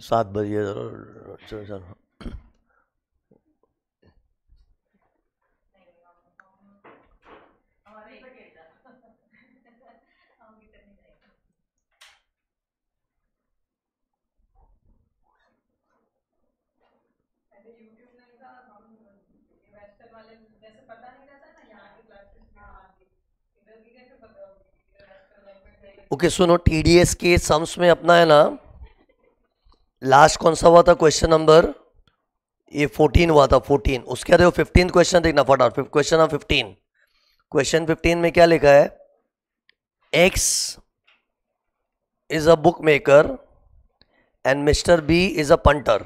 सात बजे ओके सुनो टीडीएस के सम्स में अपना है ना लास्ट कौन सा हुआ था क्वेश्चन नंबर ये फोर्टीन हुआ था फोर्टीन उसके बाद फिफ्टीन क्वेश्चन देखना फटाफट question number fifteen question fifteen में क्या लिखा है X is a bookmaker and mister B is a punter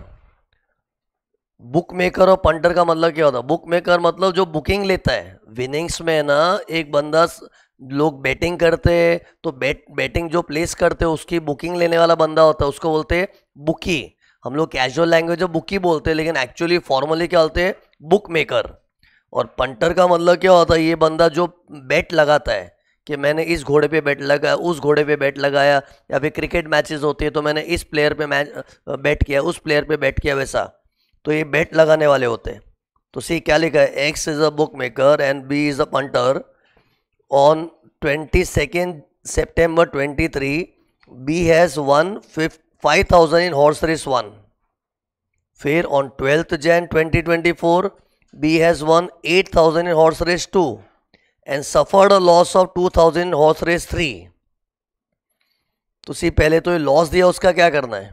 bookmaker और पंटर का मतलब क्या होता है बुक मेकर मतलब जो बुकिंग लेता है विनिंग्स में ना एक बंदा लोग बैटिंग करते हैं तो बैट बैटिंग जो प्लेस करते हैं उसकी बुकिंग लेने वाला बंदा होता है उसको बोलते हैं बुकी हम लोग कैजुअल लैंग्वेज में बुकी बोलते हैं लेकिन एक्चुअली फॉर्मली क्या होते हैं बुक मेकर और पंटर का मतलब क्या होता है ये बंदा जो बैट लगाता है कि मैंने इस घोड़े पे बैट लगाया उस घोड़े पे बैट लगाया या फिर क्रिकेट मैचेस होती है तो मैंने इस प्लेयर पे मैच बैट किया उस प्लेयर पे बैट किया वैसा तो ये बैट लगाने वाले होते हैं तो सी क्या लिखा है X is a bookmaker and B is a punter on twenty second September twenty three B has won fifth 5,000 in horse race 1. Fair on 12th Jan 2024, B has won 8,000 in horse race 2 and suffered a loss of 2,000 in horse race 3. तो सी पहले तो ये loss दिया उसका क्या करना है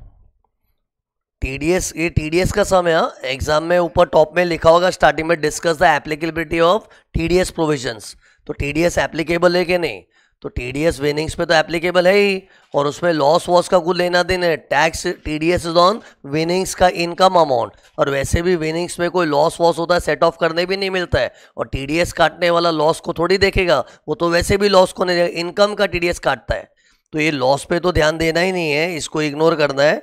TDS ये टीडीएस का समय एग्जाम हाँ? में ऊपर टॉप में लिखा होगा स्टार्टिंग में discuss the applicability of TDS provisions तो टीडीएस एप्लीकेबल है कि नहीं तो टी डी एस विनिंग्स पे तो एप्लीकेबल है ही और उसमें लॉस वॉस का कुछ लेना देना है tax T D S is on winnings का इनकम अमाउंट और वैसे भी विनिंग्स में कोई लॉस वॉस होता है सेट ऑफ करने भी नहीं मिलता है और टी डी एस काटने वाला लॉस को थोड़ी देखेगा वो तो वैसे भी लॉस को नहीं देगा इनकम का टी डी एस काटता है तो ये लॉस पे तो ध्यान देना ही नहीं है इसको इग्नोर करना है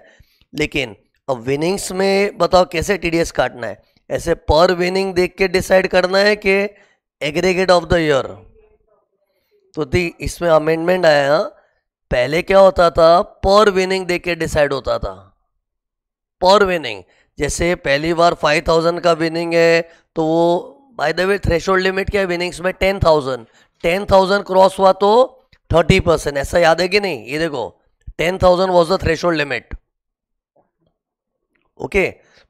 लेकिन अब विनिंग्स में बताओ कैसे टी डी एस काटना है ऐसे पर विनिंग देख के डिसाइड करना है कि एग्रीगेट ऑफ द ईयर तो दी इसमें अमेंडमेंट आया पहले क्या होता था पर विनिंग दे के डिसाइड होता था पर विनिंग जैसे पहली बार फाइव थाउजेंड का विनिंग है तो वो by the way thresh limit क्या है विनिंग्स में टेन थाउजेंड क्रॉस हुआ तो थर्टी परसेंट ऐसा याद है कि नहीं ये देखो ten thousand was the thresh limit okay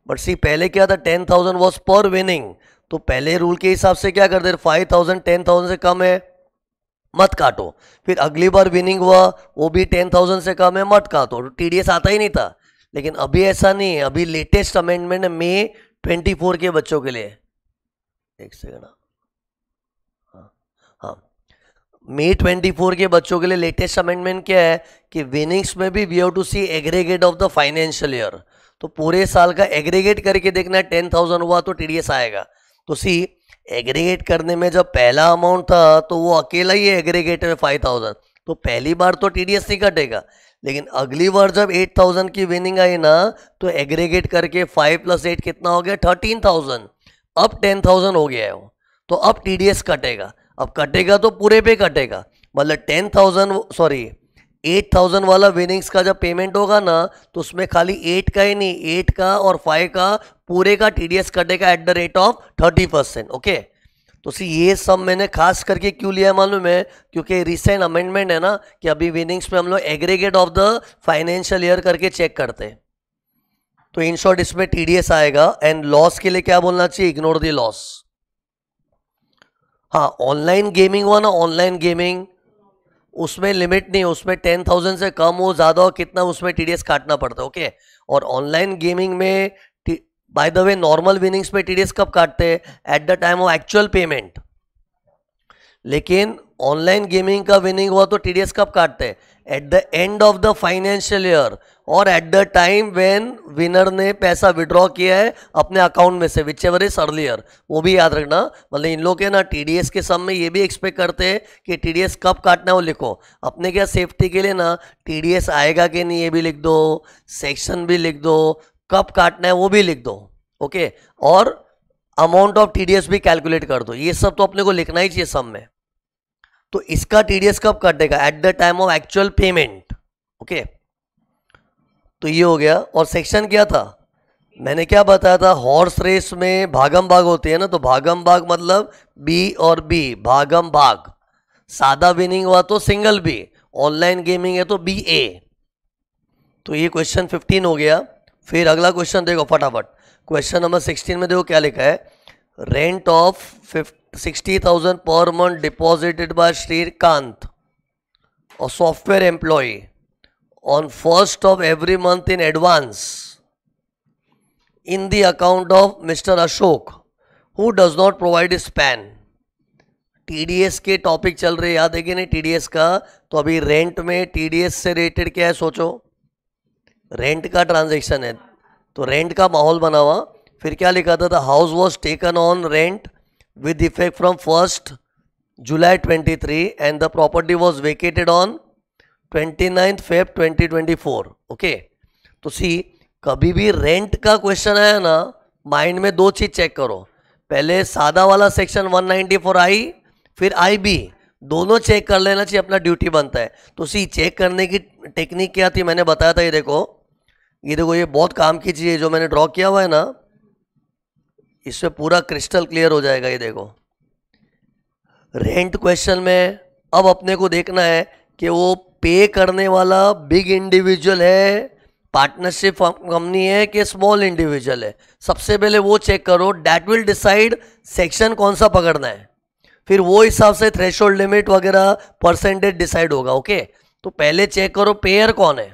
but see पहले क्या था ten thousand was per winning तो पहले रूल के हिसाब से क्या करते फाइव थाउजेंड टेन थाउजेंड से कम है मत काटो फिर अगली बार विनिंग हुआ वो भी टेन थाउजेंड से कम है मत काटो टी आता ही नहीं था लेकिन अभी ऐसा नहीं है अभी लेटेस्ट अमेंडमेंट है मे ट्वेंटी फोर के बच्चों के लिए एक सेकेंड हाँ हाँ मे ट्वेंटी फोर के बच्चों के लिए लेटेस्ट अमेंडमेंट क्या है कि विनिंग्स में भी we have to see aggregate of the financial year तो पूरे साल का एग्रीगेट करके देखना है टेन थाउजेंड हुआ तो टीडीएस आएगा तो सी एग्रीगेट करने में जब पहला अमाउंट था तो वो अकेला ही एग्रीगेट में फाइव थाउजेंड तो पहली बार तो टी नहीं कटेगा लेकिन अगली बार जब एट थाउजेंड की विनिंग आई ना तो एग्रीगेट करके फाइव प्लस एट कितना हो गया थर्टीन थाउजेंड अब टेन थाउजेंड हो गया है वो तो अब टी कटेगा अब कटेगा तो पूरे पे कटेगा मतलब ten thousand sorry eight thousand वाला विनिंग्स का जब पेमेंट होगा ना तो उसमें खाली एट का ही नहीं एट का और फाइव का पूरे का टी टीडीएस कटेगा at the rate of thirty percent okay तो सी ये सब मैंने खास करके क्यों लिया मालूम है क्योंकि रिसेंट अमेंडमेंट है ना कि अभी विनिंग्स पे हम लोग aggregate of the financial year करके चेक करते हैं तो इन शॉर्ट इसमें एस आएगा एंड लॉस के लिए क्या बोलना चाहिए इग्नोर दी लॉस हाँ ऑनलाइन गेमिंग हुआ ना ऑनलाइन गेमिंग उसमें लिमिट नहीं उसमें टेन थाउजेंड से कम हो ज़्यादा हो कितना उसमें टी काटना पड़ता है ओके और ऑनलाइन गेमिंग में by the way normal winnings में टी कब काटते हैं at the time of actual payment लेकिन ऑनलाइन गेमिंग का विनिंग हुआ तो टी कब काटते हैं at the end of the financial year और at the time when winner ने पैसा विड्रॉ किया है अपने अकाउंट में से विच एवर इज अर्लियर वो भी याद रखना मतलब इन लोग के ना एस के सब में ये भी एक्सपेक्ट करते हैं कि टीडीएस कब काटना है वो लिखो अपने क्या सेफ्टी के लिए ना टीडीएस आएगा कि नहीं ये भी लिख दो सेक्शन भी लिख दो कब काटना है वो भी लिख दो ओके और अमाउंट ऑफ एस भी कैलकुलेट कर दो ये सब तो अपने को लिखना ही चाहिए सब में तो इसका एस कब देगा at the time of actual payment okay तो ये हो गया और सेक्शन क्या था मैंने क्या बताया था हॉर्स रेस में भागम भाग होते हैं ना तो भागम भाग मतलब बी और बी भागम भाग सादा विनिंग हुआ तो सिंगल बी ऑनलाइन गेमिंग है तो बी ए तो ये क्वेश्चन 15 हो गया फिर अगला क्वेश्चन देखो फटाफट क्वेश्चन नंबर 16 में देखो क्या लिखा है rent of sixty thousand per month deposited by Shrikant और software employ on first of every month in advance in the account of Mr. Ashok who does not provide his PAN. TDS के topic चल रहे याद है कि नहीं TDS का तो अभी रेंट में TDS से रिलेटेड क्या है सोचो रेंट का ट्रांजेक्शन है तो रेंट का माहौल बना हुआ फिर क्या लिखा था था house was taken on rent with effect from first July 23 and the property was vacated on twenty ninth 2024 twenty twenty four okay तो सी कभी भी रेंट का क्वेश्चन आया ना माइंड में दो चीज़ चेक करो पहले सादा वाला सेक्शन 194 आई फिर आई बी दोनों चेक कर लेना चाहिए अपना ड्यूटी बनता है तो सी चेक करने की टेक्निक क्या थी मैंने बताया था ये देखो ये देखो ये बहुत काम की चीज़ है जो मैंने ड्रॉ किया हुआ है ना इससे पूरा क्रिस्टल क्लियर हो जाएगा ये देखो रेंट क्वेश्चन में अब अपने को देखना है कि वो पे करने वाला बिग इंडिविजुअल है पार्टनरशिप कंपनी है कि स्मॉल इंडिविजुअल है सबसे पहले वो चेक करो डैट विल डिसाइड सेक्शन कौन सा पकड़ना है फिर वो हिसाब से थ्रेश लिमिट वगैरह परसेंटेज डिसाइड होगा ओके तो पहले चेक करो पेयर कौन है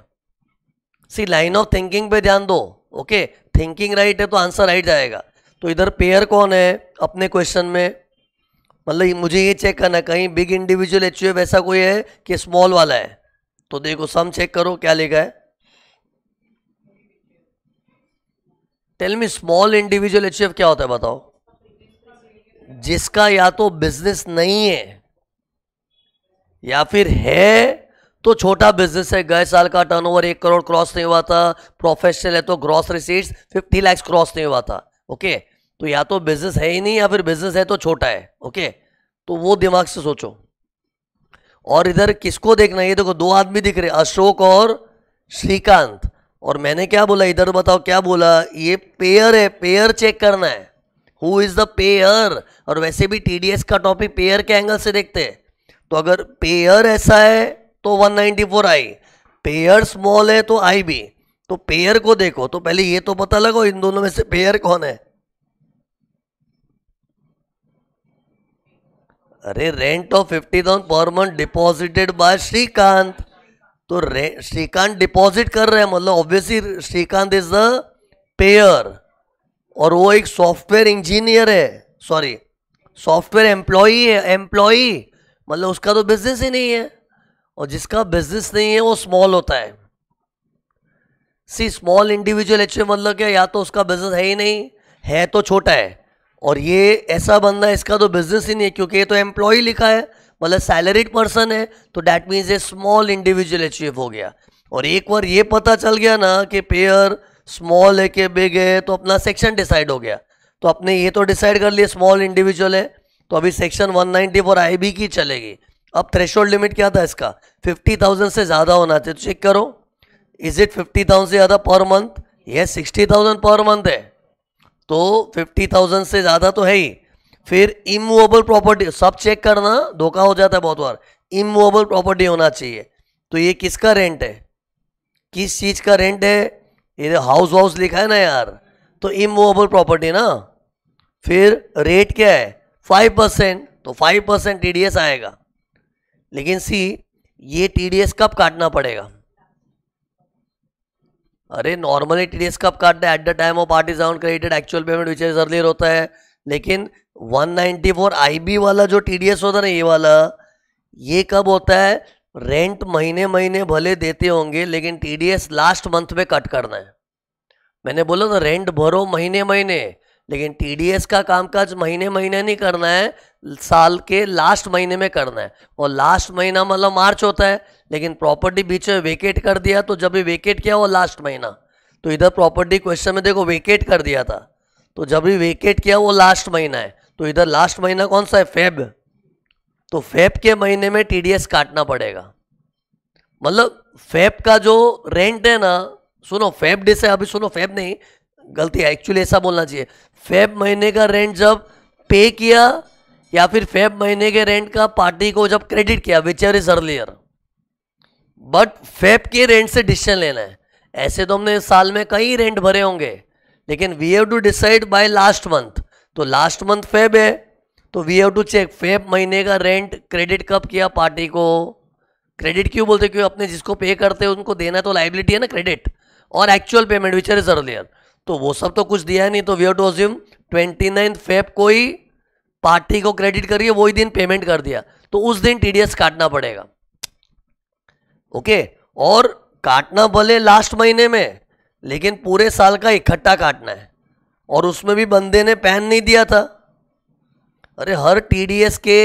सी लाइन ऑफ थिंकिंग पे ध्यान दो ओके थिंकिंग राइट है तो आंसर राइट जाएगा तो इधर पेयर कौन है अपने क्वेश्चन में मतलब मुझे ये चेक करना कहीं बिग इंडिविजुअल एच ऐसा कोई है कि स्मॉल वाला है तो देखो सम चेक करो क्या लिखा है tell me small individual H क्या होता है बताओ जिसका या तो बिजनेस नहीं है या फिर है तो छोटा बिजनेस है गए साल का टर्नओवर एक करोड़ क्रॉस नहीं हुआ था प्रोफेशनल है तो gross receipts fifty lakhs cross नहीं हुआ था ओके okay? तो या तो बिजनेस है ही नहीं या फिर बिजनेस है तो छोटा है ओके तो वो दिमाग से सोचो और इधर किसको देखना है ये देखो दो आदमी दिख रहे अशोक और श्रीकांत और मैंने क्या बोला इधर बताओ क्या बोला ये पेयर है पेयर चेक करना है हु इज द पेयर और वैसे भी टीडीएस का टॉपिक पेयर के एंगल से देखते हैं तो अगर पेयर ऐसा है तो 194 आई पेयर स्मॉल है तो आई भी तो पेयर को देखो तो पहले ये तो पता लगाओ इन दोनों में से पेयर कौन है अरे rent of fifty thousand per month deposited by Shrikant तो श्रीकांत डिपॉजिट कर रहे हैं मतलब obviously Shrikant is a payer और वो एक सॉफ्टवेयर इंजीनियर है सॉरी सॉफ्टवेयर एम्प्लॉई है एम्प्लॉई मतलब उसका तो बिजनेस ही नहीं है और जिसका बिजनेस नहीं है वो स्मॉल होता है सी स्मॉल इंडिविजुअल एच मतलब क्या या तो उसका बिजनेस है ही नहीं है तो छोटा है और ये ऐसा बंदा इसका तो बिजनेस ही नहीं है क्योंकि ये तो एम्प्लॉय लिखा है मतलब सैलरीड पर्सन है तो डैट मीन्स ये स्मॉल इंडिविजुअल अचीव हो गया और एक बार ये पता चल गया ना कि पेयर स्मॉल है कि बिग है तो अपना सेक्शन डिसाइड हो गया तो अपने ये तो डिसाइड कर लिया स्मॉल इंडिविजुअल है तो अभी सेक्शन 194 आईबी की चलेगी अब थ्रेशोल्ड लिमिट क्या था इसका 50,000 से ज़्यादा होना चाहिए तो चेक करो इज इट 50,000 से ज़्यादा पर मंथ यह 60,000 पर मंथ है तो फिफ्टी थाउजेंड से ज़्यादा तो है ही फिर इमूवेबल प्रॉपर्टी सब चेक करना धोखा हो जाता है बहुत बार इमूवेबल प्रॉपर्टी होना चाहिए तो ये किसका रेंट है किस चीज़ का रेंट है ये हाउस वाउस लिखा है ना यार तो इमूवेबल प्रॉपर्टी ना फिर रेट क्या है फाइव परसेंट तो फाइव परसेंट टी आएगा लेकिन सी ये टी कब काटना पड़ेगा अरे नॉर्मली टी डी एस कब काटते हैं at the time of parties account credited actual payment which is earlier होता है लेकिन 194 आईबी वाला जो टी डी एस होता है ना ये वाला ये कब होता है रेंट महीने महीने भले देते होंगे लेकिन T D S last month में कट करना है मैंने बोला ना रेंट भरो महीने महीने लेकिन टीडीएस का कामकाज महीने महीने नहीं करना है साल के लास्ट महीने में करना है और लास्ट महीना मतलब मार्च होता है लेकिन प्रॉपर्टी बीच में वेकेट कर दिया तो जब भी वेकेट किया वो लास्ट महीना तो इधर प्रॉपर्टी क्वेश्चन में देखो वेकेट कर दिया था तो जब भी वेकेट किया वो लास्ट महीना है तो इधर लास्ट महीना कौन सा है फेब तो फेब के महीने में टीडीएस काटना पड़ेगा मतलब फेब का जो रेंट है ना सुनो फेब डे से अभी सुनो फेब नहीं गलती है एक्चुअली ऐसा बोलना चाहिए फेब महीने का रेंट जब पे किया या फिर फेब महीने के रेंट का पार्टी को जब क्रेडिट किया whichever is earlier but Feb के रेंट से डिसीजन लेना है ऐसे तो हमने साल में कई रेंट भरे होंगे लेकिन we have to decide by last month तो लास्ट मंथ फेब है तो we have to check Feb महीने का रेंट क्रेडिट कब किया पार्टी को क्रेडिट क्यों बोलते क्यों अपने जिसको पे करते हैं उनको देना है तो लाइबिलिटी है ना क्रेडिट और actual payment which is earlier तो वो सब तो कुछ दिया है नहीं तो we to assume twenty nine Feb को ही पार्टी को क्रेडिट करिए वही दिन पेमेंट कर दिया तो उस दिन टीडीएस काटना पड़ेगा ओके और काटना भले लास्ट महीने में लेकिन पूरे साल का इकट्ठा काटना है और उसमें भी बंदे ने पैन नहीं दिया था अरे हर टीडीएस के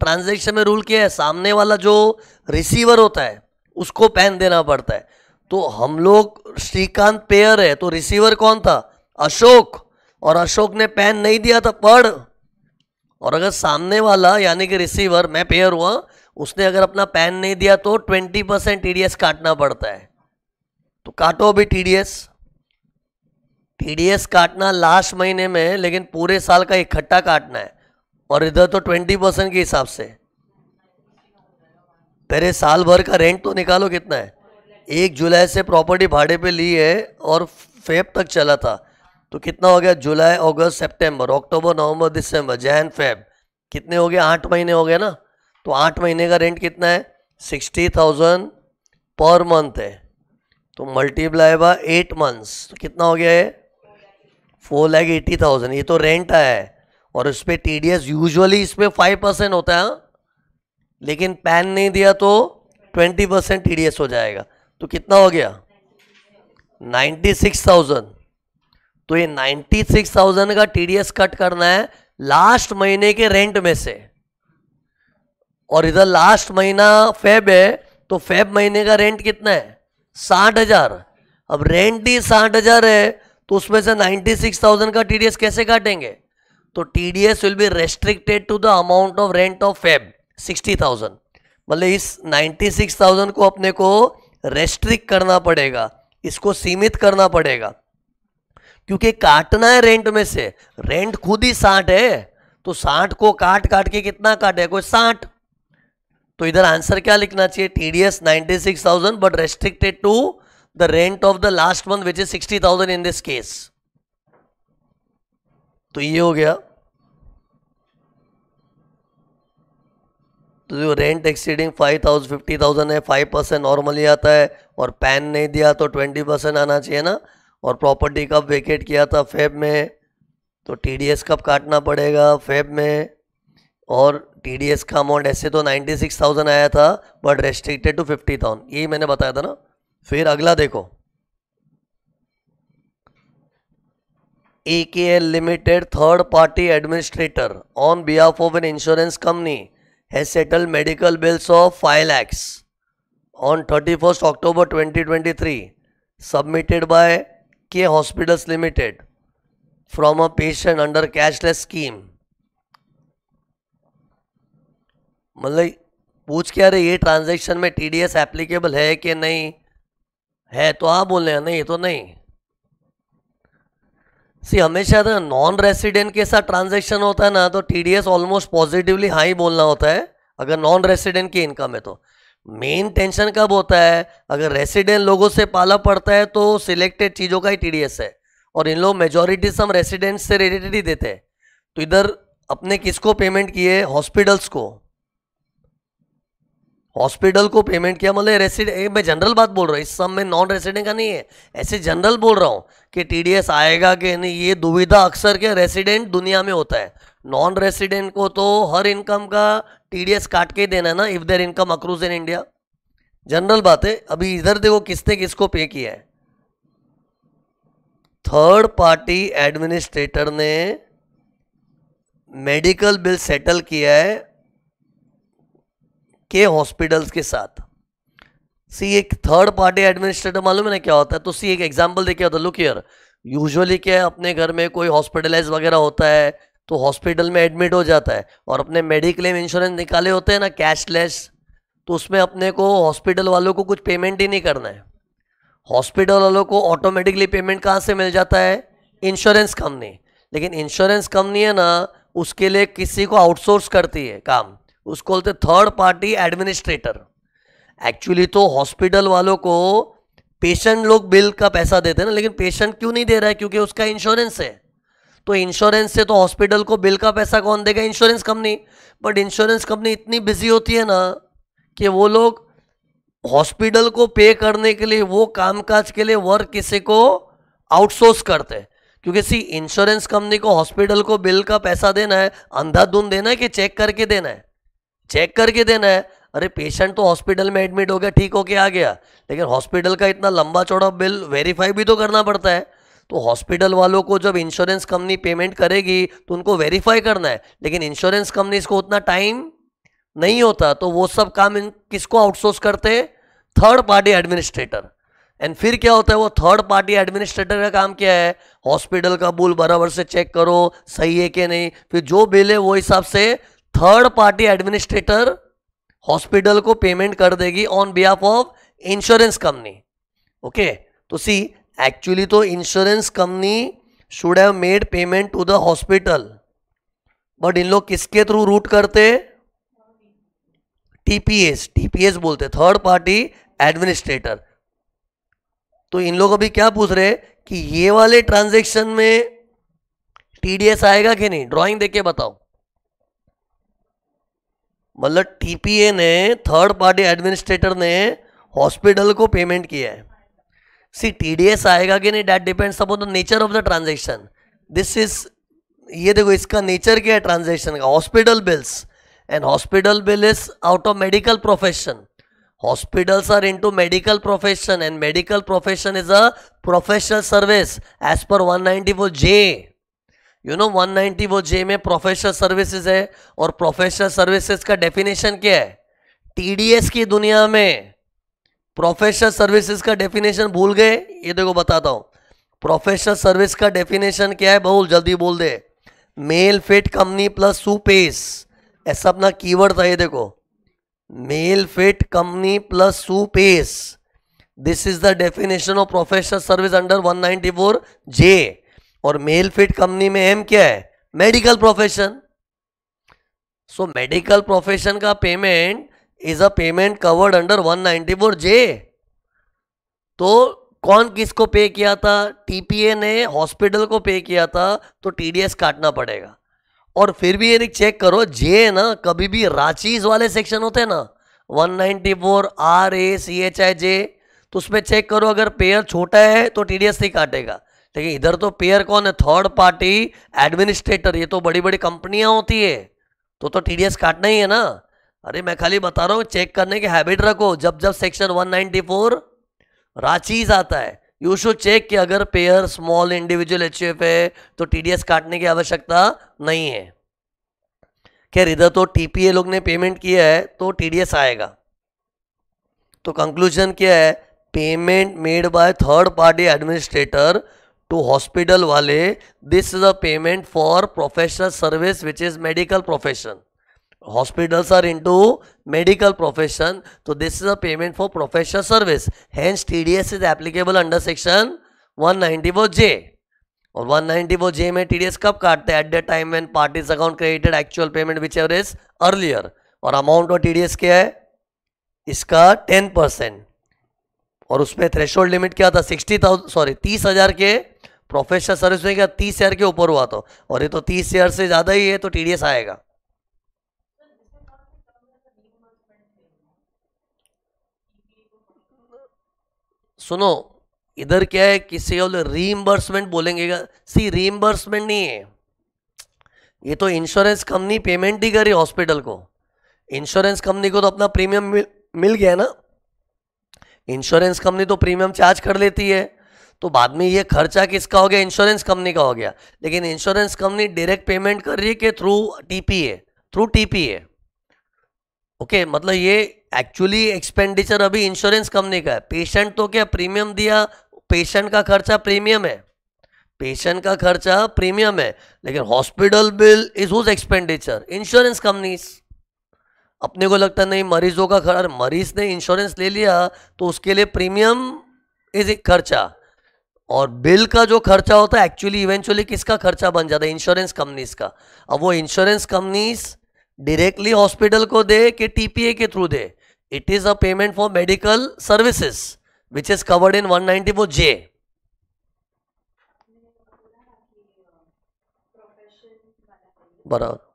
ट्रांजेक्शन में रूल क्या है सामने वाला जो रिसीवर होता है उसको पैन देना पड़ता है तो हम लोग श्रीकांत पेयर है तो रिसीवर कौन था अशोक और अशोक ने पैन नहीं दिया था पढ़ और अगर सामने वाला यानी कि रिसीवर मैं पेयर हुआ उसने अगर अपना पैन नहीं दिया तो ट्वेंटी परसेंट टी काटना पड़ता है तो काटो अभी टी टीडीएस काटना लास्ट महीने में लेकिन पूरे साल का इकट्ठा काटना है और इधर तो ट्वेंटी परसेंट के हिसाब से तेरे साल भर का रेंट तो निकालो कितना है एक जुलाई से प्रॉपर्टी भाड़े पे ली है और फेब तक चला था तो कितना हो गया जुलाई अगस्त सितंबर अक्टूबर नवंबर दिसंबर जैन फेब कितने हो गए आठ महीने हो गए ना तो आठ महीने का रेंट कितना है सिक्सटी थाउजेंड पर मंथ है तो मल्टीप्लाई बाय एट मंथ्स तो कितना हो गया है फोर लैख एटी थाउजेंड ये तो रेंट आया है और उस पर टी डी एस यूजली इस पर फाइव परसेंट होता है हाँ। लेकिन पैन नहीं दिया तो twenty percent T D S हो जाएगा तो कितना हो गया 96,000 तो ये 96,000 का टी कट करना है लास्ट महीने के रेंट में से और इधर लास्ट महीना फेब है तो फेब महीने का रेंट कितना है साठ हजार अब रेंट ही साठ हजार है तो उसमें से 96,000 का टीडीएस कैसे काटेंगे तो TDS will be restricted to the amount of rent of Feb 60,000 मतलब इस 96,000 को अपने को रेस्ट्रिक्ट करना पड़ेगा इसको सीमित करना पड़ेगा क्योंकि काटना है रेंट में से रेंट खुद ही साठ है तो साठ को काट काट के कितना काटे कोई साठ तो इधर आंसर क्या लिखना चाहिए T D S six thousand but restricted to the rent of the last month which is sixty thousand in this case तो ये हो गया तो जो rent exceeding five thousand fifty thousand है फाइव परसेंट नॉर्मली आता है और पैन नहीं दिया तो ट्वेंटी परसेंट आना चाहिए ना और प्रॉपर्टी कब वेकेट किया था फेब में तो टीडीएस कब काटना पड़ेगा फेब में और टीडीएस का अमाउंट ऐसे तो नाइन्टी सिक्स थाउजेंड आया था but restricted to fifty thousand यही मैंने बताया था ना फिर अगला देखो A K L limited third party administrator on behalf of an insurance company has settled medical bills of 5 lakhs on 31st October 2023 submitted by K Hospitals Limited from a patient under cashless scheme. मतलब पूछ क्या रहे ये transaction में TDS applicable है कि नहीं है तो आप बोल रहे हैं नहीं तो नहीं सी हमेशा अगर नॉन रेसिडेंट के साथ ट्रांजेक्शन होता है ना तो टीडीएस ऑलमोस्ट पॉजिटिवली हाई बोलना होता है अगर नॉन रेसिडेंट की इनकम है तो मेन टेंशन कब होता है अगर रेसिडेंट लोगों से पाला पड़ता है तो सिलेक्टेड चीज़ों का ही टीडीएस है और इन लोग मेजोरिटी सम रेसिडेंट से रिलेटेड ही देते हैं तो इधर अपने किसको पेमेंट किए हॉस्पिटल्स को हॉस्पिटल को पेमेंट किया मतलब रेसिडेंट मैं जनरल बात बोल रहा हूँ इस सब में नॉन रेसिडेंट का नहीं है ऐसे जनरल बोल रहा हूँ कि टीडीएस आएगा कि नहीं ये दुविधा अक्सर के रेसिडेंट दुनिया में होता है नॉन रेसिडेंट को तो हर इनकम का टी काट के देना है ना if there income accrues in India general बात है अभी इधर देखो किसने किसको पे किया है थर्ड पार्टी एडमिनिस्ट्रेटर ने मेडिकल बिल सेटल किया है के हॉस्पिटल्स के साथ सी एक थर्ड पार्टी एडमिनिस्ट्रेटर मालूम है ना क्या होता है तो सी एक एग्जाम्पल देखिए होता है लुक ईयर यूजुअली क्या है अपने घर में कोई हॉस्पिटलाइज वगैरह होता है तो हॉस्पिटल में एडमिट हो जाता है और अपने मेडिक्लेम इंश्योरेंस निकाले होते हैं ना कैशलेस तो उसमें अपने को हॉस्पिटल वालों को कुछ पेमेंट ही नहीं करना है हॉस्पिटल वालों को ऑटोमेटिकली पेमेंट कहाँ से मिल जाता है इंश्योरेंस कंपनी लेकिन इंश्योरेंस कंपनी है ना उसके लिए किसी को आउटसोर्स करती है काम उसको बोलते थर्ड पार्टी एडमिनिस्ट्रेटर एक्चुअली तो हॉस्पिटल वालों को पेशेंट लोग बिल का पैसा देते हैं ना लेकिन पेशेंट क्यों नहीं दे रहा है क्योंकि उसका इंश्योरेंस है तो इंश्योरेंस से तो हॉस्पिटल को बिल का पैसा कौन देगा insurance company but insurance company इतनी बिजी होती है ना कि वो लोग हॉस्पिटल को पे करने के लिए वो कामकाज के लिए वर्क किसी को आउटसोर्स करते हैं क्योंकि सी इंश्योरेंस कंपनी को हॉस्पिटल को बिल का पैसा देना है अंधाधुंध देना है कि चेक करके देना है चेक करके देना है अरे पेशेंट तो हॉस्पिटल में एडमिट हो गया ठीक होके आ गया लेकिन हॉस्पिटल का इतना लंबा चौड़ा बिल वेरीफाई भी तो करना पड़ता है तो हॉस्पिटल वालों को जब इंश्योरेंस कंपनी पेमेंट करेगी तो उनको वेरीफाई करना है लेकिन इंश्योरेंस कंपनीज को उतना टाइम नहीं होता तो वो सब काम किसको आउटसोर्स करते थर्ड पार्टी एडमिनिस्ट्रेटर एंड फिर क्या होता है वो थर्ड पार्टी एडमिनिस्ट्रेटर का काम क्या है हॉस्पिटल का बुल बराबर से चेक करो सही है कि नहीं फिर जो बिल है वो हिसाब से थर्ड पार्टी एडमिनिस्ट्रेटर हॉस्पिटल को पेमेंट कर देगी on behalf of insurance company okay तो सी एक्चुअली तो insurance company should have made payment to the hospital but इन लोग किसके थ्रू रूट करते टीपीएस टीपीएस बोलते थर्ड पार्टी एडमिनिस्ट्रेटर तो इन लोग अभी क्या पूछ रहे कि ये वाले ट्रांजेक्शन में टीडीएस आएगा कि नहीं देख देके बताओ मतलब टीपीए ने थर्ड पार्टी एडमिनिस्ट्रेटर ने हॉस्पिटल को पेमेंट किया है सी टीडीएस आएगा कि नहीं that depends upon the nature of the transaction this is ये देखो इसका नेचर क्या है ट्रांजेक्शन का hospital bills and hospital bill is out of medical profession are into medical profession and medical profession is a professional service as per one ninety four J you know 190 वो जे में professional services है और professional services का definition क्या है TDS की दुनिया में प्रोफेशनल सर्विसेज का डेफिनेशन भूल गए ये देखो बताता हूँ प्रोफेशनल सर्विस का डेफिनेशन क्या है बहुल जल्दी बोल दे मेल फिट कंपनी प्लस सू पेस ऐसा अपना कीवर्ड था ये देखो मेल फिट कंपनी प्लस सू पेस this is the definition of professional service under 194 J और मेल फिट कंपनी में एम क्या है medical profession so medical profession का payment is a payment covered under 194 J तो कौन किसको पे किया था टीपीए ने हॉस्पिटल को पे किया था तो टीडीएस काटना पड़ेगा और फिर भी यदि चेक करो जे ना कभी भी रांचीज वाले सेक्शन होते ना 194 R A C H I जे तो उसमें चेक करो अगर पेयर छोटा है तो टीडीएस नहीं काटेगा लेकिन इधर तो पेयर कौन है थर्ड पार्टी एडमिनिस्ट्रेटर ये तो बड़ी बड़ी कंपनियां होती है तो तो टीडीएस काटना ही है ना अरे मैं खाली बता रहा हूँ चेक करने की हैबिट रखो जब जब सेक्शन 194 रांची आता है यू शुड चेक कि अगर पेयर स्मॉल इंडिविजुअल एच है तो टीडीएस काटने की आवश्यकता नहीं है खैर इधर तो टीपीए लोग ने पेमेंट किया है तो टीडीएस आएगा तो कंक्लूजन क्या है payment made by third party administrator to hospital वाले this is a payment for professional service which is medical profession hospitals are into medical profession तो this is a payment for professional service hence TDS is applicable under section 194 J और one ninety 194 जे में TDS कब काटते हैं at the time when parties account credited actual payment whichever is earlier और amount of S क्या है इसका ten percent और उसमें थ्रेशोल्ड लिमिट क्या था सिक्सटी थाउजेंड सॉरी तीस हजार के प्रोफेशनल सर्विस में क्या तीस शेयर के ऊपर हुआ तो और ये तो तीस शेयर से ज़्यादा ही है तो टी आएगा सुनो इधर क्या है किसी रीइम्बर्समेंट बोलेंगे सी रीइम्बर्समेंट नहीं है ये तो इंश्योरेंस कंपनी पेमेंट ही करी हॉस्पिटल को इंश्योरेंस कंपनी को तो अपना प्रीमियम मिल, मिल गया ना इंश्योरेंस कंपनी तो प्रीमियम चार्ज कर लेती है तो बाद में ये खर्चा किसका हो गया इंश्योरेंस कंपनी का हो गया लेकिन इंश्योरेंस कंपनी डायरेक्ट पेमेंट कर रही है कि through TPA through TPA okay मतलब ये एक्चुअली एक्सपेंडिचर अभी इंश्योरेंस कंपनी का है पेशेंट तो क्या प्रीमियम दिया पेशेंट का खर्चा प्रीमियम है पेशेंट का खर्चा प्रीमियम है लेकिन hospital bill is whose expenditure insurance company अपने को लगता नहीं मरीजों का खर्च मरीज ने इंश्योरेंस ले लिया तो उसके लिए प्रीमियम इज खर्चा और बिल का जो खर्चा होता है एक्चुअली इवेंचुअली किसका खर्चा बन जाता है इंश्योरेंस कंपनीज का अब वो इंश्योरेंस कंपनीज डायरेक्टली हॉस्पिटल को दे कि टीपीए के थ्रू दे it is a payment for medical services which is covered in 190 four J बराबर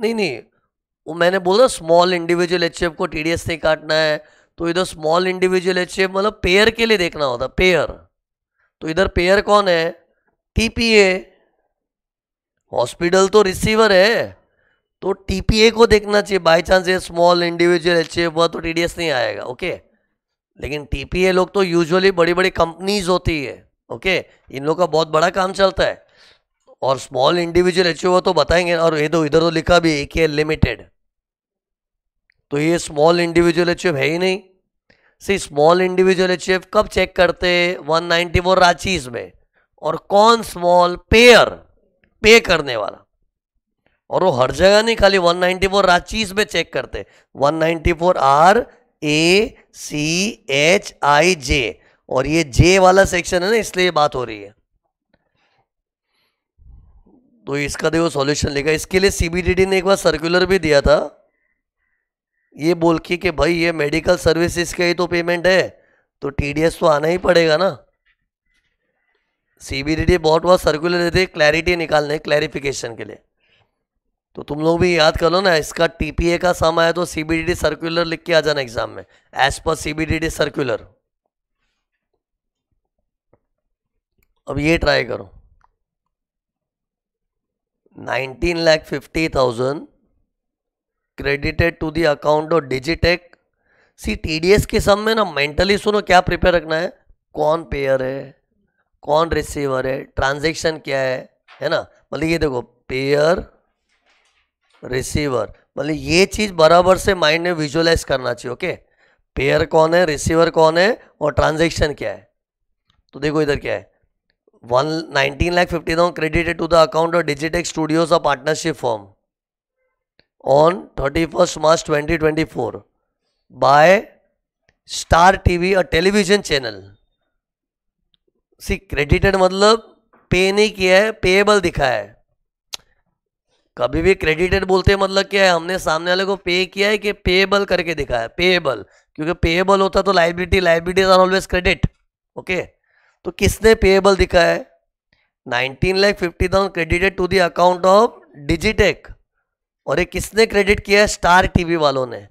नहीं नहीं वो मैंने बोला स्मॉल इंडिविजुअल एच को टी नहीं काटना है तो इधर स्मॉल इंडिविजुअल एच मतलब पेयर के लिए देखना होता पेयर तो इधर पेयर कौन है टीपीए हॉस्पिटल तो रिसीवर है तो टीपीए को देखना चाहिए बाय चांस ये स्मॉल इंडिविजुअल एच हुआ तो टीडीएस नहीं आएगा ओके लेकिन टीपीए लोग तो यूजुअली बड़ी बड़ी कंपनीज होती है ओके इन लोग का बहुत बड़ा काम चलता है और स्मॉल इंडिविजुअल एच हुआ तो बताएंगे और ये तो इधर तो लिखा भी एक लिमिटेड तो ये स्मॉल इंडिविजुअल अचीव है ही नहीं सी स्मॉल इंडिविजुअल अचीव कब चेक करते वन नाइनटी फोर रांचीज में और कौन स्मॉल पेयर पे करने वाला और वो हर जगह नहीं खाली 194 रांचीज में चेक करते 194 R A C H I जे और ये जे वाला सेक्शन है ना इसलिए बात हो रही है तो इसका देखो सॉल्यूशन लिखा इसके लिए सीबीडीडी ने एक बार सर्कुलर भी दिया था ये बोल के कि भाई ये मेडिकल सर्विसेज का ही तो पेमेंट है तो टीडीएस तो आना ही पड़ेगा ना सीबीडीटी बहुत बहुत सर्कुलर देते क्लैरिटी निकालने क्लैरिफिकेशन के लिए तो तुम लोग भी याद कर लो ना इसका टीपीए का समय आया तो सीबीडीटी सर्कुलर लिख के आ जाना एग्जाम में एज पर सीबीडीटी सर्कुलर अब ये ट्राई करो nineteen lakh fifty thousand credited to the account of Digitech see TDS के सब में ना मेंटली सुनो क्या प्रिपेयर रखना है कौन पेयर है कौन रिसीवर है ट्रांजेक्शन क्या है है ना मतलब ये देखो पेयर रिसीवर मतलब ये चीज़ बराबर से माइंड में विजुअलाइज करना चाहिए ओके पेयर कौन है रिसीवर कौन है और ट्रांजेक्शन क्या है तो देखो इधर क्या है one nineteen lakh fifty thousand credited to the account of Digitech studios of partnership form on 31st March 2024 by Star TV, a television channel. See, credited मतलब pay नहीं किया है payable दिखा है कभी भी क्रेडिटेड बोलते हैं मतलब क्या है हमने सामने वाले को पे किया है कि पेएबल करके दिखा है पेएबल क्योंकि पेएबल होता तो liability liabilities are always credit okay तो किसने पेएबल दिखा है nineteen lakh fifty thousand credited to the account of Digitech और ये किसने क्रेडिट किया है स्टार टीवी वालों ने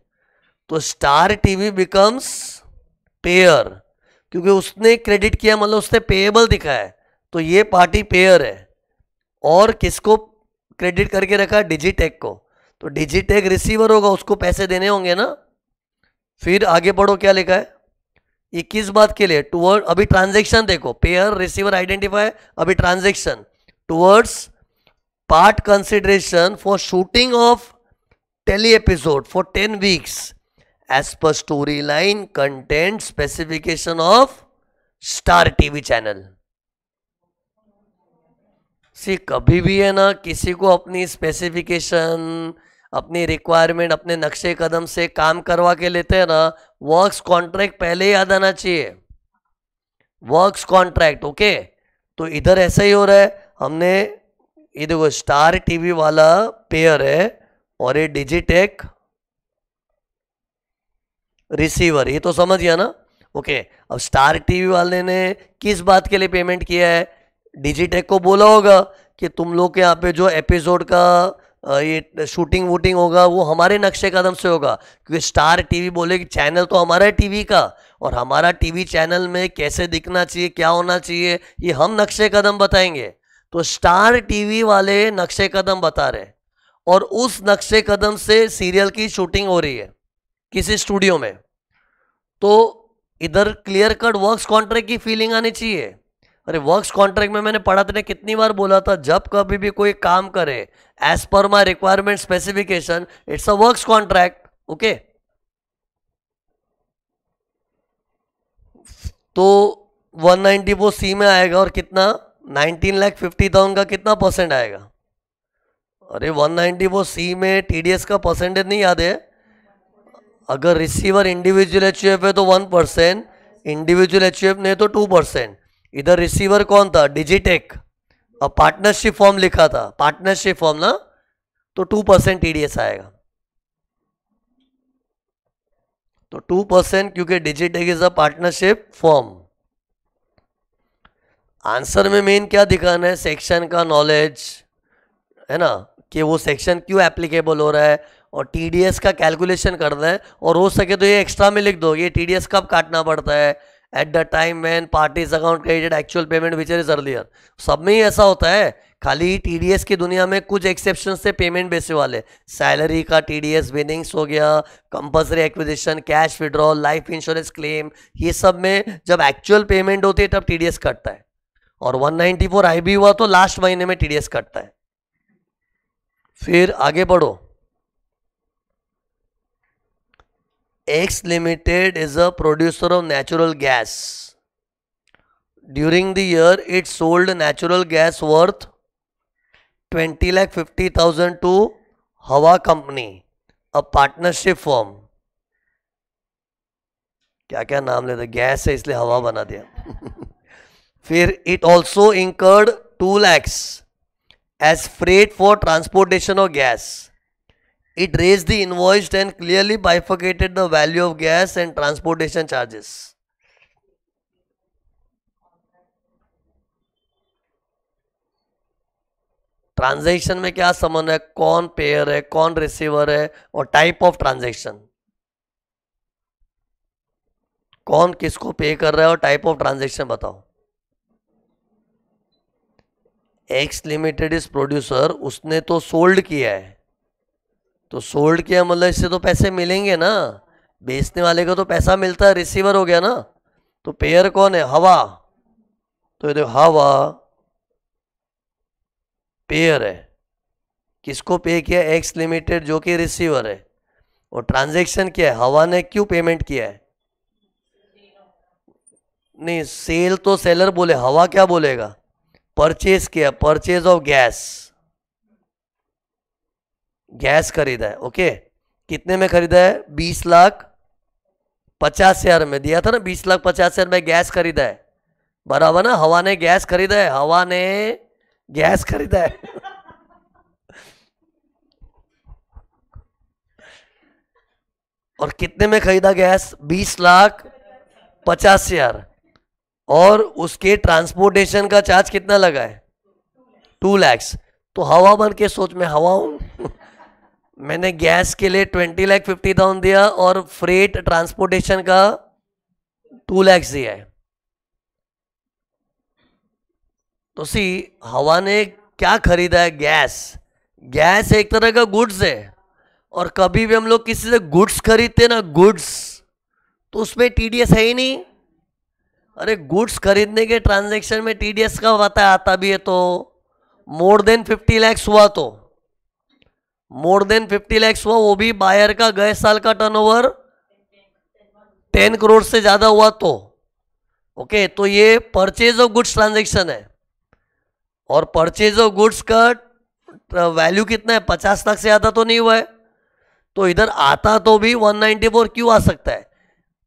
तो स्टार टीवी बिकम्स पेयर क्योंकि उसने क्रेडिट किया मतलब उसने पेएबल दिखा है तो ये पार्टी पेयर है और किसको क्रेडिट करके रखा डिजिटेक को तो डिजिटेक रिसीवर होगा उसको पैसे देने होंगे ना फिर आगे बढ़ो क्या लिखा है इक्कीस बात के लिए टूवर्ड अभी ट्रांजेक्शन देखो पेयर रिसीवर आइडेंटिफाई अभी transaction towards part consideration for shooting of tele episode for 10 weeks as per storyline content specification of star tv channel see कभी भी है ना किसी को अपनी स्पेसिफिकेशन अपनी रिक्वायरमेंट अपने नक्शे कदम से काम करवा के लेते हैं ना वर्क्स कॉन्ट्रैक्ट पहले ही याद आना चाहिए वर्क्स कॉन्ट्रैक्ट ओके तो इधर ऐसा ही हो रहा है हमने ये देखो स्टार टीवी वाला पेयर है और ये डिजिटेक रिसीवर ये तो समझ गया ना ओके अब स्टार टीवी वाले ने किस बात के लिए पेमेंट किया है डिजिटेक को बोला होगा कि तुम लोग के यहाँ पे जो एपिसोड का ये शूटिंग वूटिंग होगा वो हमारे नक्शे कदम से होगा क्योंकि स्टार टीवी बोले कि चैनल तो हमारा है टीवी का और हमारा टीवी चैनल में कैसे दिखना चाहिए क्या होना चाहिए ये हम नक्शे कदम बताएंगे तो स्टार टीवी वाले नक्शे कदम बता रहे और उस नक्शे कदम से सीरियल की शूटिंग हो रही है किसी स्टूडियो में तो इधर क्लियर कट वर्क्स कॉन्ट्रैक्ट की फीलिंग आनी चाहिए अरे वर्क्स कॉन्ट्रैक्ट में मैंने पढ़ा तेने कितनी बार बोला था जब कभी भी कोई काम करे as per my requirement specification it's a works contract okay तो 194 सी में आएगा और कितना नाइनटीन लाख फिफ्टी थाउजेंड का कितना परसेंट आएगा अरे 190 वो सी में टीडीएस का परसेंटेज नहीं याद है अगर रिसीवर इंडिविजुअल एच है तो वन परसेंट इंडिविजुअल एच नहीं तो टू परसेंट इधर रिसीवर कौन था डिजिटेक अब पार्टनरशिप फॉर्म लिखा था पार्टनरशिप फॉर्म ना तो टू परसेंट टीडीएस आएगा तो टू परसेंट क्योंकि Digitech is a partnership form answer में मेन क्या दिखाना है सेक्शन का नॉलेज है ना कि वो सेक्शन क्यों एप्लीकेबल हो रहा है और टी का कैलकुलेशन करना है और हो सके तो ये एक्स्ट्रा में लिख दो ये टी कब काटना पड़ता है at the time man parties account credit actual payment whichever is earlier सब में ही ऐसा होता है खाली टी की दुनिया में कुछ एक्सेप्शन से पेमेंट बेचे वाले सैलरी का टी डी विनिंग्स हो गया compulsory acquisition cash withdrawal life insurance claim ये सब में जब एक्चुअल पेमेंट होती है तब टी कटता है और 194 आईबी हुआ तो लास्ट महीने में टीडीएस कटता है फिर आगे बढ़ो X limited is a producer of natural gas during the year it sold natural gas worth twenty lakh fifty thousand to Hawa company a partnership form क्या क्या नाम लेते गैस है इसलिए हवा बना दिया फिर it also incurred two lakhs as freight for transportation of gas it raise the invoice and clearly bifurcated the value of gas and transportation charges transaction में क्या समन है कौन पेयर है कौन रिसीवर है और टाइप ऑफ ट्रांजेक्शन कौन किसको पे कर रहा है और टाइप ऑफ ट्रांजेक्शन बताओ एक्स लिमिटेड इस प्रोड्यूसर उसने तो सोल्ड किया है तो सोल्ड किया मतलब इससे तो पैसे मिलेंगे ना बेचने वाले को तो पैसा मिलता है रिसीवर हो गया ना तो पेयर कौन है हवा तो ये देखो हवा पेयर है किसको पे किया एक्स लिमिटेड जो कि रिसीवर है और ट्रांजेक्शन क्या है हवा ने क्यों पेमेंट किया है नहीं सेल तो सेलर बोले हवा क्या बोलेगा परचेज किया परचेज ऑफ गैस गैस खरीदा है ओके कितने में खरीदा है बीस लाख पचास हजार में दिया था ना बीस लाख पचास हजार में गैस खरीदा है बराबर ना हवा ने गैस खरीदा है हवा ने गैस खरीदा है और कितने में खरीदा गैस बीस लाख पचास हजार और उसके ट्रांसपोर्टेशन का चार्ज कितना लगा है टू लैक्स तो हवा बन के सोच में हवा हूं मैंने गैस के लिए ट्वेंटी लैख फिफ्टी थाउजेंड दिया और फ्रेट ट्रांसपोर्टेशन का टू लैक्स दिया है तो सी हवा ने क्या खरीदा है गैस गैस एक तरह का गुड्स है और कभी भी हम लोग किसी से गुड्स खरीदते ना गुड्स तो उसमें टीडीएस है ही नहीं अरे गुड्स खरीदने के ट्रांजेक्शन में टीडीएस का पता आता भी है तो मोर देन फिफ्टी लैक्स हुआ तो मोर देन फिफ्टी लैक्स हुआ वो भी बायर का गए साल का टर्नओवर टेन करोड़ से ज़्यादा हुआ तो ओके तो ये परचेज ऑफ गुड्स ट्रांजेक्शन है और परचेज ऑफ गुड्स का वैल्यू कितना है पचास लाख से ज़्यादा तो नहीं हुआ है तो इधर आता तो भी 194 क्यों आ सकता है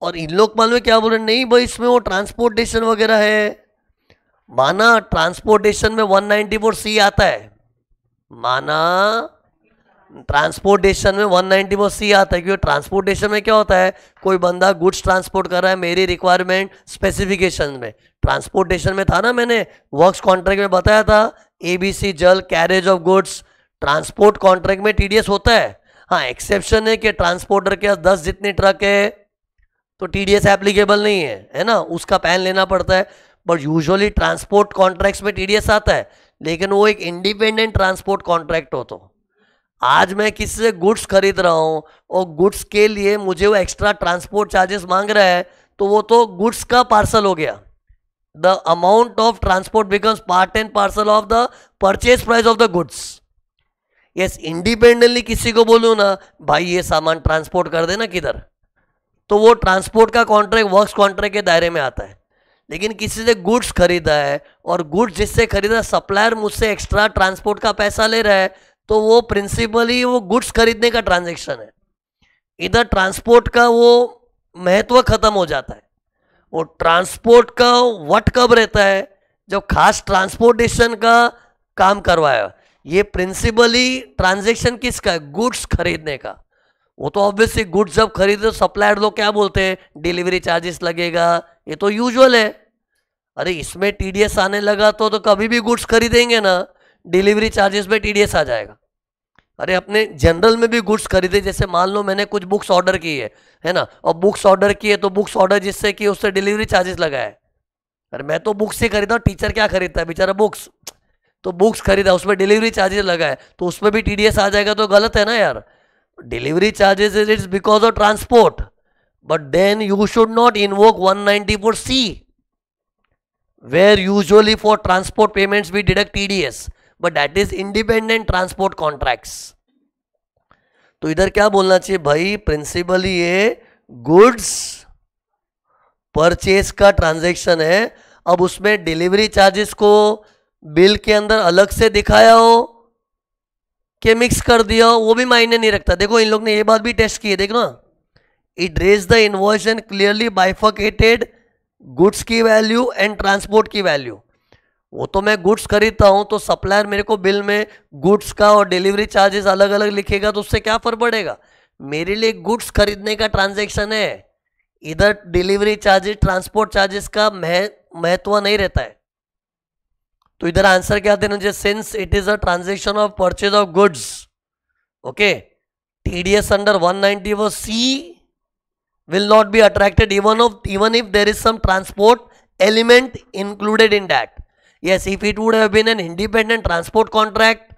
और इन लोग मालूम में क्या बोल रहे नहीं भाई इसमें वो ट्रांसपोर्टेशन वगैरह है माना ट्रांसपोर्टेशन में 194 सी आता है माना ट्रांसपोर्टेशन में 194 सी आता है क्योंकि ट्रांसपोर्टेशन में क्या होता है कोई बंदा गुड्स ट्रांसपोर्ट कर रहा है मेरी रिक्वायरमेंट स्पेसिफिकेशन में ट्रांसपोर्टेशन में था ना मैंने वर्क्स कॉन्ट्रैक्ट में बताया था एबीसी जल carriage of goods transport contract में टी होता है हाँ एक्सेप्शन है कि ट्रांसपोर्टर के दस जितने ट्रक है तो टी डी एस एप्लीकेबल नहीं है है ना उसका पैन लेना पड़ता है बट यूजुअली ट्रांसपोर्ट कॉन्ट्रैक्ट्स में टी डी एस आता है लेकिन वो एक इंडिपेंडेंट ट्रांसपोर्ट कॉन्ट्रैक्ट हो तो आज मैं किसी से गुड्स खरीद रहा हूँ और गुड्स के लिए मुझे वो एक्स्ट्रा ट्रांसपोर्ट चार्जेस मांग रहा है तो वो तो गुड्स का पार्सल हो गया the amount of transport becomes part and parcel of the purchase price of the goods yes independently किसी को बोलूँ ना भाई ये सामान ट्रांसपोर्ट कर देना किधर तो वो ट्रांसपोर्ट का कॉन्ट्रैक्ट वर्क्स कॉन्ट्रैक्ट के दायरे में आता है लेकिन किसी से गुड्स खरीदा है और गुड्स जिससे खरीदा सप्लायर मुझसे एक्स्ट्रा ट्रांसपोर्ट का पैसा ले रहा है तो वो प्रिंसिपली वो गुड्स खरीदने का ट्रांजेक्शन है इधर ट्रांसपोर्ट का वो महत्व खत्म हो जाता है वो ट्रांसपोर्ट का वट कब रहता है जब खास ट्रांसपोर्टेशन का काम करवाया ये प्रिंसिपली ट्रांजेक्शन किसका है गुड्स खरीदने का वो तो ऑब्वियसली गुड्स जब खरीदे सप्लायर तो लोग क्या बोलते हैं डिलीवरी चार्जेस लगेगा ये तो यूजुअल है अरे इसमें टीडीएस आने लगा तो तो कभी भी गुड्स खरीदेंगे ना डिलीवरी चार्जेस में टीडीएस आ जाएगा अरे अपने जनरल में भी गुड्स खरीदे जैसे मान लो मैंने कुछ बुक्स ऑर्डर की है है ना और बुक्स ऑर्डर किए तो बुक्स ऑर्डर जिससे कि उससे डिलीवरी चार्जेस लगा है अरे मैं तो बुक्स ही खरीदा टीचर क्या खरीदता है बेचारा बुक्स तो बुक्स खरीदा उसमें डिलीवरी चार्जेस लगा है तो उसमें भी टीडीएस आ जाएगा तो गलत है ना यार delivery charges is it's because of transport but then you should not invoke 194c where usually for transport payments we deduct tds but that is independent transport contracts तो इधर क्या बोलना चाहिए भाई प्रिंसिपली ये गुड्स परचेज का transaction है अब उसमें डिलीवरी चार्जेस को बिल के अंदर अलग से दिखाया हो के मिक्स कर दिया वो भी मायने नहीं रखता देखो इन लोग ने ये बात भी टेस्ट की है देखो ना it raise the invoice and clearly bifurcated goods की वैल्यू एंड ट्रांसपोर्ट की वैल्यू वो तो मैं गुड्स खरीदता हूँ तो सप्लायर मेरे को बिल में गुड्स का और डिलीवरी चार्जेस अलग अलग लिखेगा तो उससे क्या फ़र्क पड़ेगा मेरे लिए गुड्स खरीदने का ट्रांजेक्शन है इधर डिलीवरी चार्जेस ट्रांसपोर्ट चार्जेस का महत्व नहीं रहता है तो इधर आंसर क्या देना चाहिए since it is a transaction of purchase of goods okay TDS under 190 ninety वो C will not be attracted even of even if there is some transport element included in that yes if it would have been an independent transport contract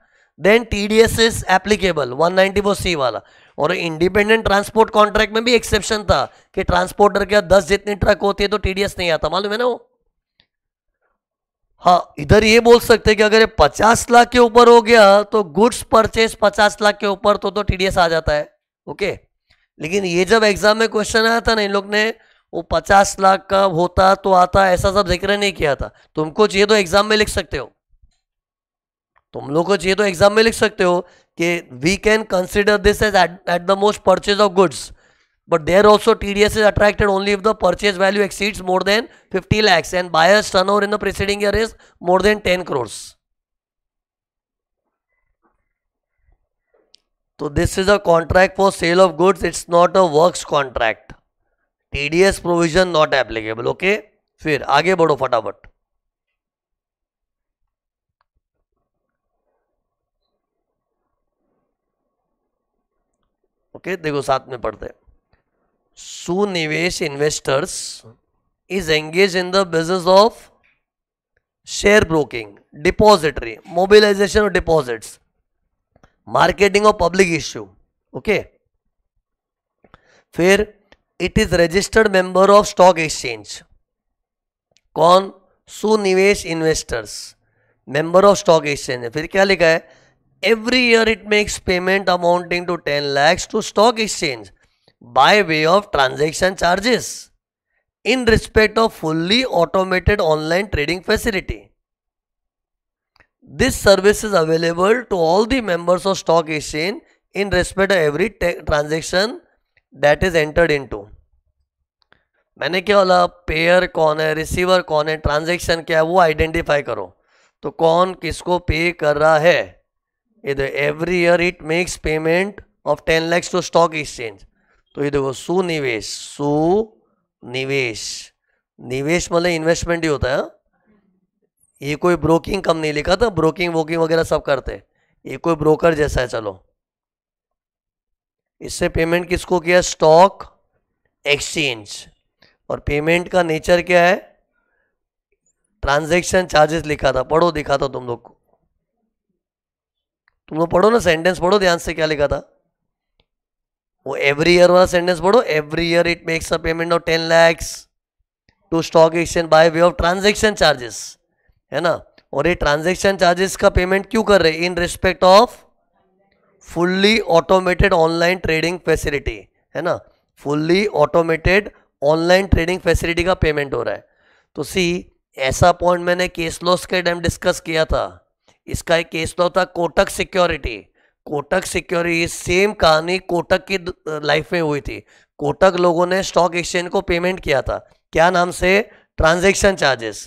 then TDS is applicable one ninety four C वाला और independent transport contract में भी exception था कि transporter के दस जितनी truck होती है तो टीडीएस नहीं आता मालूम है ना वो हाँ इधर ये बोल सकते हैं कि अगर ये पचास लाख के ऊपर हो गया तो गुड्स परचेज पचास लाख के ऊपर तो तो टीडीएस आ जाता है ओके लेकिन ये जब एग्जाम में क्वेश्चन आया था ना इन लोग ने वो पचास लाख का होता तो आता ऐसा सब जिक्र नहीं किया था तुमको चाहिए तो एग्जाम में लिख सकते हो तुम लोग को चाहिए तो एग्जाम में लिख सकते हो कि we can consider this as at the most purchase of goods But there also TDS is attracted only if the purchase value exceeds more than 50 lakhs and buyer's turnover in the preceding year is more than 10 crores. So this is a contract for sale of goods. It's not a works contract. TDS provision not applicable. Okay. फिर आगे बढ़ो फटाफट okay देखो साथ में पढ़ते हैं Sunivesh investors is engage in the business of share broking depository mobilization of deposits marketing of public issue okay फिर it is registered member of stock exchange कौन Sunivesh investors member of stock exchange फिर क्या लिखा है every year it makes payment amounting to ten lakhs to stock exchange by way of transaction charges in respect of fully automated online trading facility. This service is available to all the members of stock exchange in respect of every transaction that is entered into. मैंने क्या बोला pair कौन है receiver कौन है transaction क्या है वो आइडेंटिफाई करो तो कौन किसको पे कर रहा है इधर every year it makes payment of ten lakhs to stock exchange तो ये देखो सुनिवेश सुनिवेश निवेश मतलब इन्वेस्टमेंट ही होता है हाँ? ये कोई ब्रोकिंग कम नहीं लिखा था ब्रोकिंग वोकिंग वगैरह सब करते ये कोई ब्रोकर जैसा है चलो इससे पेमेंट किसको किया स्टॉक एक्सचेंज और पेमेंट का नेचर क्या है ट्रांजैक्शन चार्जेस लिखा था पढ़ो दिखा था तुम लोग को तुम लोग पढ़ो ना सेंटेंस पढ़ो ध्यान से क्या लिखा था वो एवरी ईयर वाला सेंटेंस पढ़ो every year it makes a payment of ten lakhs to stock exchange by way of transaction charges है ना और ये ट्रांजेक्शन चार्जेस का पेमेंट क्यों कर रहे in respect of fully automated online trading facility है ना fully automated online trading facility का पेमेंट हो रहा है तो सी ऐसा पॉइंट मैंने केस लॉस के टाइम डिस्कस किया था इसका एक केस लॉ था Kotak security Kotak security same कहानी कोटक की लाइफ में हुई थी कोटक लोगों ने स्टॉक एक्सचेंज को पेमेंट किया था क्या नाम से ट्रांजेक्शन चार्जेस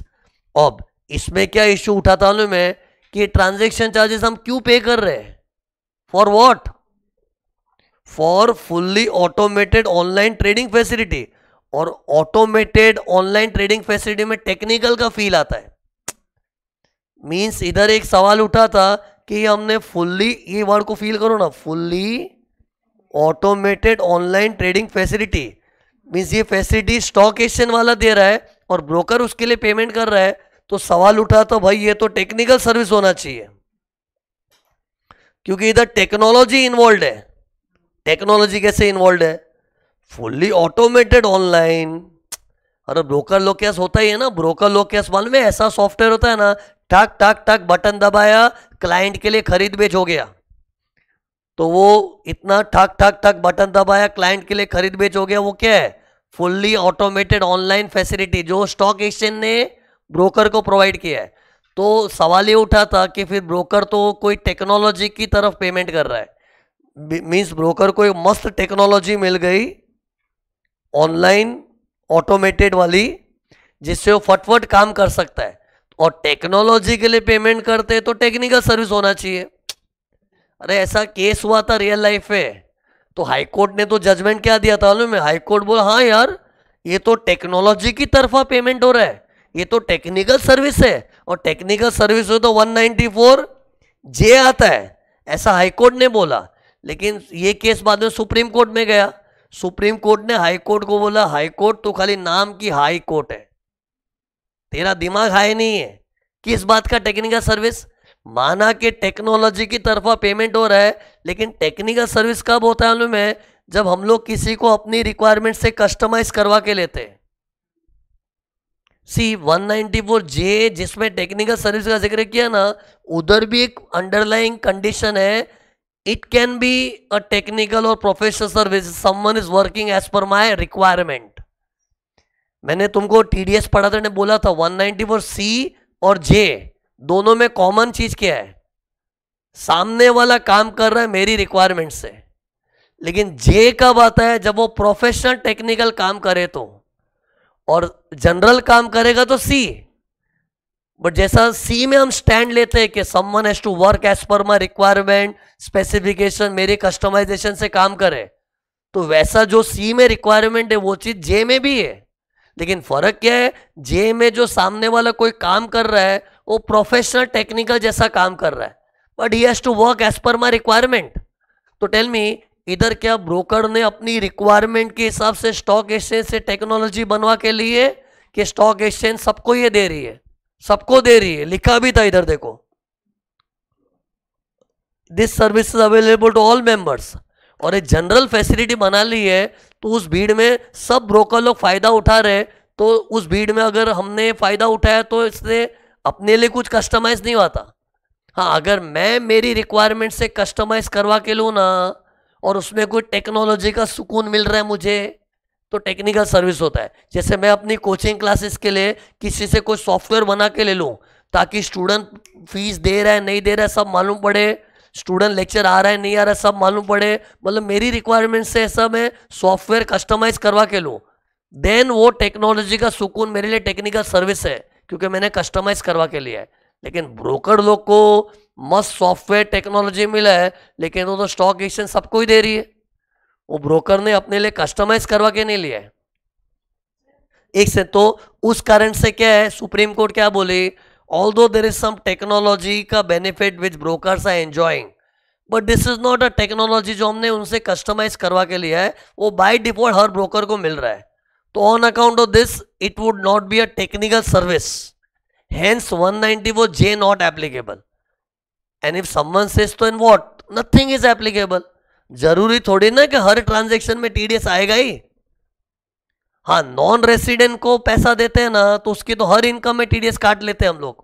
अब इसमें क्या इश्यू उठाता हूं मैं कि ट्रांजेक्शन चार्जेस हम क्यों पे कर रहे हैं for what for fully automated online trading facility और ऑटोमेटेड ऑनलाइन ट्रेडिंग फैसिलिटी में टेक्निकल का फील आता है मींस इधर एक सवाल उठा था कि हमने फुल्ली ये वर्ड को फील करो ना fully automated online trading facility means ये फैसिलिटी स्टॉक एक्सचेंज वाला दे रहा है और ब्रोकर उसके लिए पेमेंट कर रहा है तो सवाल उठा तो भाई ये तो टेक्निकल सर्विस होना चाहिए क्योंकि इधर टेक्नोलॉजी इन्वॉल्व है टेक्नोलॉजी कैसे इन्वॉल्व है फुल्ली ऑटोमेटेड ऑनलाइन अरे ब्रोकर लोग होता ही है ना ब्रोकर लोग कैस मालूम है ऐसा सॉफ्टवेयर होता है ना टक टक टक बटन दबाया क्लाइंट के लिए खरीद बेच हो गया तो वो इतना ठक ठक ठक बटन दबाया क्लाइंट के लिए खरीद बेच हो गया वो क्या है फुल्ली ऑटोमेटेड ऑनलाइन फैसिलिटी जो स्टॉक एक्सचेंज ने ब्रोकर को प्रोवाइड किया है तो सवाल ये उठा था कि फिर ब्रोकर तो कोई टेक्नोलॉजी की तरफ पेमेंट कर रहा है मीन्स ब्रोकर को एक मस्त टेक्नोलॉजी मिल गई ऑनलाइन ऑटोमेटेड वाली जिससे वो फटफट काम कर सकता है और टेक्नोलॉजी के लिए पेमेंट करते हैं तो टेक्निकल सर्विस होना चाहिए अरे ऐसा केस हुआ था रियल लाइफ में तो हाई कोर्ट ने तो जजमेंट क्या दिया था मैं हाईकोर्ट बोला हाँ यार ये तो टेक्नोलॉजी की तरफा पेमेंट हो रहा है ये तो टेक्निकल सर्विस है और टेक्निकल सर्विस हो तो 194 जे आता है ऐसा हाई कोर्ट ने बोला लेकिन ये केस बाद में सुप्रीम कोर्ट में गया सुप्रीम कोर्ट ने हाई कोर्ट को बोला हाई कोर्ट तो खाली नाम की हाई कोर्ट है तेरा दिमाग हाई नहीं है किस बात का टेक्निकल सर्विस माना कि टेक्नोलॉजी की तरफ पेमेंट हो रहा है लेकिन टेक्निकल सर्विस कब होता है मालूम जब हम लोग किसी को अपनी रिक्वायरमेंट से कस्टमाइज करवा के लेते हैं सी 194 जे जिसमें टेक्निकल सर्विस का जिक्र किया ना उधर भी एक अंडरलाइंग कंडीशन है it can be a technical और professional service someone is working as per my requirement मैंने तुमको टीडीएस पढ़ा था ने बोला था 194 सी और जे दोनों में कॉमन चीज क्या है सामने वाला काम कर रहा है मेरी रिक्वायरमेंट से लेकिन जे कब आता है जब वो प्रोफेशनल टेक्निकल काम करे तो और जनरल काम करेगा तो सी बट जैसा सी में हम स्टैंड लेते हैं कि someone has to work as per my requirement specification मेरे कस्टमाइजेशन से काम करे तो वैसा जो सी में रिक्वायरमेंट है वो चीज जे में भी है लेकिन फर्क क्या है जे में जो सामने वाला कोई काम कर रहा है वो प्रोफेशनल टेक्निकल जैसा काम कर रहा है but he has to work as per my requirement तो टेल मी इधर क्या ब्रोकर ने अपनी रिक्वायरमेंट के हिसाब से स्टॉक एक्सचेंज से टेक्नोलॉजी बनवा के लिए कि स्टॉक एक्सचेंज सबको ये दे रही है सबको दे रही है लिखा भी था इधर देखो this service is available to all members और एक जनरल फैसिलिटी बना ली है तो उस भीड़ में सब ब्रोकर लोग फ़ायदा उठा रहे तो उस भीड़ में अगर हमने फ़ायदा उठाया तो इससे अपने लिए कुछ कस्टमाइज नहीं होता हाँ अगर मैं मेरी रिक्वायरमेंट से कस्टमाइज करवा के लूँ ना और उसमें कोई टेक्नोलॉजी का सुकून मिल रहा है मुझे तो टेक्निकल सर्विस होता है जैसे मैं अपनी कोचिंग क्लासेस के लिए किसी से कोई सॉफ्टवेयर बना के ले लूँ ताकि स्टूडेंट फीस दे रहा है नहीं दे रहा है सब मालूम पड़े स्टूडेंट लेक्चर आ रहा है नहीं आ रहा है सब मालूम पड़े मतलब मेरी रिक्वायरमेंट से ऐसा मैं सॉफ्टवेयर कस्टमाइज करवा के लूँ देन वो टेक्नोलॉजी का सुकून मेरे लिए टेक्निकल सर्विस है क्योंकि मैंने कस्टमाइज करवा के लिया है लेकिन ब्रोकर लोग को मस्त सॉफ्टवेयर टेक्नोलॉजी मिला है लेकिन वो तो स्टॉक एक्सचेंज सबको ही दे रही है वो ब्रोकर ने अपने लिए कस्टमाइज करवा के नहीं लिया है एक से तो उस कारण से क्या है सुप्रीम कोर्ट क्या बोली although there is some technological benefit which brokers are enjoying but this is not a technology जो हमने उनसे कस्टमाइज करवा के लिया है वो बाय डिफॉल्ट हर ब्रोकर को मिल रहा है तो on account of this it would not be a technical service hence 190 वो J not applicable and if someone says तो in what nothing is applicable जरूरी थोड़ी ना कि हर ट्रांजेक्शन में टीडीएस आएगा ही हाँ नॉन रेसिडेंट को पैसा देते हैं ना तो उसकी तो हर इनकम में टीडीएस काट लेते हैं हम लोग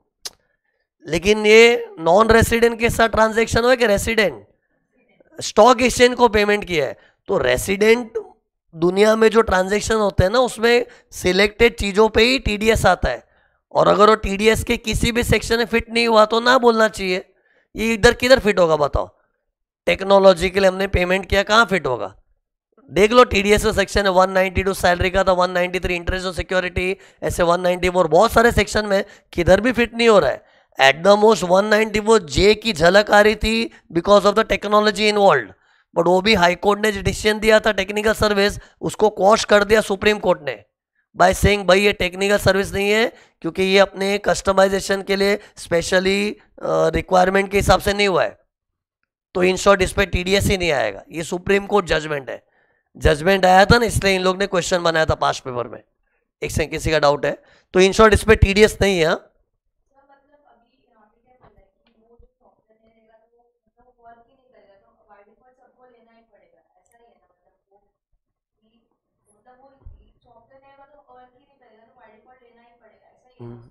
लेकिन ये नॉन रेसिडेंट के साथ ट्रांजेक्शन हुआ कि रेसिडेंट स्टॉक एक्सचेंज को पेमेंट किया है तो रेसिडेंट दुनिया में जो ट्रांजेक्शन होते हैं ना उसमें सिलेक्टेड चीज़ों पे ही टीडीएस आता है और अगर वो टीडीएस के किसी भी सेक्शन में फिट नहीं हुआ तो ना बोलना चाहिए ये इधर किधर फिट होगा बताओ टेक्नोलॉजी के लिए हमने पेमेंट किया कहाँ फिट होगा देख लो टी डी एस का सेक्शन है वन नाइन्टी टू सैलरी का था वन नाइन्टी थ्री इंटरेस्ट और सिक्योरिटी ऐसे वन नाइन्टी फोर बहुत सारे सेक्शन में किधर भी फिट नहीं हो रहा है एट द मोस्ट 194 जे की झलक आ रही थी because of the technology involve but वो भी हाई कोर्ट ने जो डिसीजन दिया था टेक्निकल सर्विस उसको कॉश कर दिया सुप्रीम कोर्ट ने बाय सेइंग भाई ये टेक्निकल सर्विस नहीं है क्योंकि ये अपने कस्टमाइजेशन के लिए स्पेशली रिक्वायरमेंट के हिसाब से नहीं हुआ है तो इन शॉर्ट इस पर टी ही नहीं आएगा ये सुप्रीम कोर्ट जजमेंट है जजमेंट आया था ना इसलिए इन लोग ने क्वेश्चन बनाया था पास्ट पेपर में एक से किसी का डाउट है तो इन शॉर्ट इस पर टी नहीं है हाँ।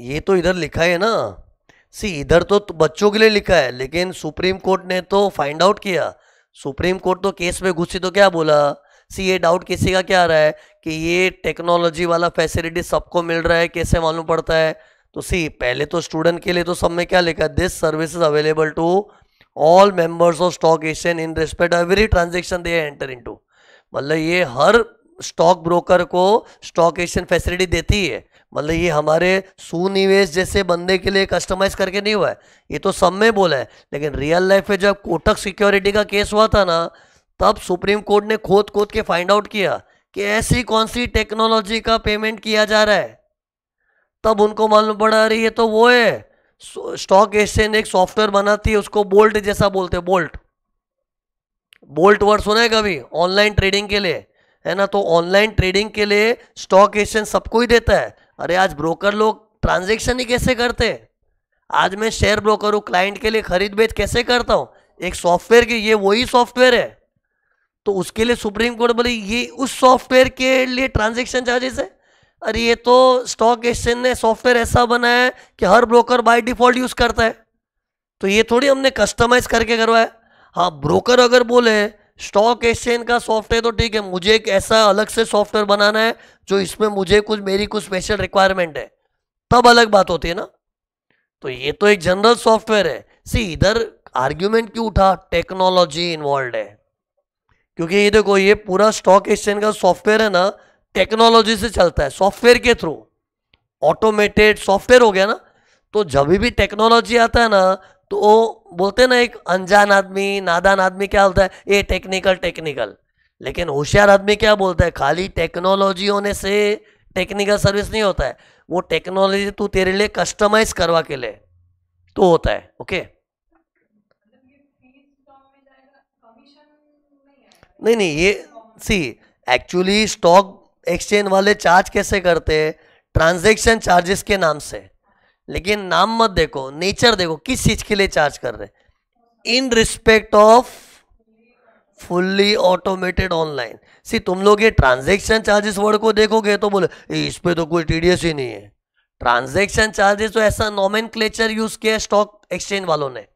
ये तो इधर लिखा है ना सी इधर तो बच्चों के लिए लिखा है लेकिन सुप्रीम कोर्ट ने तो फाइंड आउट किया सुप्रीम कोर्ट तो केस में घुसी तो क्या बोला सी ये डाउट किसी का क्या आ रहा है कि ये टेक्नोलॉजी वाला फैसिलिटी सबको मिल रहा है कैसे मालूम पड़ता है तो सी पहले तो स्टूडेंट के लिए तो सब में क्या लिखा है this service is available to all members of stock Asian in respect every transaction they enter in मतलब ये हर स्टॉक ब्रोकर को स्टॉक एशियन फैसिलिटी देती है मतलब ये हमारे सुनिवेश जैसे बंदे के लिए कस्टमाइज करके नहीं हुआ है ये तो सब में बोला है लेकिन रियल लाइफ में जब कोटक सिक्योरिटी का केस हुआ था ना तब सुप्रीम कोर्ट ने खोद खोद के फाइंड आउट किया कि ऐसी कौन सी टेक्नोलॉजी का पेमेंट किया जा रहा है तब उनको मालूम पड़ा अरे ये तो वो है स्टॉक एक्सचेंज एक सॉफ्टवेयर बनाती है उसको बोल्ट जैसा बोलते हैं बोल्ट बोल्ट वर्ड सुना है कभी ऑनलाइन ट्रेडिंग के लिए है ना तो ऑनलाइन ट्रेडिंग के लिए स्टॉक एक्सचेंज सबको ही देता है अरे आज ब्रोकर लोग ट्रांजेक्शन ही कैसे करते हैं आज मैं शेयर ब्रोकर हूँ क्लाइंट के लिए खरीद बेच कैसे करता हूँ एक सॉफ्टवेयर की ये वही सॉफ्टवेयर है तो उसके लिए सुप्रीम कोर्ट बोले ये उस सॉफ्टवेयर के लिए ट्रांजेक्शन चार्जेस है अरे ये तो स्टॉक एक्सचेंज ने सॉफ्टवेयर ऐसा बनाया है कि हर ब्रोकर बाय डिफॉल्ट यूज़ करता है तो ये थोड़ी हमने कस्टमाइज करके करवाया हाँ ब्रोकर अगर बोले स्टॉक एक्सचेंज का सॉफ्टवेयर तो ठीक है मुझे एक ऐसा अलग से सॉफ्टवेयर बनाना है जो इसमें मुझे कुछ मेरी कुछ स्पेशल रिक्वायरमेंट है तब अलग बात होती है ना तो ये तो एक जनरल सॉफ्टवेयर है सी इधर आर्ग्यूमेंट क्यों उठा टेक्नोलॉजी इन्वॉल्व है क्योंकि ये देखो ये पूरा स्टॉक एक्सचेंज का सॉफ्टवेयर है ना टेक्नोलॉजी से चलता है सॉफ्टवेयर के थ्रू ऑटोमेटेड सॉफ्टवेयर हो गया ना तो जब भी टेक्नोलॉजी आता है ना तो वो बोलते ना एक अनजान आदमी नादान आदमी क्या बोलता है ये टेक्निकल टेक्निकल लेकिन होशियार आदमी क्या बोलता है खाली टेक्नोलॉजी होने से टेक्निकल सर्विस नहीं होता है वो टेक्नोलॉजी तू तेरे लिए कस्टमाइज करवा के ले तो होता है ओके नहीं नहीं ये सी एक्चुअली स्टॉक एक्सचेंज वाले चार्ज कैसे करते हैं ट्रांजेक्शन चार्जेस के नाम से लेकिन नाम मत देखो नेचर देखो किस चीज के लिए चार्ज कर रहे in respect of fully automated online see तुम लोग ये ट्रांजेक्शन चार्जेस वर्ड को देखोगे तो बोले इस पे तो कोई टीडीएस ही नहीं है ट्रांजेक्शन चार्जेस तो ऐसा नॉमेन यूज किया स्टॉक एक्सचेंज वालों ने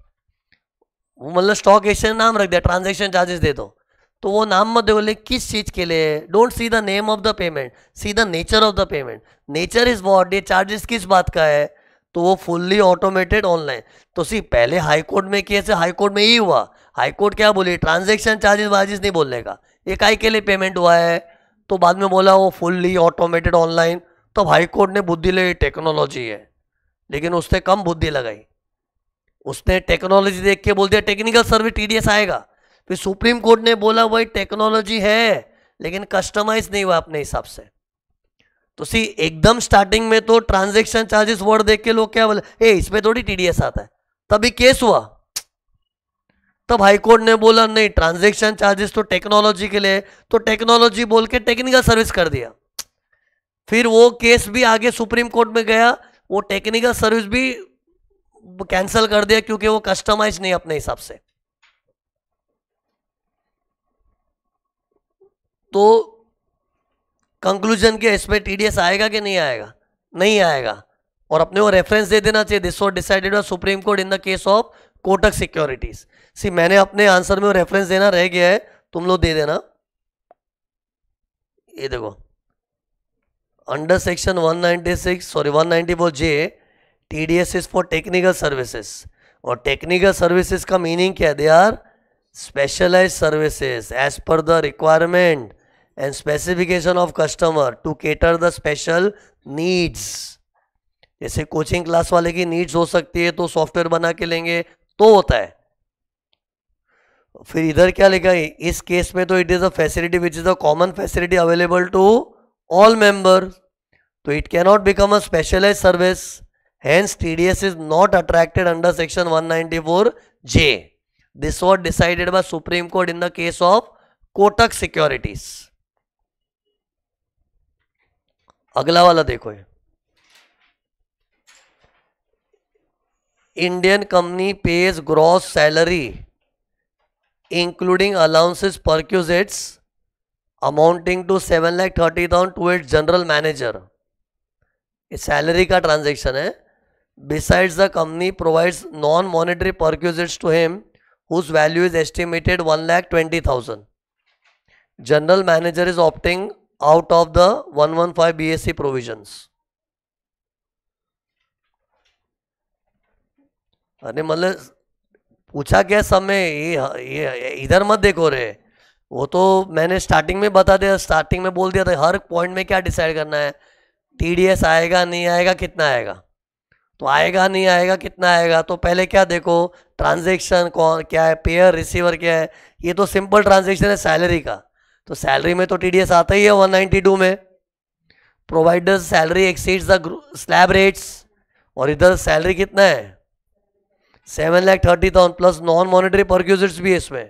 वो मतलब स्टॉक एक्सचेंज नाम रख दिया ट्रांजेक्शन चार्जेस दे दो तो वो नाम मत देखो लेकिन किस चीज के लिए don't see the name of the payment see the nature of the payment nature is what ये चार्जेस किस बात का है तो वो फुल्ली ऑटोमेटेड ऑनलाइन तो सी पहले हाई कोर्ट में किए थे हाई कोर्ट में ही हुआ हाई कोर्ट क्या बोली ट्रांजेक्शन चार्जेस वार्जेस नहीं बोलने का एक आई के लिए पेमेंट हुआ है तो बाद में बोला वो फुल्ली ऑटोमेटेड ऑनलाइन तो हाई कोर्ट ने बुद्धि ली टेक्नोलॉजी है लेकिन उसने कम बुद्धि लगाई उसने टेक्नोलॉजी देख के बोल दिया टेक्निकल सर्विस एस आएगा फिर सुप्रीम कोर्ट ने बोला भाई टेक्नोलॉजी है लेकिन कस्टमाइज नहीं हुआ अपने हिसाब से तो सी एकदम स्टार्टिंग में तो ट्रांजेक्शन चार्जेस वर्ड देख के लोग क्या बोले ए इसमें थोड़ी टीडीएस आता है तभी केस हुआ तब हाईकोर्ट ने बोला नहीं ट्रांजेक्शन चार्जेस तो टेक्नोलॉजी के लिए तो टेक्नोलॉजी बोल के टेक्निकल सर्विस कर दिया फिर वो केस भी आगे सुप्रीम कोर्ट में गया वो टेक्निकल सर्विस भी कैंसिल कर दिया क्योंकि वो कस्टमाइज नहीं अपने हिसाब से तो कंक्लूजन के पर टीडीएस आएगा कि नहीं आएगा नहीं आएगा और अपने को रेफरेंस दे देना चाहिए this what decided by supreme court in the case of Kotak securities see मैंने अपने आंसर में रेफरेंस देना रह गया है तुम लोग दे देना ये देखो under section 196 sorry 194 J T D S is for technical services और टेक्निकल सर्विसेज का मीनिंग क्या है they are specialize services as per the requirement and specification of customer to cater the special needs जैसे coaching class वाले की needs हो सकती है तो सॉफ्टवेयर बना के लेंगे तो होता है फिर इधर क्या लिखा है इस केस में तो it is a facility which is a common facility available to all member तो it can not become a specialize service hence TDS is not attracted under section 194 ninety four J this what decided by supreme court in the case of Kotak securities अगला वाला देखो ये Indian company pays gross salary including allowances perquisites amounting to seven lakh thirty thousand to its general manager ये salary का transaction है beside the company provide non monetary perquisites to him whose value is estimated one lakh twenty thousand general manager is opting out of the 115 BSE provisions. अरे मतलब पूछा क्या समय ये ये इधर मत देखो रे वो तो मैंने स्टार्टिंग में बता दिया स्टार्टिंग में बोल दिया था हर पॉइंट में क्या डिसाइड करना है टीडीएस आएगा नहीं आएगा कितना आएगा तो आएगा नहीं आएगा कितना आएगा तो पहले क्या देखो ट्रांजेक्शन कौन क्या है पेयर रिसीवर क्या है ये तो सिंपल ट्रांजेक्शन है सैलरी का तो सैलरी में तो टीडीएस आता ही है 192 में providers salary exceed the slab rates और इधर सैलरी कितना है seven lakh thirty thousand plus non monetary perquisites भी है इसमें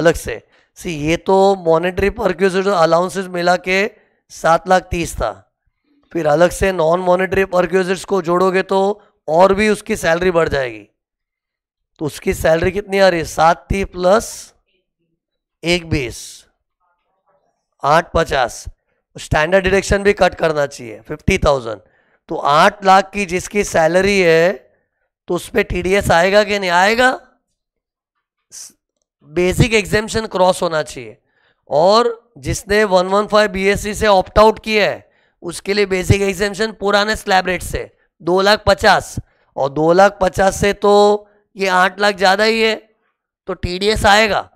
अलग से सी ये तो मॉनिटरी परक्यूजिट अलाउंसेस मिला के सात लाख तीस था फिर अलग से नॉन मॉनिटरी परक्यूजिट्स को जोड़ोगे तो और भी उसकी सैलरी बढ़ जाएगी तो उसकी सैलरी कितनी आ रही है सात तीस प्लस एक बीस आठ पचास स्टैंडर्ड डिडक्शन भी कट करना चाहिए फिफ्टी थाउजेंड तो आठ लाख की जिसकी सैलरी है तो उस पर टी आएगा कि नहीं आएगा बेसिक एग्जामेशन क्रॉस होना चाहिए और जिसने 115 सी से ऑप्ट आउट किया है उसके लिए बेसिक एग्जामेशन पुराने स्लैब रेट से दो लाख पचास और दो लाख पचास से तो ये आठ लाख ज़्यादा ही है तो टी आएगा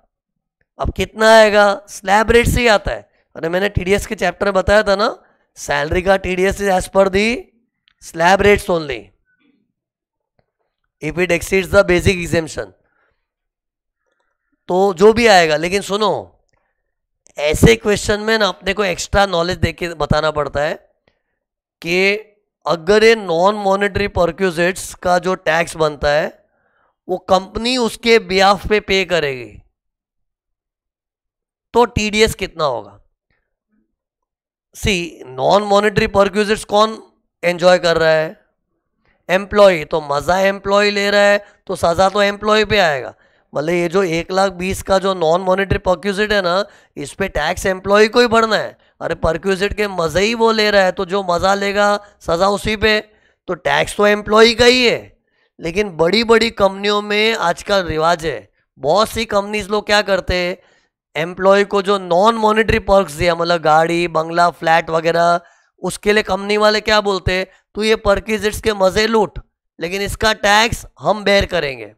अब कितना आएगा स्लैब रेट से ही आता है अरे मैंने टीडीएस के चैप्टर में बताया था ना सैलरी का TDS is as per the slab rates only if it exceeds the basic exemption तो जो भी आएगा लेकिन सुनो ऐसे क्वेश्चन में ना अपने को एक्स्ट्रा नॉलेज दे के बताना पड़ता है कि अगर ये नॉन मॉनेटरी परक्यूजिट्स का जो टैक्स बनता है वो कंपनी उसके ब्याफ पे पे करेगी तो टीडीएस कितना होगा सी नॉन मॉनिटरी परक्यूजिट्स कौन एंजॉय कर रहा है एम्प्लॉय तो मज़ा एम्प्लॉय ले रहा है तो सज़ा तो एम्प्लॉय पे आएगा मतलब ये जो एक लाख बीस का जो नॉन मॉनिटरी परक्यूजिट है ना इस पर टैक्स एम्प्लॉय को ही भरना है अरे परक्यूजिट के मज़े ही वो ले रहा है तो जो मज़ा लेगा सज़ा उसी पे तो टैक्स तो एम्प्लॉय का ही है लेकिन बड़ी बड़ी कंपनियों में आजकल रिवाज है बहुत सी कंपनीज लोग क्या करते हैं एम्प्लॉय को जो नॉन मॉनिटरी पर्क्स दिया मतलब गाड़ी बंगला फ्लैट वगैरह उसके लिए कंपनी वाले क्या बोलते हैं तो ये पर्किजिट्स के मज़े लूट लेकिन इसका टैक्स हम बेयर करेंगे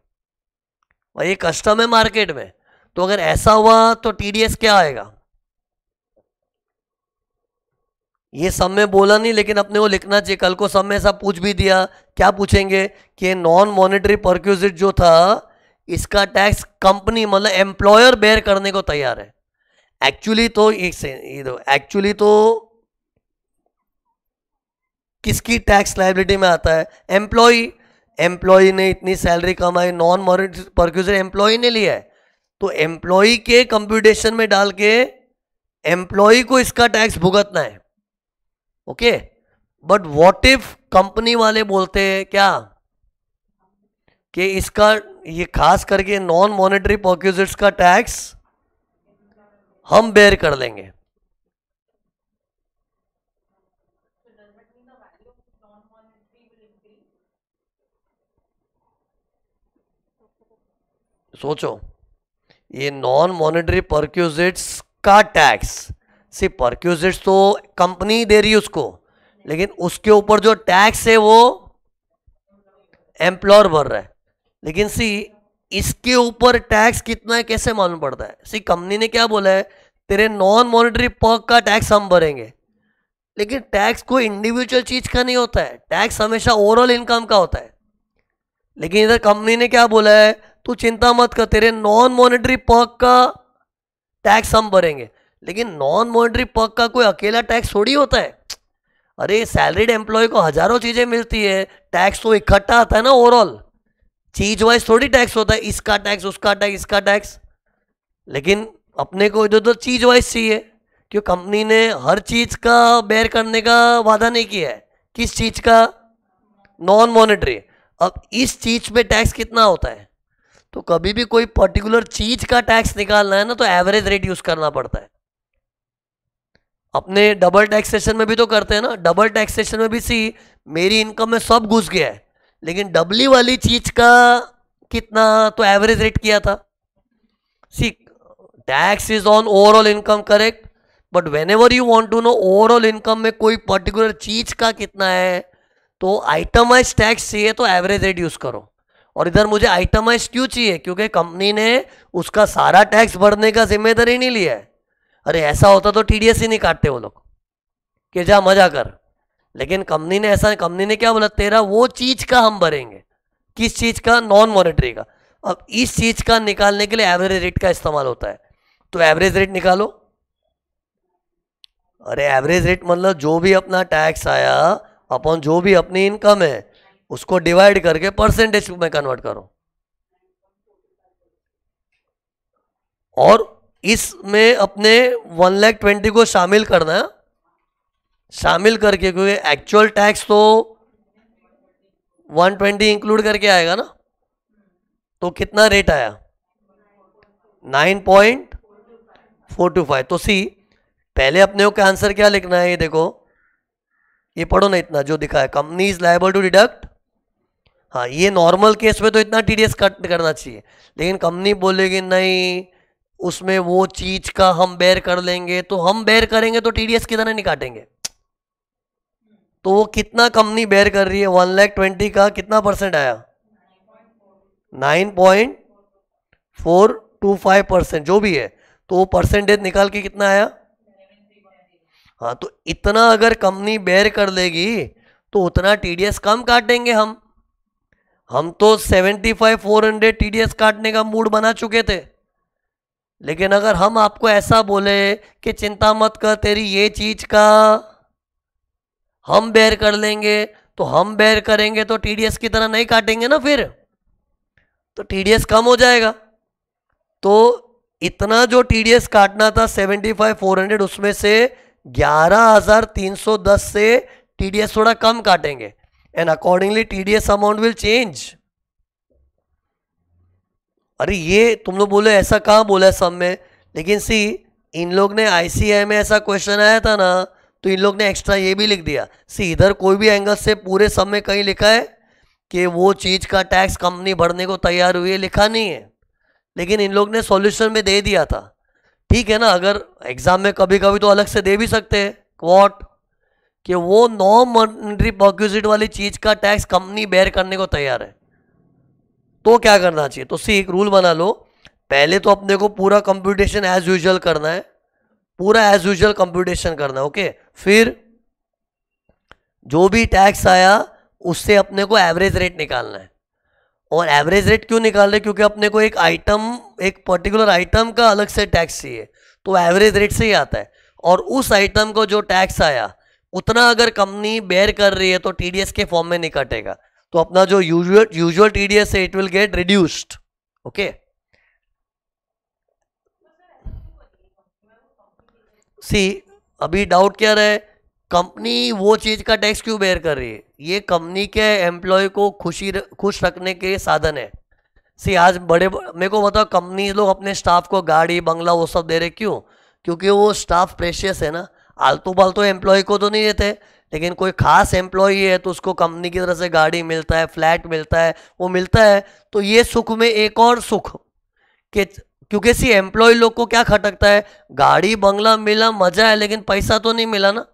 और ये कस्टम है मार्केट में तो अगर ऐसा हुआ तो टीडीएस क्या आएगा ये सब में बोला नहीं लेकिन अपने को लिखना चाहिए कल को सब में ऐसा पूछ भी दिया क्या पूछेंगे कि नॉन मॉनिटरी परक्यूजिट जो था इसका टैक्स कंपनी मतलब एम्प्लॉयर बेयर करने को तैयार है एक्चुअली तो एक्चुअली तो किसकी टैक्स लाइबिलिटी में आता है एम्प्लॉय एम्प्लॉय ने इतनी सैलरी कमाई नॉन मॉरिट परक्यूजर एम्प्लॉय ने लिया है तो एम्प्लॉय के कंप्यूटेशन में डाल के एम्प्लॉय को इसका टैक्स भुगतना है okay but what if company वाले बोलते हैं क्या कि इसका ये खास करके नॉन मॉनेटरी पॉक्यूजिट्स का टैक्स हम बेयर कर लेंगे सोचो ये नॉन मॉनेटरी परक्यूजिट्स का टैक्स सी परक्यूजिट्स तो कंपनी दे रही है उसको लेकिन उसके ऊपर जो टैक्स है वो एम्प्लॉयर भर रहा है लेकिन सी इसके ऊपर टैक्स कितना है कैसे मालूम पड़ता है सी कंपनी ने क्या बोला है तेरे नॉन मॉनिटरी पर्क का टैक्स हम भरेंगे लेकिन टैक्स कोई इंडिविजुअल चीज का नहीं होता है टैक्स हमेशा ओवरऑल इनकम का होता है लेकिन इधर कंपनी ने क्या बोला है तू चिंता मत कर तेरे नॉन मॉनिटरी पर्क का टैक्स हम भरेंगे लेकिन नॉन मॉनिटरी पर्क का कोई अकेला टैक्स थोड़ी होता है अरे सैलरीड एम्प्लॉय को हजारों चीज़ें मिलती है टैक्स तो इकट्ठा आता है ना ओवरऑल चीज वाइज थोड़ी टैक्स होता है इसका टैक्स उसका टैक्स इसका टैक्स लेकिन अपने को इधर उधर चीज वाइज चाहिए क्यों कंपनी ने हर चीज का बेयर करने का वादा नहीं किया है किस चीज का नॉन मॉनिटरी अब इस चीज पे टैक्स कितना होता है तो कभी भी कोई पर्टिकुलर चीज का टैक्स निकालना है ना तो एवरेज रेट यूज करना पड़ता है अपने डबल टैक्सेशन में भी तो करते हैं ना डबल टैक्सेशन में भी सी मेरी इनकम में सब घुस गया है लेकिन डबली वाली चीज का कितना तो एवरेज रेट किया था see tax is on overall income correct but whenever you want to know overall income में कोई पर्टिकुलर चीज का कितना है तो आइटमाइज टैक्स चाहिए तो एवरेज रेट यूज करो और इधर मुझे आइटमाइज क्यों चाहिए क्योंकि कंपनी ने उसका सारा टैक्स भरने का जिम्मेदारी नहीं लिया है अरे ऐसा होता तो टीडीएस ही नहीं काटते वो लोग कि जा मजा कर लेकिन कंपनी ने ऐसा कंपनी ने क्या बोला तेरा वो चीज़ का हम भरेंगे किस चीज़ का नॉन मॉनिटरी का अब इस चीज़ का निकालने के लिए एवरेज रेट का इस्तेमाल होता है तो एवरेज रेट निकालो अरे एवरेज रेट मतलब जो भी अपना टैक्स आया अपॉन जो भी अपनी इनकम है उसको डिवाइड करके परसेंटेज में कन्वर्ट करो और इसमें अपने वन लैख ट्वेंटी को शामिल करना है शामिल करके क्योंकि एक्चुअल टैक्स तो 120 इंक्लूड करके आएगा ना तो कितना रेट आया 9.425 तो सी पहले अपने को आंसर क्या लिखना है ये देखो ये पढ़ो ना इतना जो दिखा है company is liable to deduct हाँ ये नॉर्मल केस में तो इतना टीडीएस कट करना चाहिए लेकिन कंपनी बोलेगी नहीं उसमें वो चीज़ का हम बेर कर लेंगे तो हम बेर करेंगे तो टीडीएस कितना नहीं काटेंगे तो वो कितना कंपनी बेयर कर रही है वन लैख ट्वेंटी का कितना परसेंट आया nine point four two five percent जो भी है तो वो परसेंटेज निकाल के कितना आया हाँ तो इतना अगर कंपनी बेयर कर लेगी तो उतना टीडीएस कम काटेंगे हम हम तो seventy five four hundred T काटने का मूड बना चुके थे लेकिन अगर हम आपको ऐसा बोले कि चिंता मत कर तेरी ये चीज़ का हम बैर कर लेंगे तो हम बैर करेंगे तो टीडीएस की तरह नहीं काटेंगे ना फिर तो टीडीएस कम हो जाएगा तो इतना जो टीडीएस काटना था सेवेंटी फाइव फोर हंड्रेड उसमें से ग्यारह हजार तीन सौ दस से टीडीएस थोड़ा कम काटेंगे and accordingly TDS amount will change अरे ये तुम लोग बोले ऐसा कहाँ बोला है सब में लेकिन सी इन लोग ने आईसीआई में ऐसा क्वेश्चन आया था ना तो इन लोग ने एक्स्ट्रा ये भी लिख दिया सी इधर कोई भी एंगल से पूरे सब में कहीं लिखा है कि वो चीज़ का टैक्स कंपनी भरने को तैयार हुई है लिखा नहीं है लेकिन इन लोग ने सॉल्यूशन में दे दिया था ठीक है ना अगर एग्ज़ाम में कभी कभी तो अलग से दे भी सकते हैं वॉट कि वो नॉन मॉनिटरी पॉक्यूजिट वाली चीज़ का टैक्स कंपनी बेयर करने को तैयार है तो क्या करना चाहिए तो सी एक रूल बना लो पहले तो अपने को पूरा कंप्यूटेशन एज यूजल करना है पूरा एज यूजल कंप्यूटेशन करना है ओके फिर जो भी टैक्स आया उससे अपने को एवरेज रेट निकालना है और एवरेज रेट क्यों निकाल रहे क्योंकि अपने को एक आइटम एक पर्टिकुलर आइटम का अलग से टैक्स चाहिए तो एवरेज रेट से ही आता है और उस आइटम को जो टैक्स आया उतना अगर कंपनी बेयर कर रही है तो टीडीएस के फॉर्म में नहीं कटेगा तो अपना जो यूजुअल यूजुअल टीडीएस है it will get reduced okay see अभी डाउट क्या रहे है कंपनी वो चीज़ का टैक्स क्यों बेयर कर रही है ये कंपनी के एम्प्लॉय को खुशी र, खुश रखने के साधन है सी आज बड़े मेरे को बताओ कंपनी लोग अपने स्टाफ को गाड़ी बंगला वो सब दे रहे क्यों क्योंकि वो स्टाफ प्रेशियस है ना आलतू फालतू एम्प्लॉय को तो नहीं देते लेकिन कोई खास एम्प्लॉय है तो उसको कंपनी की तरफ से गाड़ी मिलता है फ्लैट मिलता है वो मिलता है तो ये सुख में एक और सुख कि क्योंकि सी एम्प्लॉय लोग को क्या खटकता है गाड़ी बंगला मिला मजा है लेकिन पैसा तो नहीं मिला ना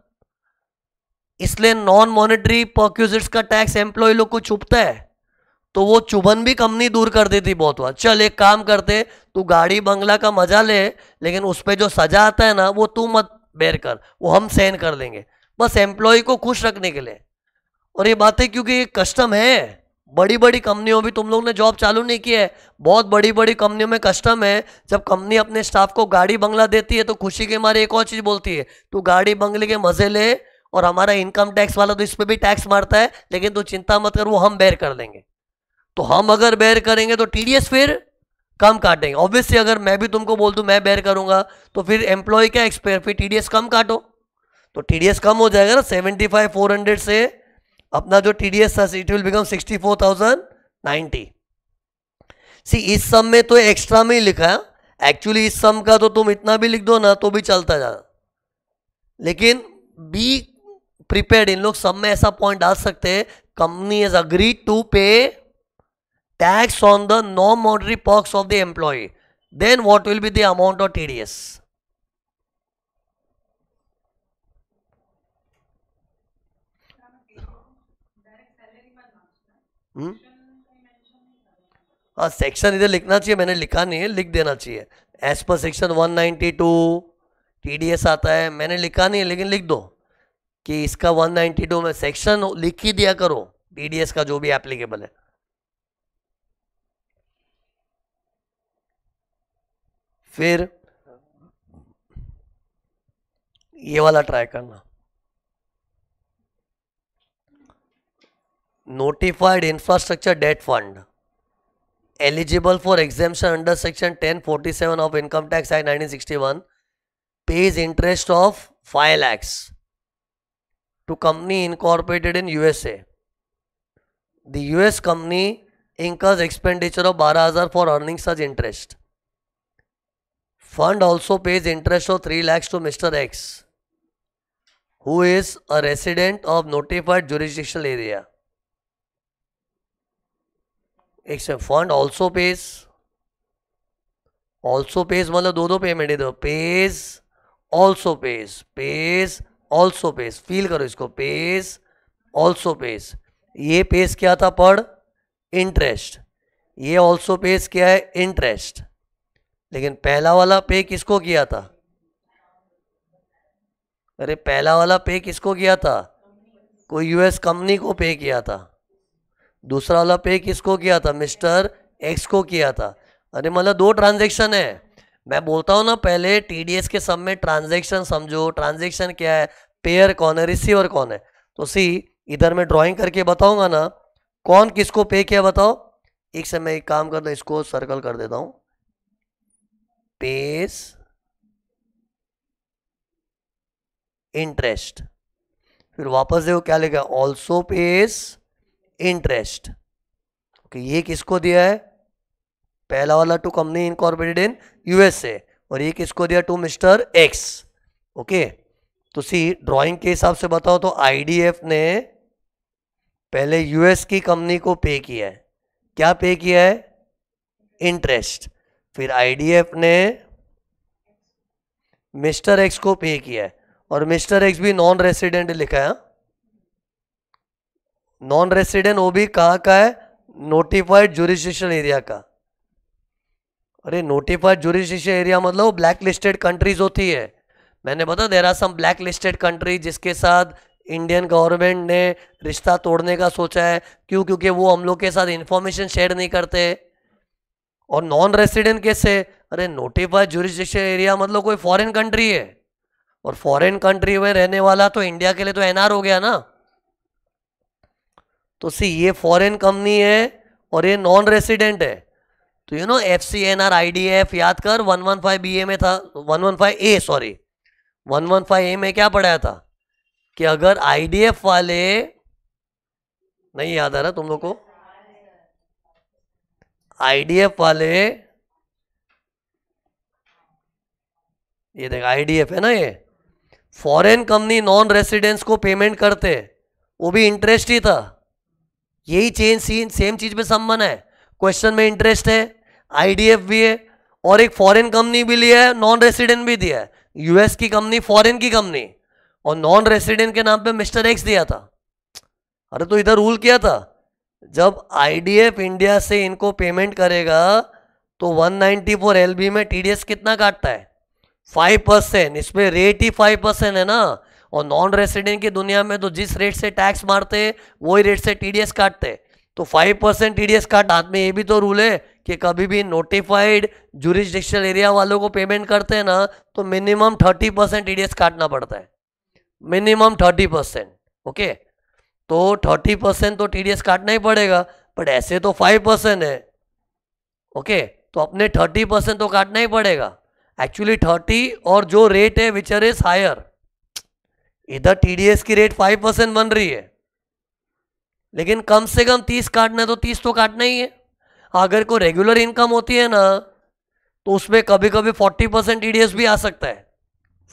इसलिए नॉन मॉनिटरी पर्क्यूजिट्स का टैक्स एम्प्लॉय लोग को चुपता है तो वो चुभन भी कंपनी दूर कर देती बहुत बार चल एक काम करते तू गाड़ी बंगला का मजा ले लेकिन उस पर जो सजा आता है ना वो तू मत बेर कर वो हम सहन कर देंगे बस एम्प्लॉय को खुश रखने के लिए और ये बातें क्योंकि ये कस्टम है बड़ी बड़ी कंपनियों भी तुम लोग ने जॉब चालू नहीं की है बहुत बड़ी बड़ी कंपनियों में कस्टम है जब कंपनी अपने स्टाफ को गाड़ी बंगला देती है तो खुशी के मारे एक और चीज़ बोलती है तू गाड़ी बंगले के मज़े ले और हमारा इनकम टैक्स वाला तो इस पर भी टैक्स मारता है लेकिन तू चिंता मत कर वो हम बेर कर देंगे तो हम अगर बेर करेंगे तो टी फिर कम काटेंगे ऑब्वियसली अगर मैं भी तुमको बोल दूँ मैं बेर करूँगा तो फिर एम्प्लॉय क्या एक्सपेयर फिर टी कम काटो तो टी कम हो जाएगा ना सेवेंटी फाइव फोर हंड्रेड से अपना जो टी डी एस था it will become sixty four thousand ninety see इस सम में तो एक्स्ट्रा में ही लिखा है एक्चुअली इस सम का तो तुम इतना भी लिख दो ना तो भी चलता जा लेकिन बी प्रिपेयर्ड इन लोग सब में ऐसा पॉइंट डाल सकते हैं company is agree to pay tax on the non monetary perks of the employee then what will be the amount of T D S hmm? हाँ सेक्शन इधर लिखना चाहिए मैंने लिखा नहीं है लिख देना चाहिए एज पर सेक्शन 192 टीडीएस आता है मैंने लिखा नहीं है लेकिन लिख दो कि इसका 192 में सेक्शन लिख ही दिया करो टीडीएस का जो भी एप्लीकेबल है फिर ये वाला ट्राई करना notified infrastructure debt fund eligible for exemption under section 1047 of income tax act 1961 pays interest of 5 lakhs to company incorporated in usa the us company incurs expenditure of 12000 for earning such interest fund also pays interest of 3 lakhs to mr x who is a resident of notified jurisdictional area action fund also pays also pays मतलब दो दो payment है दो pays also pays pays also pays feel करो इसको pays also pays ये page क्या था पढ़ इंटरेस्ट ये ऑल्सो पेज क्या है इंटरेस्ट लेकिन पहला वाला पे किसको किया था अरे पहला वाला पे किसको किया था कोई यूएस कंपनी को पे किया था दूसरा वाला पे किसको किया था मिस्टर एक्स को किया था अरे मतलब दो ट्रांजेक्शन है मैं बोलता हूँ ना पहले एस के सब में ट्रांजेक्शन समझो ट्रांजेक्शन क्या है पेयर कौन है रिसीवर कौन है तो सी इधर मैं ड्राइंग करके बताऊंगा ना कौन किसको पे किया बताओ एक से मैं एक काम कर दो इसको सर्कल कर देता हूं पेस इंटरेस्ट फिर वापस देखो क्या लिखा ऑल्सो पेस इंटरेस्ट ओके ये किसको दिया है पहला वाला to company incorporated in USA और ये किसको दिया टू मिस्टर एक्स ओके तो सी ड्राइंग के हिसाब से बताओ तो आईडीएफ ने पहले यूएस की कंपनी को पे किया है क्या पे किया है इंटरेस्ट फिर आईडीएफ ने मिस्टर एक्स को पे किया है और मिस्टर एक्स भी नॉन रेसिडेंट लिखा है हाँ? नॉन रेसिडेंट वो भी कहाँ का है नोटिफाइड जुरिस्टिक्शन एरिया का अरे नोटिफाइड जुरिस्टिक्शन एरिया मतलब वो ब्लैक लिस्टेड कंट्रीज होती है मैंने बता दे रहा सम ब्लैक लिस्टेड कंट्री जिसके साथ इंडियन गवर्नमेंट ने रिश्ता तोड़ने का सोचा है क्यों क्योंकि वो हम लोग के साथ इन्फॉर्मेशन शेयर नहीं करते और नॉन रेसिडेंट कैसे अरे नोटिफाइड जुरिस्डिक्शन एरिया मतलब कोई फॉरेन कंट्री है और फॉरेन कंट्री में रहने वाला तो इंडिया के लिए तो एनआर हो गया ना तो सी ये फॉरेन कंपनी है और ये नॉन रेसिडेंट है तो you know F C N R I D F याद कर one one five B A में था one one five A sorry one one five A में क्या पढ़ाया था कि अगर आई डी एफ वाले नहीं याद आ रहा तुम लोग को आई डी एफ वाले ये देख एफ है ना ये फॉरेन कंपनी नॉन रेसिडेंट्स को पेमेंट करते वो भी इंटरेस्ट ही था यही चेन सीन सेम चीज पे संबंध है क्वेश्चन में इंटरेस्ट है आईडीएफ भी है और एक फॉरेन कंपनी भी लिया है नॉन रेसिडेंट भी दिया है यूएस की कंपनी फॉरेन की कंपनी और नॉन रेसिडेंट के नाम पे मिस्टर एक्स दिया था अरे तो इधर रूल किया था जब आईडीएफ इंडिया से इनको पेमेंट करेगा तो 194 एलबी में टीडीएस कितना काटता है फाइव परसेंट इसमें रेट ही फाइव परसेंट है ना और नॉन रेसिडेंट की दुनिया में तो जिस रेट से टैक्स मारते हैं वही रेट से टीडीएस काटते तो फाइव परसेंट टी काट हाथ में ये भी तो रूल है कि कभी भी नोटिफाइड जुरिस्डिक्शनल एरिया वालों को पेमेंट करते हैं ना तो मिनिमम थर्टी परसेंट टी काटना पड़ता है मिनिमम थर्टी परसेंट ओके तो थर्टी परसेंट तो टी काटना ही पड़ेगा बट ऐसे तो फाइव परसेंट है ओके तो अपने थर्टी परसेंट तो काटना ही पड़ेगा एक्चुअली थर्टी और जो रेट है विचर इज हायर इधर टीडीएस की रेट फाइव परसेंट बन रही है लेकिन कम से कम तीस काटना तो तीस तो काटना ही है अगर कोई रेगुलर इनकम होती है ना तो उसमें कभी कभी फोर्टी परसेंट टीडीएस भी आ सकता है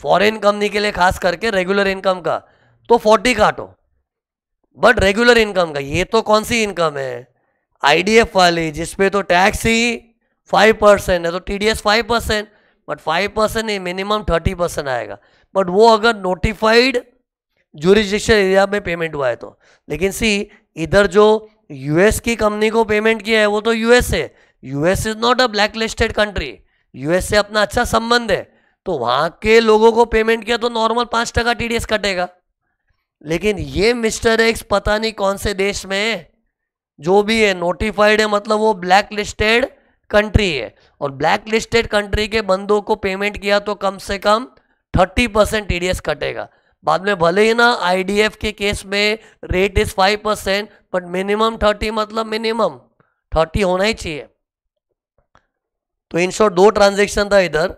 फॉरेन कंपनी के लिए खास करके रेगुलर इनकम का तो फोर्टी काटो बट रेगुलर इनकम का ये तो कौन सी इनकम है आईडीएफ वाली जिसपे तो टैक्स ही फाइव परसेंट है तो TDS five percent but five percent minimum thirty percent आएगा बट वो अगर नोटिफाइड जुरिस्डिक्शन एरिया में पेमेंट हुआ है तो लेकिन सी इधर जो यूएस की कंपनी को पेमेंट किया है वो तो यूएस है US is not a black listed country US से अपना अच्छा संबंध है तो वहाँ के लोगों को पेमेंट किया तो नॉर्मल पाँच टका टी कटेगा लेकिन ये मिस्टर एक्स पता नहीं कौन से देश में जो भी है नोटिफाइड है मतलब वो ब्लैक लिस्टेड कंट्री है और ब्लैक लिस्टेड कंट्री के बंदों को पेमेंट किया तो कम से कम 30 परसेंट टी कटेगा बाद में भले ही ना आईडीएफ के केस में rate is five percent but minimum thirty मतलब मिनिमम थर्टी होना ही चाहिए तो इन शॉर्ट दो ट्रांजेक्शन था इधर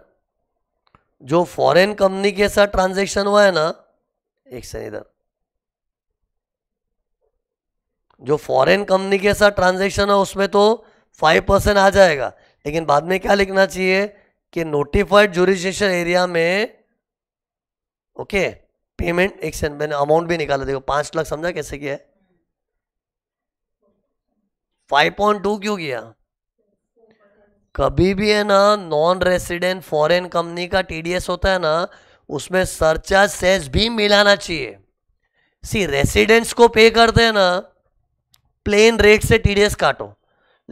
जो फॉरेन कंपनी के साथ ट्रांजेक्शन हुआ है ना एक से इधर जो फॉरेन कंपनी के साथ ट्रांजेक्शन है उसमें तो फाइव परसेंट आ जाएगा लेकिन बाद में क्या लिखना चाहिए कि नोटिफाइड जुरिस्टेशन एरिया में ओके पेमेंट एक सेकंड मैंने अमाउंट भी निकाला देखो पांच लाख समझा कैसे किया है फाइव पॉइंट टू क्यों किया कभी भी है ना नॉन रेसिडेंट फॉरेन कंपनी का टीडीएस होता है ना उसमें सरचार्ज सेस भी मिलाना चाहिए सी रेसिडेंट्स को पे करते हैं ना प्लेन रेट से टीडीएस काटो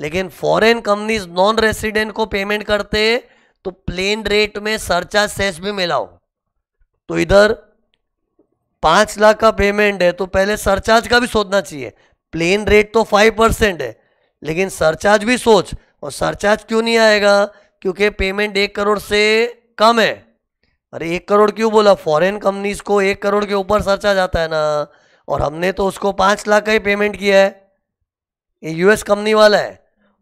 लेकिन फॉरेन कंपनीज नॉन रेसिडेंट को पेमेंट करते तो प्लेन रेट में सरचार्ज सेस भी मिलाओ तो इधर पाँच लाख का पेमेंट है तो पहले सरचार्ज का भी सोचना चाहिए प्लेन रेट तो फाइव परसेंट है लेकिन सरचार्ज भी सोच और सरचार्ज क्यों नहीं आएगा क्योंकि पेमेंट एक करोड़ से कम है अरे एक करोड़ क्यों बोला फॉरेन कंपनीज को एक करोड़ के ऊपर सरचार्ज आता है ना और हमने तो उसको पाँच लाख का ही पेमेंट किया है ये यूएस कंपनी वाला है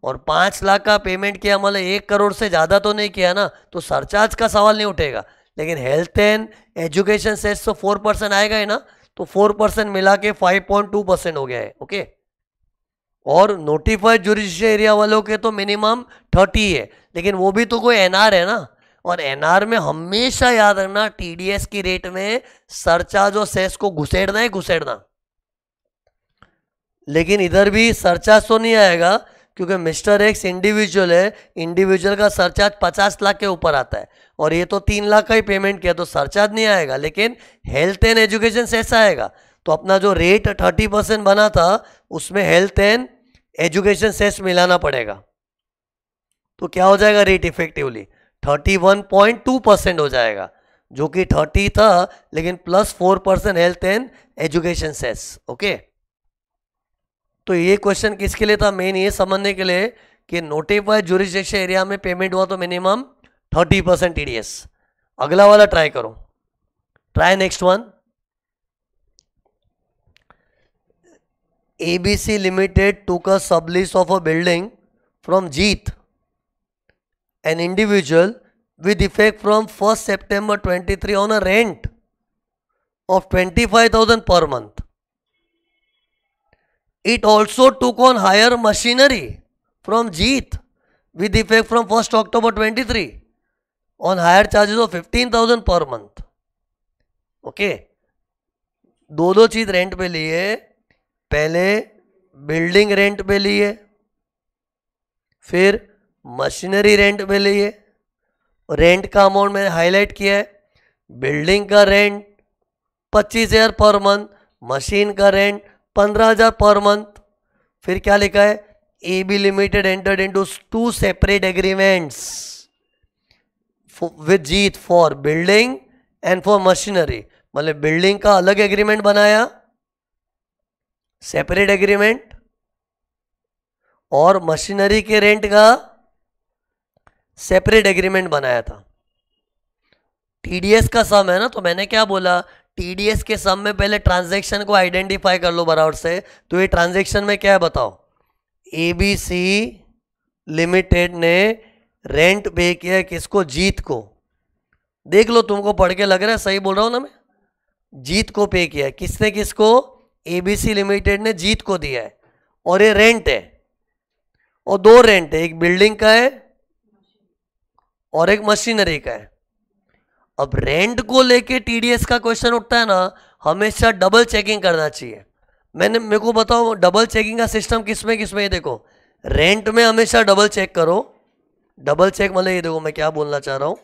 और पाँच लाख का पेमेंट किया मतलब एक करोड़ से ज़्यादा तो नहीं किया ना तो सरचार्ज का सवाल नहीं उठेगा लेकिन हेल्थ एंड एजुकेशन सेस तो फोर परसेंट आएगा ना तो फोर परसेंट मिला के फाइव पॉइंट टू परसेंट हो गया है ओके और नोटिफाइड जुडिशियल एरिया वालों के तो मिनिमम थर्टी है लेकिन वो भी तो कोई एनआर है ना और एनआर में हमेशा याद रखना टीडीएस की रेट में सरचार्ज और सेस को घुसेड़ना है घुसेड़ना लेकिन इधर भी सरचार्ज तो नहीं आएगा क्योंकि मिस्टर एक्स इंडिविजुअल है इंडिविजुअल का सरचार्ज पचास लाख के ऊपर आता है और ये तो तीन लाख का ही पेमेंट किया तो सरचार्ज नहीं आएगा लेकिन हेल्थ एंड एजुकेशन सेस आएगा तो अपना जो रेट थर्टी परसेंट बना था उसमें हेल्थ एंड एजुकेशन सेस मिलाना पड़ेगा तो क्या हो जाएगा rate effectively thirty one point two percent हो जाएगा जो कि थर्टी था लेकिन plus four percent health and education cess okay तो ये क्वेश्चन किसके लिए था मेन ये समझने के लिए कि नोटिफाइड जुरिस्टेशन एरिया में पेमेंट हुआ तो minimum thirty percent T D S अगला वाला ट्राई करो try next one ABC limited took a sublease of a building from Jeet an individual with effect from first September twenty three on a rent of twenty five thousand per month it also took on hire machinery from Jeet with effect from first October twenty three on charges of fifteen thousand per month okay दो दो चीज rent पे लिए पहले building rent पे लिए फिर machinery rent पे लिए रेंट का अमाउंट मैंने हाईलाइट किया है बिल्डिंग का रेंट पच्चीस हज़ार पर मंथ मशीन का रेंट पंद्रह हज़ार पर मंथ फिर क्या लिखा है A B limited entered into two separate agreements Jeet for building and for machinery मतलब बिल्डिंग का अलग एग्रीमेंट बनाया सेपरेट एग्रीमेंट और मशीनरी के रेंट का सेपरेट एग्रीमेंट बनाया था टीडीएस का सम है ना तो मैंने क्या बोला टीडीएस के सम में पहले ट्रांजेक्शन को आइडेंटिफाई कर लो बराबर से तो ये ट्रांजेक्शन में क्या है बताओ एबीसी लिमिटेड ने रेंट पे किया है किसको जीत को देख लो तुमको पढ़ के लग रहा है सही बोल रहा हूँ ना मैं जीत को पे किया है किसने किसको एबीसी लिमिटेड ने जीत को दिया है और ये रेंट है और दो रेंट है एक बिल्डिंग का है और एक मशीनरी का है अब रेंट को लेके टीडीएस का क्वेश्चन उठता है ना हमेशा डबल चेकिंग करना चाहिए मैंने मेरे को बताओ डबल चेकिंग का सिस्टम किस में किस में ये देखो रेंट में हमेशा डबल चेक करो डबल चेक मतलब ये देखो मैं क्या बोलना चाह रहा हूं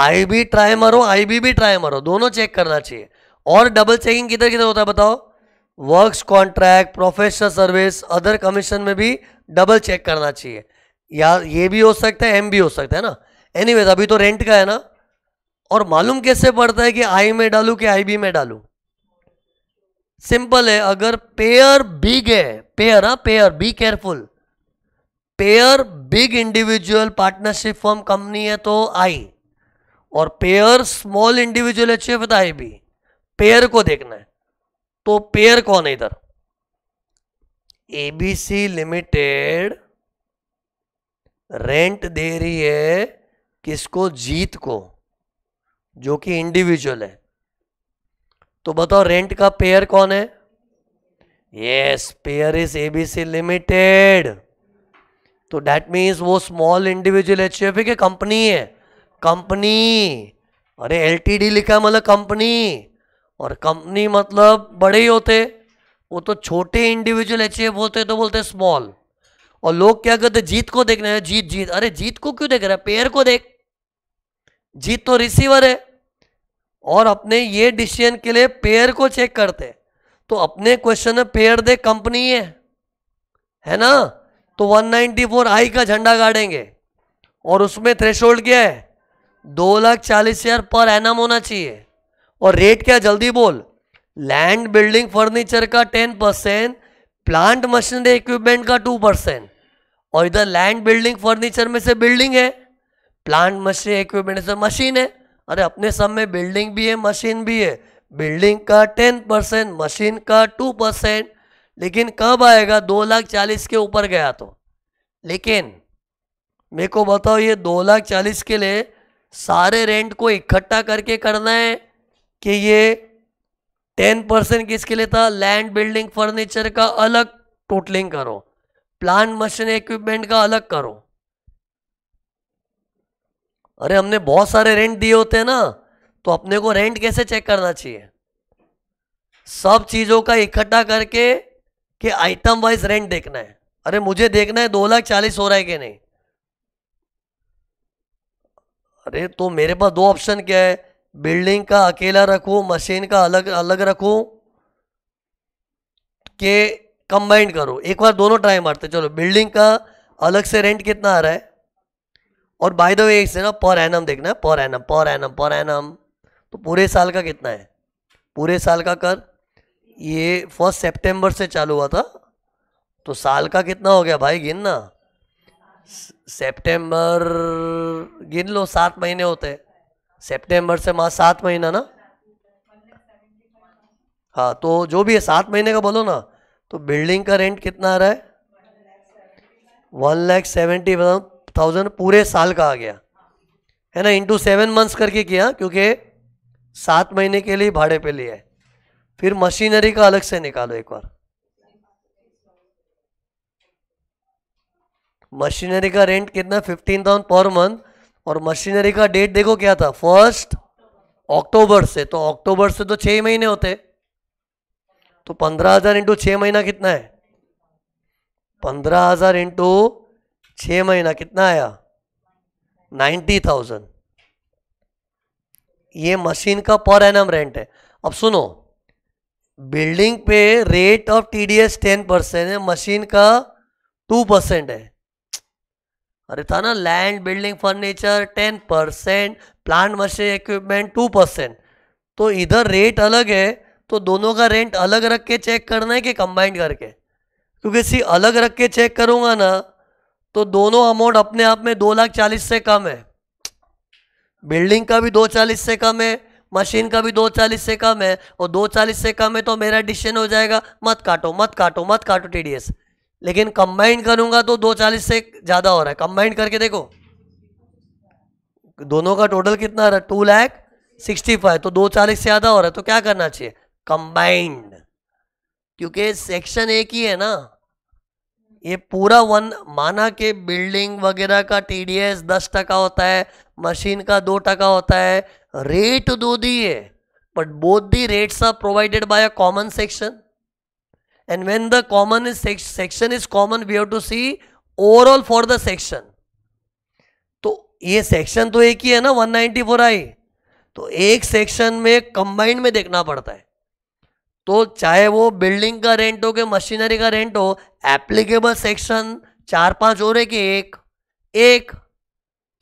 आई भी ट्राई मारो आई बी भी ट्राई मारो दोनों चेक करना चाहिए और डबल चेकिंग किधर किधर होता है बताओ works contract professional service other commission में भी डबल चेक करना चाहिए या ये भी हो सकता है एम भी हो सकता है ना एनी anyway, अभी तो रेंट का है ना और मालूम कैसे पड़ता है कि आई में डालू कि आई बी में डालू सिंपल है अगर पेयर बिग है पेयर हा payer be careful payer big individual partnership firm company है तो आई और पेयर स्मॉल इंडिविजुअल अच्छी आई तो भी पेयर को देखना है तो पेयर कौन है इधर एबीसी लिमिटेड रेंट दे रही है किसको जीत को जो कि इंडिविजुअल है तो बताओ रेंट का पेयर कौन है yes payer is ABC limited तो डैट मीन्स वो स्मॉल इंडिविजुअल एच की कंपनी है कंपनी अरे डी लिखा है मतलब कंपनी और कंपनी मतलब बड़े ही होते वो तो छोटे इंडिविजुअल एच होते तो बोलते स्मॉल और लोग क्या करते जीत को रहे हैं जीत जीत अरे जीत को क्यों देख रहा है पेयर को देख जीत तो रिसीवर है और अपने ये डिसीजन के लिए पेयर को चेक करते तो अपने क्वेश्चन में पेयर दे कंपनी है है ना तो 194 आई का झंडा गाड़ेंगे और उसमें थ्रेशोल्ड क्या है दो लाख चालीस हज़ार पर एनम होना चाहिए और रेट क्या जल्दी बोल लैंड बिल्डिंग फर्नीचर का ten percent plant machinery equipment का टू परसेंट और इधर लैंड बिल्डिंग फर्नीचर में से बिल्डिंग है प्लांट मशीनरी इक्विपमेंट से मशीन है अरे अपने सब में बिल्डिंग भी है मशीन भी है बिल्डिंग का टेन परसेंट मशीन का टू परसेंट लेकिन कब आएगा दो लाख चालीस के ऊपर गया तो लेकिन मेरे को बताओ ये दो लाख चालीस के लिए सारे रेंट को इकट्ठा करके करना है कि ये टेन परसेंट किसके लिए था लैंड बिल्डिंग फर्नीचर का अलग टोटलिंग करो प्लान मशीन इक्विपमेंट का अलग करो अरे हमने बहुत सारे रेंट दिए होते हैं ना तो अपने को रेंट कैसे चेक करना चाहिए सब चीज़ों का इकट्ठा करके कि आइटम वाइज रेंट देखना है अरे मुझे देखना है दो लाख चालीस हो रहा है कि नहीं अरे तो मेरे पास दो ऑप्शन क्या है बिल्डिंग का अकेला रखूं मशीन का अलग अलग रखूं के कंबाइंड करो एक बार दोनों ट्राई मारते चलो बिल्डिंग का अलग से रेंट कितना आ रहा है और बाय द वे से ना पर एनम देखना है per annum per annum per annum तो पूरे साल का कितना है पूरे साल का कर ये फर्स्ट सितंबर से चालू हुआ था तो साल का कितना हो गया भाई गिनना सितंबर गिन लो सात महीने होते सितंबर से माँ सात महीना ना हाँ तो जो भी है सात महीने का बोलो ना तो बिल्डिंग का रेंट कितना आ रहा है वन लैख सेवेंटी थाउजेंड पूरे साल का आ गया है ना इंटू सेवन मंथ्स करके किया क्योंकि सात महीने के लिए भाड़े पे लिया है फिर मशीनरी का अलग से निकालो एक बार मशीनरी का रेंट कितना फिफ्टीन थाउजेंड पर मंथ और मशीनरी का डेट देखो क्या था फर्स्ट अक्टूबर से तो अक्टूबर से तो छह महीने होते तो पंद्रह हजार इंटू छ महीना कितना है पंद्रह हजार इंटू छ महीना कितना आया नाइन्टी थाउजेंड ये मशीन का पर एनम रेंट है अब सुनो बिल्डिंग पे rate of T D S ten percent है मशीन का टू परसेंट है अरे था ना land building furniture ten percent plant machine equipment two percent तो इधर रेट अलग है तो दोनों का रेंट अलग रख के चेक करना है कि कंबाइंड करके क्योंकि सी अलग रख के चेक करूंगा ना तो दोनों अमाउंट अपने आप में दो लाख चालीस से कम है बिल्डिंग का भी दो चालीस से कम है मशीन का भी दो चालीस से कम है और दो चालीस से कम है तो मेरा डिसीजन हो जाएगा मत काटो मत काटो मत काटो टी लेकिन कंबाइंड करूंगा तो दो चालीस से ज़्यादा हो रहा है कंबाइंड करके देखो दोनों का टोटल कितना रहा है टू लैख सिक्सटी फाइव तो दो चालीस से ज़्यादा हो रहा है तो क्या करना चाहिए कंबाइंड क्योंकि सेक्शन एक ही है ना ये पूरा वन माना के बिल्डिंग वगैरह का टीडीएस दस टका होता है मशीन का दो टका होता है रेट तो दो दी है but both the rates are provided by a common section and when the common section is common we have to see overall for the section तो ये सेक्शन तो एक ही है ना वन नाइनटी फोर आई तो एक सेक्शन में कंबाइंड में देखना पड़ता है तो चाहे वो बिल्डिंग का रेंट हो के मशीनरी का रेंट हो एप्लीकेबल सेक्शन चार पांच हो रहे कि एक एक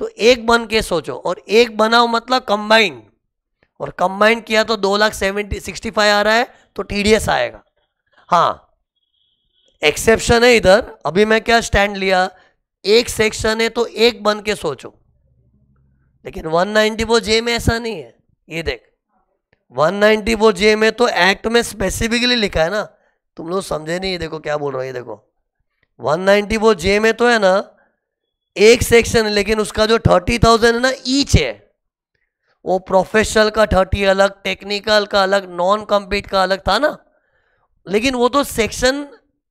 तो एक बन के सोचो और एक बनाओ मतलब कंबाइंड और कंबाइंड किया तो दो लाख सेवेंटी सिक्सटी फाइव आ रहा है तो टीडीएस आएगा हाँ एक्सेप्शन है इधर अभी मैं क्या स्टैंड लिया एक सेक्शन है तो एक बन के सोचो लेकिन 194 जे में ऐसा नहीं है ये देख 194 जे में तो एक्ट में स्पेसिफिकली लिखा है ना तुम लोग समझे नहीं ये देखो क्या बोल रहा है ये देखो 194 जे में तो है ना एक सेक्शन है लेकिन उसका जो थर्टी थाउजेंड है ना ईच है वो प्रोफेशनल का थर्टी अलग टेक्निकल का अलग नॉन कम्पीट का अलग था ना लेकिन वो तो सेक्शन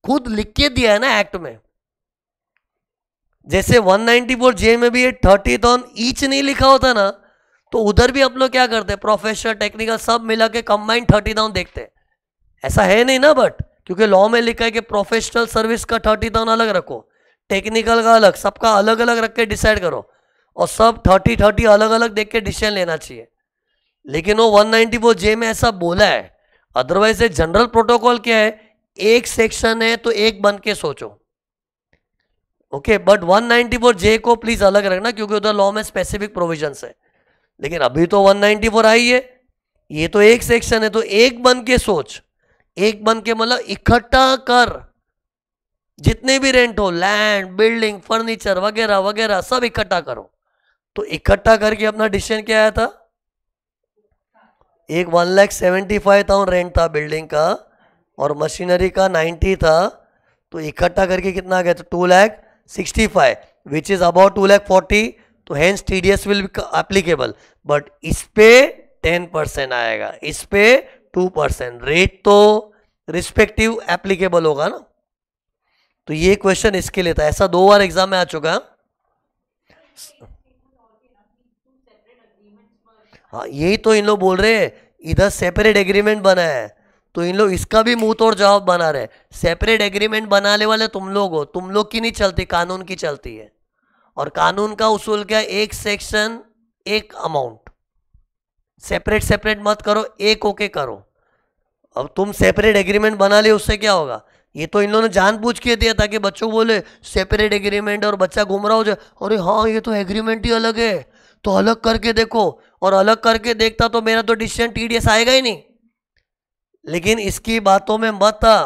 खुद लिख के दिया है ना एक्ट में जैसे 194 जे में भी थर्टी थाउन ईच नहीं लिखा होता ना तो उधर भी आप लोग क्या करते हैं प्रोफेशनल टेक्निकल सब मिला के कंबाइंड थर्टी थाउन देखते ऐसा है नहीं ना बट क्योंकि लॉ में लिखा है कि प्रोफेशनल सर्विस का थर्टी थाउन अलग रखो टेक्निकल का अलग सबका अलग अलग रख के डिसाइड करो और सब थर्टी थर्टी अलग अलग देख के डिसीजन लेना चाहिए लेकिन वो वन नाइनटी वो जे में ऐसा बोला है अदरवाइज जनरल प्रोटोकॉल क्या है एक सेक्शन है तो एक बन के सोचो ओके बट 194 जे को प्लीज अलग रखना क्योंकि उधर लॉ में स्पेसिफिक प्रोविजन है लेकिन अभी तो 194 आई है ये तो एक सेक्शन है तो एक बन के सोच एक बन के मतलब इकट्ठा कर जितने भी रेंट हो लैंड बिल्डिंग फर्नीचर वगैरह वगैरह सब इकट्ठा करो तो इकट्ठा करके अपना डिसीजन क्या आया था एक वन लैख सेवेंटी फाइव था रेंट था बिल्डिंग का और मशीनरी का नाइन्टी था तो इकट्ठा करके कितना आ गया था two lakh sixty five which is about two lakh forty तो hence T D S will applicable but इस पे टेन परसेंट आएगा इस पे टू परसेंट रेट तो रिस्पेक्टिव एप्लीकेबल होगा ना तो ये क्वेश्चन इसके लिए था ऐसा दो बार एग्जाम में आ चुका हाँ यही तो इन लोग बोल रहे हैं इधर सेपरेट एग्रीमेंट बना है तो इन लोग इसका भी मुंह तोड़ जवाब बना रहे सेपरेट एग्रीमेंट बनाने वाले तुम लोग हो तुम लोग की नहीं चलती कानून की चलती है और कानून का उसूल क्या एक सेक्शन एक अमाउंट सेपरेट सेपरेट मत करो एक ओके करो अब तुम सेपरेट एग्रीमेंट बना लिए उससे क्या होगा ये तो इन्होंने ने जानबूझ के दिया ताकि बच्चों बोले सेपरेट एग्रीमेंट और बच्चा घूम रहा हो जाए अरे हाँ ये तो एग्रीमेंट ही अलग है तो अलग करके देखो और अलग करके देखता तो मेरा तो डिसीजन टीडीएस आएगा ही नहीं लेकिन इसकी बातों में मत था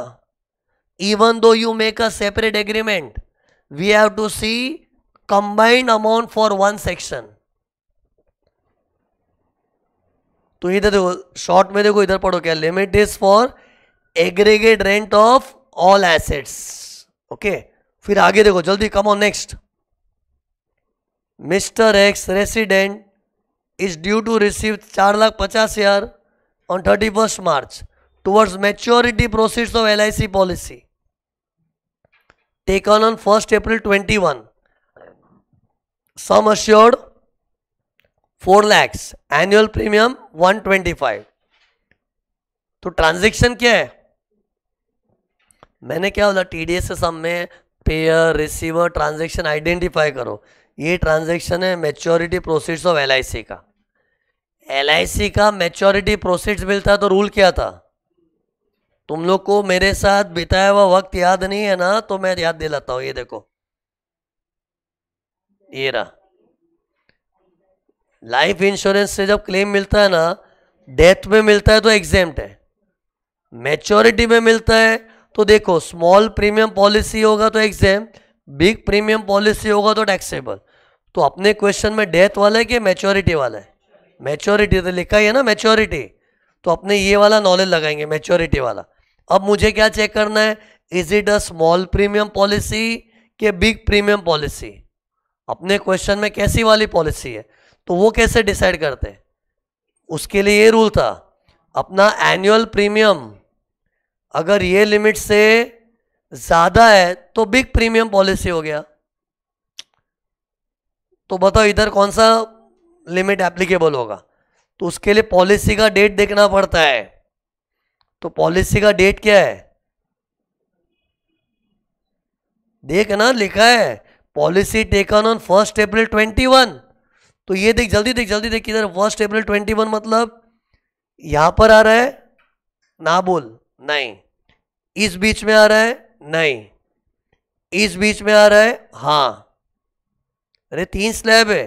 even though you make a separate agreement we have to see combined amount for one section तो इधर देखो शॉर्ट में देखो इधर पढ़ो क्या limit is for aggregate rent of all assets okay फिर आगे देखो जल्दी come on next mister X resident is due to receive चार लाख पचास हज़ार on thirty first March towards maturity process of L I C policy taken on first April twenty one sum assured four lakhs annual premium one twenty five तो transaction क्या है मैंने क्या बोला T D S से सब में पेयर रिसीवर ट्रांजेक्शन आइडेंटिफाई करो ये ट्रांजेक्शन है मेच्योरिटी प्रोसीड्स ऑफ एल का एल का मेच्योरिटी प्रोसीड्स मिलता तो रूल क्या था तुम लोग को मेरे साथ बिताया हुआ वक्त याद नहीं है ना तो मैं याद दिलाता हूँ ये देखो ये रहा लाइफ इंश्योरेंस से जब क्लेम मिलता है ना डेथ में मिलता है तो एग्जेम्प्ट है मेच्योरिटी में मिलता है तो देखो स्मॉल प्रीमियम पॉलिसी होगा तो एग्जाम बिग प्रीमियम पॉलिसी होगा तो टैक्सेबल तो अपने क्वेश्चन में डेथ वाला है कि मैच्योरिटी वाला है मैच्योरिटी तो लिखा ही है ना मैच्योरिटी तो अपने ये वाला नॉलेज लगाएंगे मैच्योरिटी वाला अब मुझे क्या चेक करना है is it a small premium policy के बिग प्रीमियम पॉलिसी अपने क्वेश्चन में कैसी वाली पॉलिसी है तो वो कैसे डिसाइड करते उसके लिए ये रूल था अपना एनुअल प्रीमियम अगर ये लिमिट से ज़्यादा है तो बिग प्रीमियम पॉलिसी हो गया तो बताओ इधर कौन सा लिमिट एप्लीकेबल होगा तो उसके लिए पॉलिसी का डेट देखना पड़ता है तो पॉलिसी का डेट क्या है देख ना लिखा है policy taken on first April twenty one तो ये देख जल्दी देख जल्दी देख इधर फर्स्ट अप्रैल ट्वेंटी वन मतलब यहां पर आ रहा है ना बोल नहीं इस बीच में आ रहा है नहीं इस बीच में आ रहा है हाँ अरे तीन स्लैब है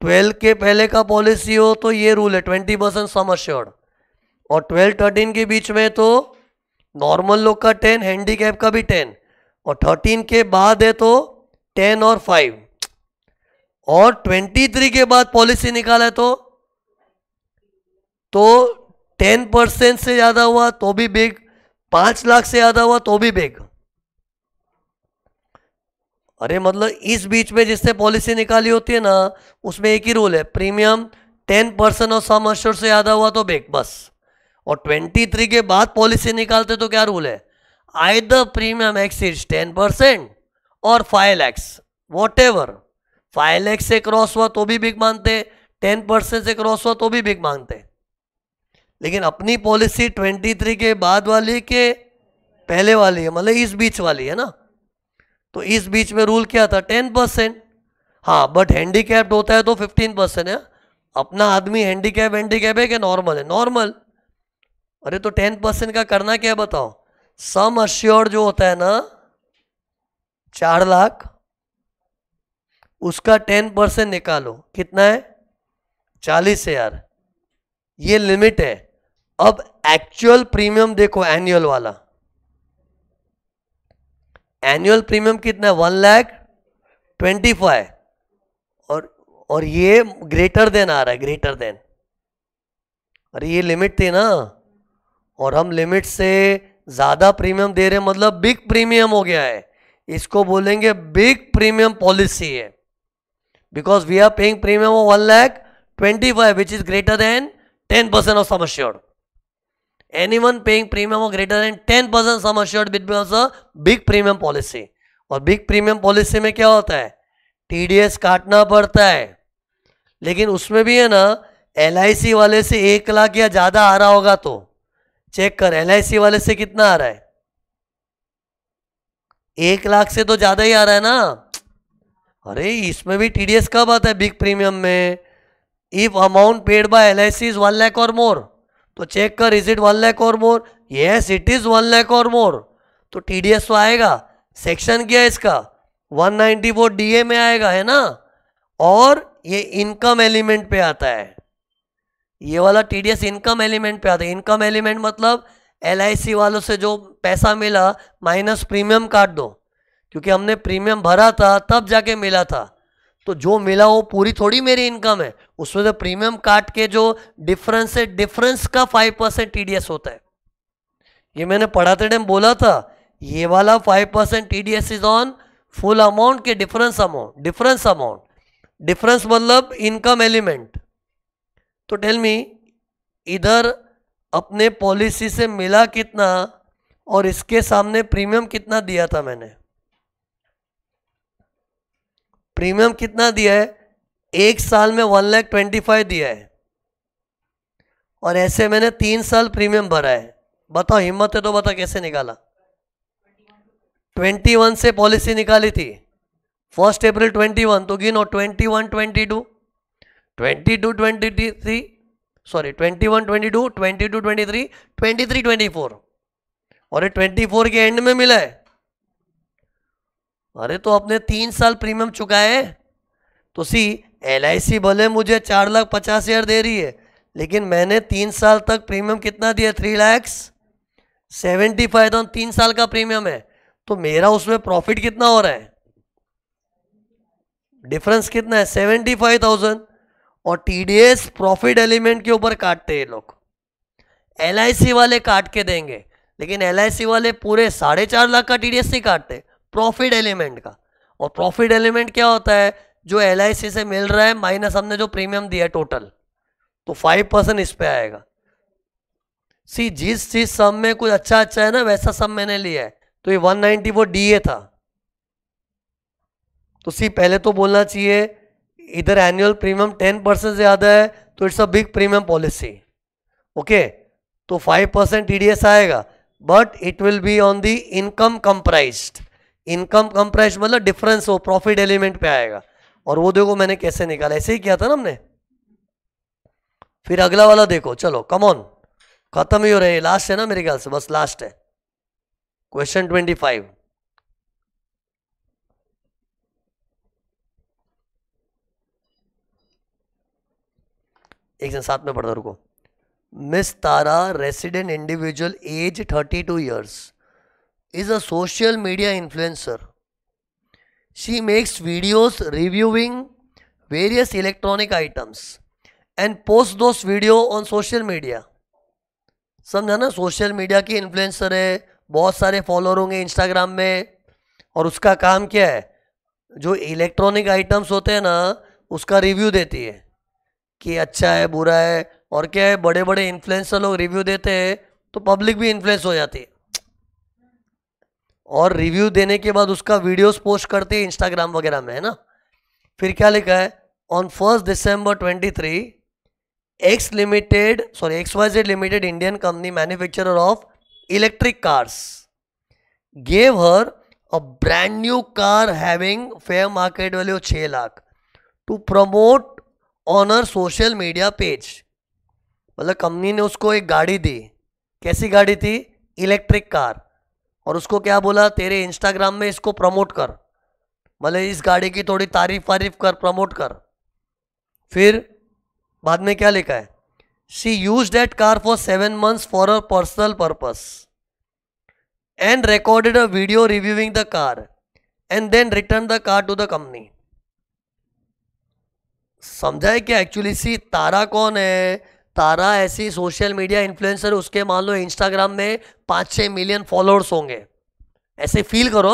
ट्वेल्व के पहले का पॉलिसी हो तो ये रूल है ट्वेंटी परसेंट सम और ट्वेल्व थर्टीन के बीच में तो नॉर्मल लोग का टेन हैंडीकैप का भी टेन और थर्टीन के बाद है तो टेन और फाइव और ट्वेंटी थ्री के बाद पॉलिसी निकाला है तो तो टेन परसेंट से ज़्यादा हुआ तो भी बिग पांच लाख से ज्यादा हुआ तो भी बेग अरे मतलब इस बीच में जिसने पॉलिसी निकाली होती है ना उसमें एक ही रूल है प्रीमियम टेन परसेंट और सम अश्योर से ज्यादा हुआ तो बेग बस और ट्वेंटी थ्री के बाद पॉलिसी निकालते तो क्या रूल है I the premium is ten percent और five lakhs whatever five lakhs से क्रॉस हुआ तो भी बिग मांगते टेन परसेंट से क्रॉस हुआ तो भी बिग हैं लेकिन अपनी पॉलिसी 23 के बाद वाली के पहले वाली है मतलब इस बीच वाली है ना तो इस बीच में रूल क्या था 10 परसेंट हाँ बट हैंडीकैप्ड होता है तो 15 परसेंट है अपना आदमी हैंडीकैप हैंडीकैप है कि नॉर्मल है नॉर्मल अरे तो 10 परसेंट का करना क्या बताओ सम अश्योर जो होता है ना चार लाख उसका टेन परसेंट निकालो कितना है चालीस हजार ये लिमिट है अब एक्चुअल प्रीमियम देखो एनुअल वाला एनुअल प्रीमियम कितना है वन लैख ट्वेंटी फाइव और और ये ग्रेटर देन आ रहा है ग्रेटर देन अरे ये लिमिट थी ना और हम लिमिट से ज़्यादा प्रीमियम दे रहे मतलब बिग प्रीमियम हो गया है इसको बोलेंगे बिग प्रीमियम पॉलिसी है because we are paying premium of one lakh twenty five which is greater than ten percent of sum assured any one premium premium greater than 10% sum assured becomes a big premium policy और big premium policy में क्या होता है TDS काटना पड़ता है लेकिन उसमें भी है ना एल वाले से एक लाख या ज़्यादा आ रहा होगा तो चेक कर सी वाले से कितना आ रहा है एक लाख से तो ज़्यादा ही आ रहा है ना अरे इसमें भी टीडीएस कब आता है बिग प्रीमियम में if amount paid by L I C is one lakh or more तो चेक कर is it one lakh or more yes it is one lakh or more तो टी डी एस तो आएगा सेक्शन क्या है इसका 194 नाइनटी फोर डी ए में आएगा है ना और ये इनकम एलिमेंट पे आता है ये वाला T D S income element पे आता है इनकम एलिमेंट मतलब एल आई सी वालों से जो पैसा मिला माइनस प्रीमियम काट दो क्योंकि हमने प्रीमियम भरा था तब जाके मिला था तो जो मिला वो पूरी थोड़ी मेरी इनकम है उसमें तो प्रीमियम काट के जो डिफरेंस है डिफरेंस का फाइव परसेंट टीडीएस होता है ये मैंने पढ़ाते टाइम बोला था ये वाला five percent T is on full amount के difference amount difference amount difference मतलब इनकम एलिमेंट तो टेल मी इधर अपने पॉलिसी से मिला कितना और इसके सामने प्रीमियम कितना दिया था मैंने प्रीमियम कितना दिया है एक साल में वन लैख ट्वेंटी फाइव दिया है और ऐसे मैंने तीन साल प्रीमियम भरा है बताओ हिम्मत है तो बताओ कैसे निकाला ट्वेंटी वन से पॉलिसी निकाली थी फर्स्ट अप्रैल ट्वेंटी वन तो गिनो twenty one twenty two twenty two twenty three sorry twenty one twenty two twenty two twenty three twenty three twenty four और ये ट्वेंटी फोर के एंड में मिला है अरे तो आपने तीन साल प्रीमियम चुका है तो सी एल भले मुझे चार लाख पचास हज़ार दे रही है लेकिन मैंने तीन साल तक प्रीमियम कितना दिया three lakhs seventy five thousand तीन साल का प्रीमियम है तो मेरा उसमें प्रॉफिट कितना हो रहा है डिफरेंस कितना है सेवेंटी फाइव थाउजेंड और टी प्रॉफिट एलिमेंट के ऊपर काटते हैं लोग एल आई सी वाले काट के देंगे लेकिन एल आई सी वाले पूरे साढ़े चार लाख का टी डी एस नहीं काटते प्रॉफिट एलिमेंट का और प्रॉफिट एलिमेंट क्या होता है जो एल से मिल रहा है माइनस हमने जो प्रीमियम दिया है टोटल तो फाइव परसेंट इस पर आएगा सी जिस चीज सब में कुछ अच्छा अच्छा है ना वैसा सब मैंने लिया है तो ये वन नाइनटी वो डी ए था तो सी पहले तो बोलना चाहिए इधर एनुअल प्रीमियम टेन परसेंट ज़्यादा है तो it's a big premium policy okay तो five percent T D S आएगा but it will be on the income comprise income comprise मतलब डिफरेंस हो प्रॉफिट एलिमेंट पे आएगा और वो देखो मैंने कैसे निकाला ऐसे ही किया था ना हमने फिर अगला वाला देखो चलो कम ऑन खत्म ही हो रहा है लास्ट है ना मेरे ख्याल से बस लास्ट है क्वेश्चन ट्वेंटी फाइव एक साथ में पढ़ता रुको miss Tara resident individual age thirty two years is a social media influencer she makes videos reviewing various electronic items and posts those video on social media समझा ना सोशल मीडिया की influencer है बहुत सारे फॉलोअर होंगे इंस्टाग्राम में और उसका काम क्या है जो इलेक्ट्रॉनिक आइटम्स होते हैं ना उसका रिव्यू देती है कि अच्छा है बुरा है और क्या है बड़े बड़े इन्फ्लुएंसर लोग रिव्यू देते हैं तो पब्लिक भी इन्फ्लुएंस हो जाती है और रिव्यू देने के बाद उसका वीडियोस पोस्ट करते हैं इंस्टाग्राम वगैरह में है ना फिर क्या लिखा है on first December 23 X limited sorry X Y Z limited Indian company manufacturer of electric cars gave her a brand new car having fair market value छः lakh to promote on her social media page मतलब company ने उसको एक गाड़ी दी कैसी गाड़ी थी electric car और उसको क्या बोला तेरे इंस्टाग्राम में इसको प्रमोट कर भले इस गाड़ी की थोड़ी तारीफ वारीफ कर प्रमोट कर फिर बाद में क्या लिखा है she use that car for seven months for a personal purpose and recorded a video reviewing the car and then return the car to the company समझाए क्या एक्चुअली सी तारा कौन है तारा ऐसी सोशल मीडिया इन्फ्लुएंसर उसके मान लो Instagram में पाँच छः मिलियन फॉलोअर्स होंगे ऐसे फील करो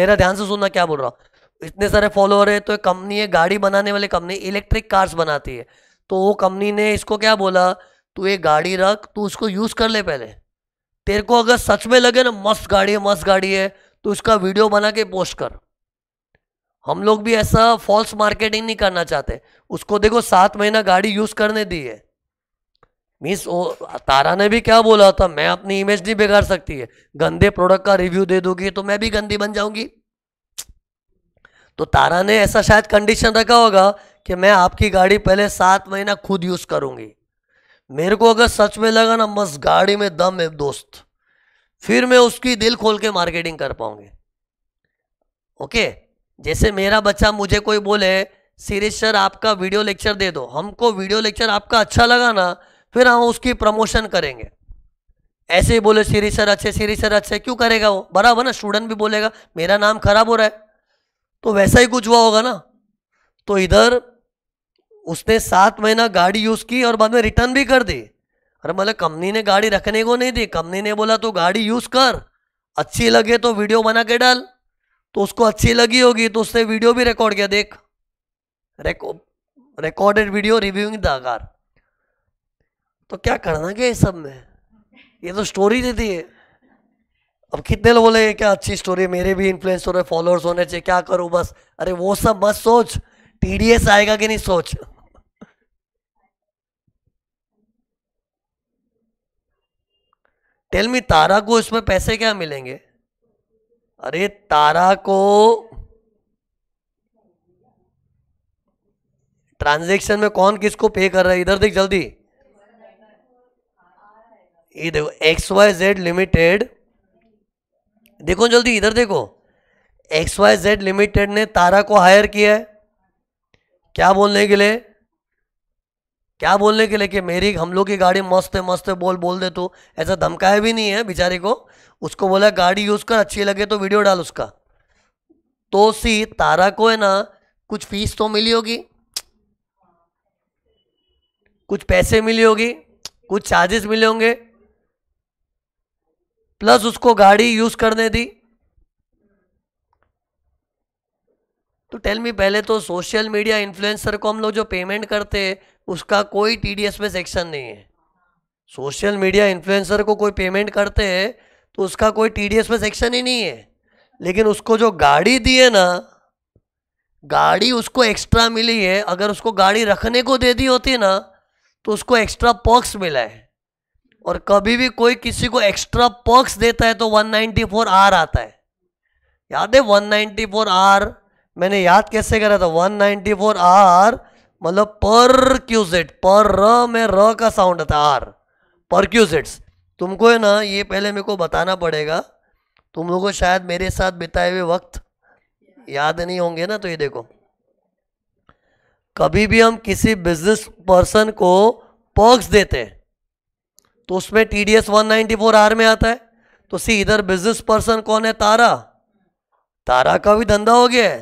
मेरा ध्यान से सुनना क्या बोल रहा हूँ इतने सारे फॉलोअर है तो एक कंपनी है गाड़ी बनाने वाली कंपनी इलेक्ट्रिक कार्स बनाती है तो वो कंपनी ने इसको क्या बोला तू ये गाड़ी रख तू उसको यूज़ कर ले पहले तेरे को अगर सच में लगे ना मस्त गाड़ी है मस्त गाड़ी है तो उसका वीडियो बना के पोस्ट कर हम लोग भी ऐसा फॉल्स मार्केटिंग नहीं करना चाहते उसको देखो सात महीना गाड़ी यूज़ करने दी है मीन्स तारा ने भी क्या बोला था मैं अपनी इमेज नहीं बिगाड़ सकती है गंदे प्रोडक्ट का रिव्यू दे दोगी तो मैं भी गंदी बन जाऊंगी तो तारा ने ऐसा शायद कंडीशन रखा होगा कि मैं आपकी गाड़ी पहले सात महीना खुद यूज़ करूंगी मेरे को अगर सच में लगा ना मस्त गाड़ी में दम है दोस्त फिर मैं उसकी दिल खोल के मार्केटिंग कर पाऊंगी ओके जैसे मेरा बच्चा मुझे कोई बोले सीरीज सर आपका वीडियो लेक्चर दे दो हमको वीडियो लेक्चर आपका अच्छा लगा ना फिर हम उसकी प्रमोशन करेंगे ऐसे ही बोले सीरी सर अच्छे सीरी सर अच्छे क्यों करेगा वो बराबर ना स्टूडेंट भी बोलेगा मेरा नाम खराब हो रहा है तो वैसा ही कुछ हुआ होगा ना तो इधर उसने सात महीना गाड़ी यूज़ की और बाद में रिटर्न भी कर दी अरे मतलब कंपनी ने गाड़ी रखने को नहीं दी कंपनी ने बोला तो गाड़ी यूज़ कर अच्छी लगे तो वीडियो बना के डाल तो उसको अच्छी लगी होगी तो उसने वीडियो भी रिकॉर्ड किया देख recorded video reviewing the car तो क्या करना क्या सब में ये तो स्टोरी दे दी है अब कितने लोग बोले क्या अच्छी स्टोरी मेरे भी इन्फ्लुएंस हो रहे फॉलोअर्स होने चाहिए क्या करूँ बस अरे वो सब मत सोच टी आएगा कि नहीं सोच टेल मी तारा को इसमें पैसे क्या मिलेंगे अरे तारा को ट्रांजेक्शन में कौन किसको पे कर रहा है इधर देख जल्दी ये देखो एक्स वाई जेड लिमिटेड देखो जल्दी इधर देखो एक्स वाई जेड लिमिटेड ने तारा को हायर किया है क्या बोलने के लिए क्या बोलने के लिए कि मेरी हम लोग की गाड़ी मस्त है मस्त है बोल बोल दे तो ऐसा धमकाया भी नहीं है बेचारे को उसको बोला गाड़ी यूज़ कर अच्छी लगे तो वीडियो डाल उसका तो सी तारा को है ना कुछ फीस तो मिली होगी कुछ पैसे मिली होगी कुछ चार्जेस मिले होंगे प्लस उसको गाड़ी यूज करने दी तो टेल मी पहले तो सोशल मीडिया इन्फ्लुएंसर को हम लोग जो पेमेंट करते हैं उसका कोई टीडीएस में सेक्शन नहीं है सोशल मीडिया इन्फ्लुएंसर को कोई पेमेंट करते हैं तो उसका कोई टीडीएस में सेक्शन ही नहीं है लेकिन उसको जो गाड़ी दी है ना गाड़ी उसको एक्स्ट्रा मिली है अगर उसको गाड़ी रखने को दे दी होती ना तो उसको एक्स्ट्रा पॉक्स मिला है और कभी भी कोई किसी को एक्स्ट्रा पर्क्स देता है तो 194 आर आता है याद है 194 आर मैंने याद कैसे करा था 194 आर मतलब पर क्यूजेट पर र में र का साउंड आता आर पर क्यूजेट्स तुमको है ना ये पहले मेरे को बताना पड़ेगा तुम लोगों को शायद मेरे साथ बिताए हुए वक्त याद नहीं होंगे ना तो ये देखो कभी भी हम किसी बिजनेस पर्सन को पर्क्स देते हैं तो उसमें T D S one ninety four R में आता है तो सी इधर बिजनेस पर्सन कौन है तारा तारा का भी धंधा हो गया है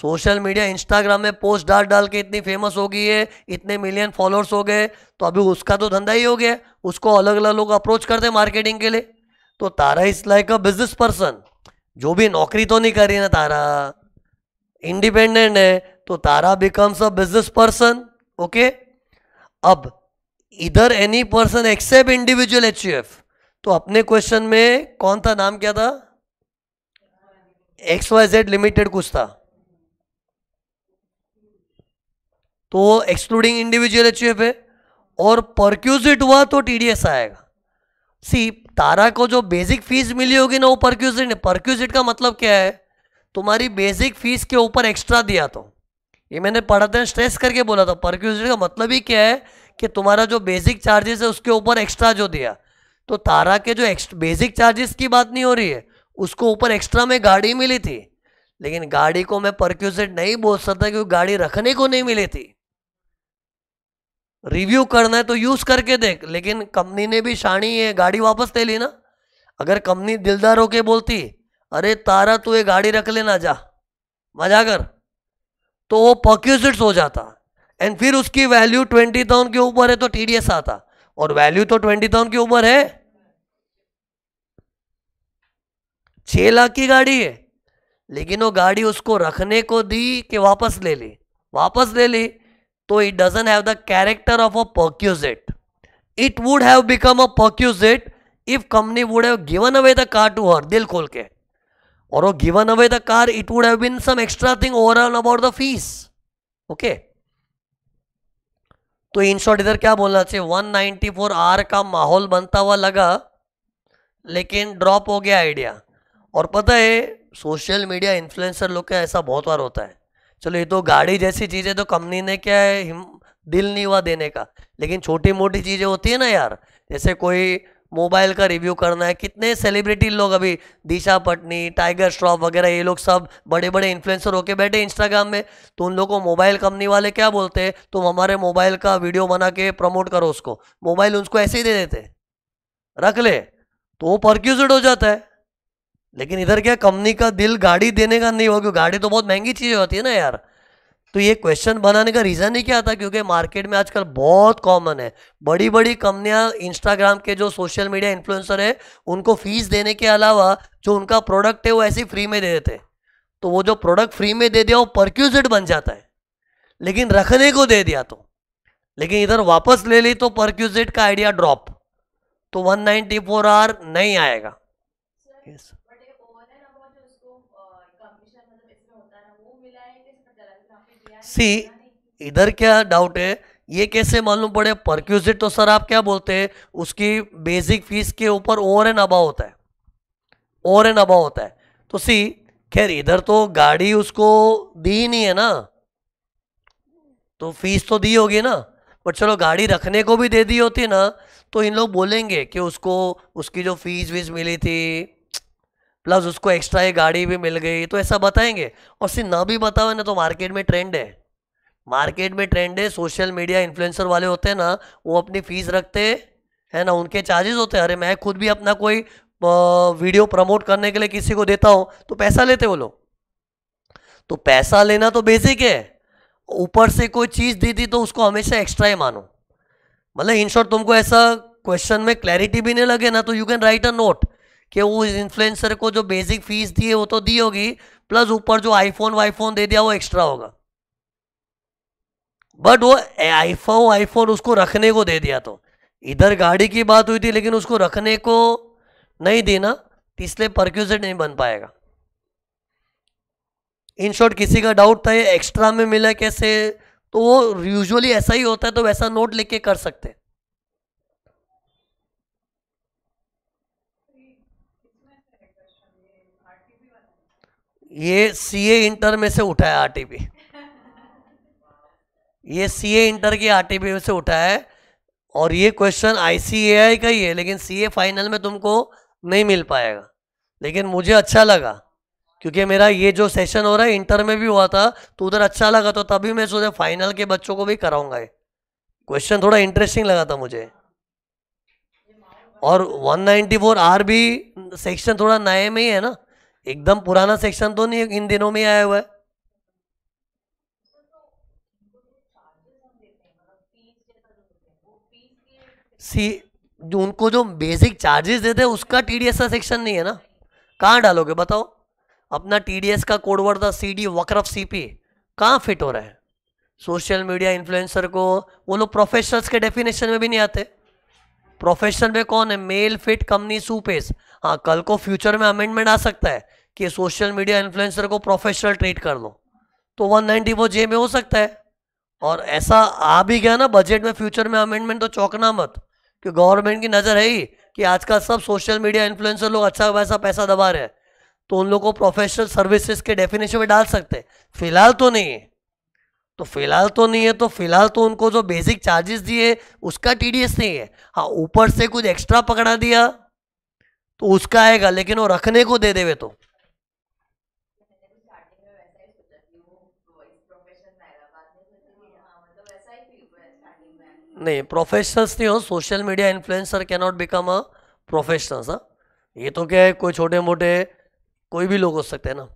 सोशल मीडिया इंस्टाग्राम में पोस्ट डाल डाल के इतनी फेमस हो गई है इतने मिलियन फॉलोअर्स हो गए तो अभी उसका तो धंधा ही हो गया उसको अलग अलग लोग अप्रोच करते हैं मार्केटिंग के लिए तो Tara is like a business person जो भी नौकरी तो नहीं करी ना तारा इंडिपेंडेंट है तो Tara becomes a business person okay अब इधर any person except individual H तो अपने क्वेश्चन में कौन था नाम क्या था एक्स वाई जेड लिमिटेड कुछ था तो एक्सक्लूडिंग इंडिविजुअल एच है और परक्यूजिट हुआ तो टीडीएस आएगा सी तारा को जो बेसिक फीस मिली होगी ना वो परक्यूजिट है परक्यूजिट का मतलब क्या है तुम्हारी बेसिक फीस के ऊपर एक्स्ट्रा दिया तो ये मैंने पढ़ाते हैं स्ट्रेस करके बोला था परक्यूजिट का मतलब ही क्या है कि तुम्हारा जो बेसिक चार्जेस है उसके ऊपर एक्स्ट्रा जो दिया तो तारा के जो बेसिक चार्जेस की बात नहीं हो रही है उसको ऊपर एक्स्ट्रा में गाड़ी मिली थी लेकिन गाड़ी को मैं परक्यूसेट नहीं बोल सकता क्योंकि गाड़ी रखने को नहीं मिली थी रिव्यू करना है तो यूज़ करके देख लेकिन कंपनी ने भी शाणी है गाड़ी वापस ले ली ना अगर कंपनी दिलदार होके बोलती अरे तारा तू ये गाड़ी रख लेना जा मजा कर तो वो परक्यूसिट्स हो जाता एंड फिर उसकी वैल्यू ट्वेंटी थाउजेंड के ऊपर है तो टीडीएस आता और वैल्यू तो ट्वेंटी थाउजेंड के ऊपर है छह लाख की गाड़ी है लेकिन वो गाड़ी उसको रखने को दी कि वापस ले ली वापस ले ली तो it doesn't have the character of a perquisite it would have become a perquisite if company would have given away the car to her दिल खोल के और वो given away the car it would have been some extra thing over all about the fees okay okay. तो in short इधर क्या बोलना चाहिए 194 आर का माहौल बनता हुआ लगा लेकिन ड्रॉप हो गया आइडिया और पता है सोशल मीडिया इन्फ्लुएंसर लोग का ऐसा बहुत बार होता है चलो ये तो गाड़ी जैसी चीज़ें तो कंपनी ने क्या है दिल नहीं हुआ देने का लेकिन छोटी मोटी चीज़ें होती है ना यार जैसे कोई मोबाइल का रिव्यू करना है कितने सेलिब्रिटी लोग अभी दिशा पटनी टाइगर श्रॉफ वगैरह ये लोग सब बड़े बड़े इन्फ्लुएंसर होके बैठे इंस्टाग्राम में तो उन लोगों को मोबाइल कंपनी वाले क्या बोलते हैं तुम हमारे मोबाइल का वीडियो बना के प्रमोट करो उसको मोबाइल उसको ऐसे ही दे देते रख ले तो वो परक्यूज हो जाता है लेकिन इधर क्या कंपनी का दिल गाड़ी देने का नहीं हो क्योंकि गाड़ी तो बहुत महंगी चीज़ होती है ना यार तो ये क्वेश्चन बनाने का रीज़न ही क्या था क्योंकि मार्केट में आजकल बहुत कॉमन है बड़ी बड़ी कंपनियां इंस्टाग्राम के जो सोशल मीडिया इन्फ्लुएंसर है उनको फीस देने के अलावा जो उनका प्रोडक्ट है वो ऐसे फ्री में दे देते तो वो जो प्रोडक्ट फ्री में दे दिया वो परक्यूजिड बन जाता है लेकिन रखने को दे दिया तो लेकिन इधर वापस ले ली तो परक्यूजिड का आइडिया ड्रॉप तो फोर आर नहीं आएगा yes. सी इधर क्या डाउट है ये कैसे मालूम पड़े परक्यूजिट तो सर आप क्या बोलते हैं उसकी बेसिक फीस के ऊपर ओवर एंड अबाव होता है ओवर एंड अबाव होता है तो सी खैर इधर तो गाड़ी उसको दी नहीं है ना तो फीस तो दी होगी ना बट चलो गाड़ी रखने को भी दे दी होती ना तो इन लोग बोलेंगे कि उसको उसकी जो फीस वीस मिली थी प्लस उसको एक्स्ट्रा ये गाड़ी भी मिल गई तो ऐसा बताएंगे और सिर्फ ना भी बताओ ना तो मार्केट में ट्रेंड है मार्केट में ट्रेंड है सोशल मीडिया इन्फ्लुएंसर वाले होते हैं ना वो अपनी फीस रखते हैं ना उनके चार्जेस होते हैं अरे मैं खुद भी अपना कोई वीडियो प्रमोट करने के लिए किसी को देता हूँ तो पैसा लेते वो लोग तो पैसा लेना तो बेसिक है ऊपर से कोई चीज़ दी थी तो उसको हमेशा एक्स्ट्रा ही मानो मतलब इन शॉर्ट तुमको ऐसा क्वेश्चन में क्लैरिटी भी नहीं लगे ना तो you can write a note कि वो इन्फ्लुएंसर को जो बेसिक फीस दी है वो तो दी होगी प्लस ऊपर जो आईफोन वाईफोन दे दिया वो एक्स्ट्रा होगा बट वो आईफोन आईफोन उसको रखने को दे दिया तो इधर गाड़ी की बात हुई थी लेकिन उसको रखने को नहीं देना इसलिए परक्यूजेड नहीं बन पाएगा इन शॉर्ट किसी का डाउट था ये एक्स्ट्रा में मिला कैसे तो वो यूजुअली ऐसा ही होता है तो वैसा नोट लिख के कर सकते हैं ये सी ए इंटर में से उठाया आरटीपी ये सी ए इंटर की आर टी से उठा है और ये क्वेश्चन आई का ही है लेकिन सी ए फाइनल में तुमको नहीं मिल पाएगा लेकिन मुझे अच्छा लगा क्योंकि मेरा ये जो सेशन हो रहा है इंटर में भी हुआ था तो उधर अच्छा लगा तो तभी मैं सोचा फाइनल के बच्चों को भी कराऊंगा ये क्वेश्चन थोड़ा इंटरेस्टिंग लगा था मुझे और 194 आर भी सेक्शन थोड़ा नए में ही है ना एकदम पुराना सेक्शन तो नहीं इन दिनों में आया हुआ है सी जो उनको जो बेसिक चार्जेस देते उसका टी का सेक्शन नहीं है ना कहाँ डालोगे बताओ अपना टी का कोडवर्ड था सी डी वक्रफ सी पी कहाँ फिट हो रहा है सोशल मीडिया इन्फ्लुएंसर को वो लोग प्रोफेशनल्स के डेफिनेशन में भी नहीं आते प्रोफेशनल में कौन है मेल फिट कंपनी सुपेस हाँ कल को फ्यूचर में अमेंडमेंट आ सकता है कि सोशल मीडिया इन्फ्लुएंसर को प्रोफेशनल ट्रीट कर लो तो वन नाइन्टी वो जे में हो सकता है और ऐसा आ भी गया ना बजट में फ्यूचर में अमेंडमेंट तो चौकना मत कि गवर्नमेंट की नज़र है ही कि आजकल सब सोशल मीडिया इन्फ्लुएंसर लोग अच्छा वैसा पैसा दबा रहे हैं तो उन लोगों को प्रोफेशनल सर्विसेज के डेफिनेशन में डाल सकते हैं फिलहाल तो नहीं है तो फिलहाल तो नहीं है तो फिलहाल तो उनको जो बेसिक चार्जेस दिए उसका टी नहीं है हाँ ऊपर से कुछ एक्स्ट्रा पकड़ा दिया तो उसका आएगा लेकिन वो रखने को दे देवे तो नहीं प्रोफेशनल्स नहीं हो social media influencer can not become a professionals हाँ ये तो क्या है कोई छोटे मोटे कोई भी लोग हो सकते हैं ना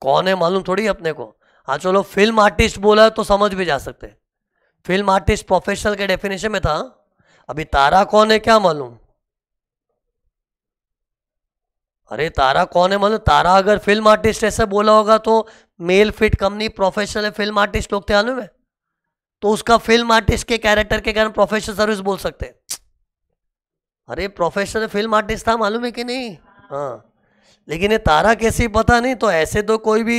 कौन है मालूम थोड़ी अपने को हाँ चलो फिल्म आर्टिस्ट बोला तो समझ भी जा सकते फिल्म आर्टिस्ट प्रोफेशनल के डेफिनेशन में था हाँ। अभी तारा कौन है क्या मालूम अरे तारा कौन है मालूम तारा अगर फिल्म आर्टिस्ट ऐसे बोला होगा तो मेल fit company professional film artist लोग थे आलू है तो उसका फिल्म आर्टिस्ट के कैरेक्टर के कारण प्रोफेशनल सर्विस बोल सकते हैं अरे प्रोफेशनल फिल्म आर्टिस्ट था मालूम है कि नहीं हाँ लेकिन ये तारा कैसे पता नहीं तो ऐसे तो कोई भी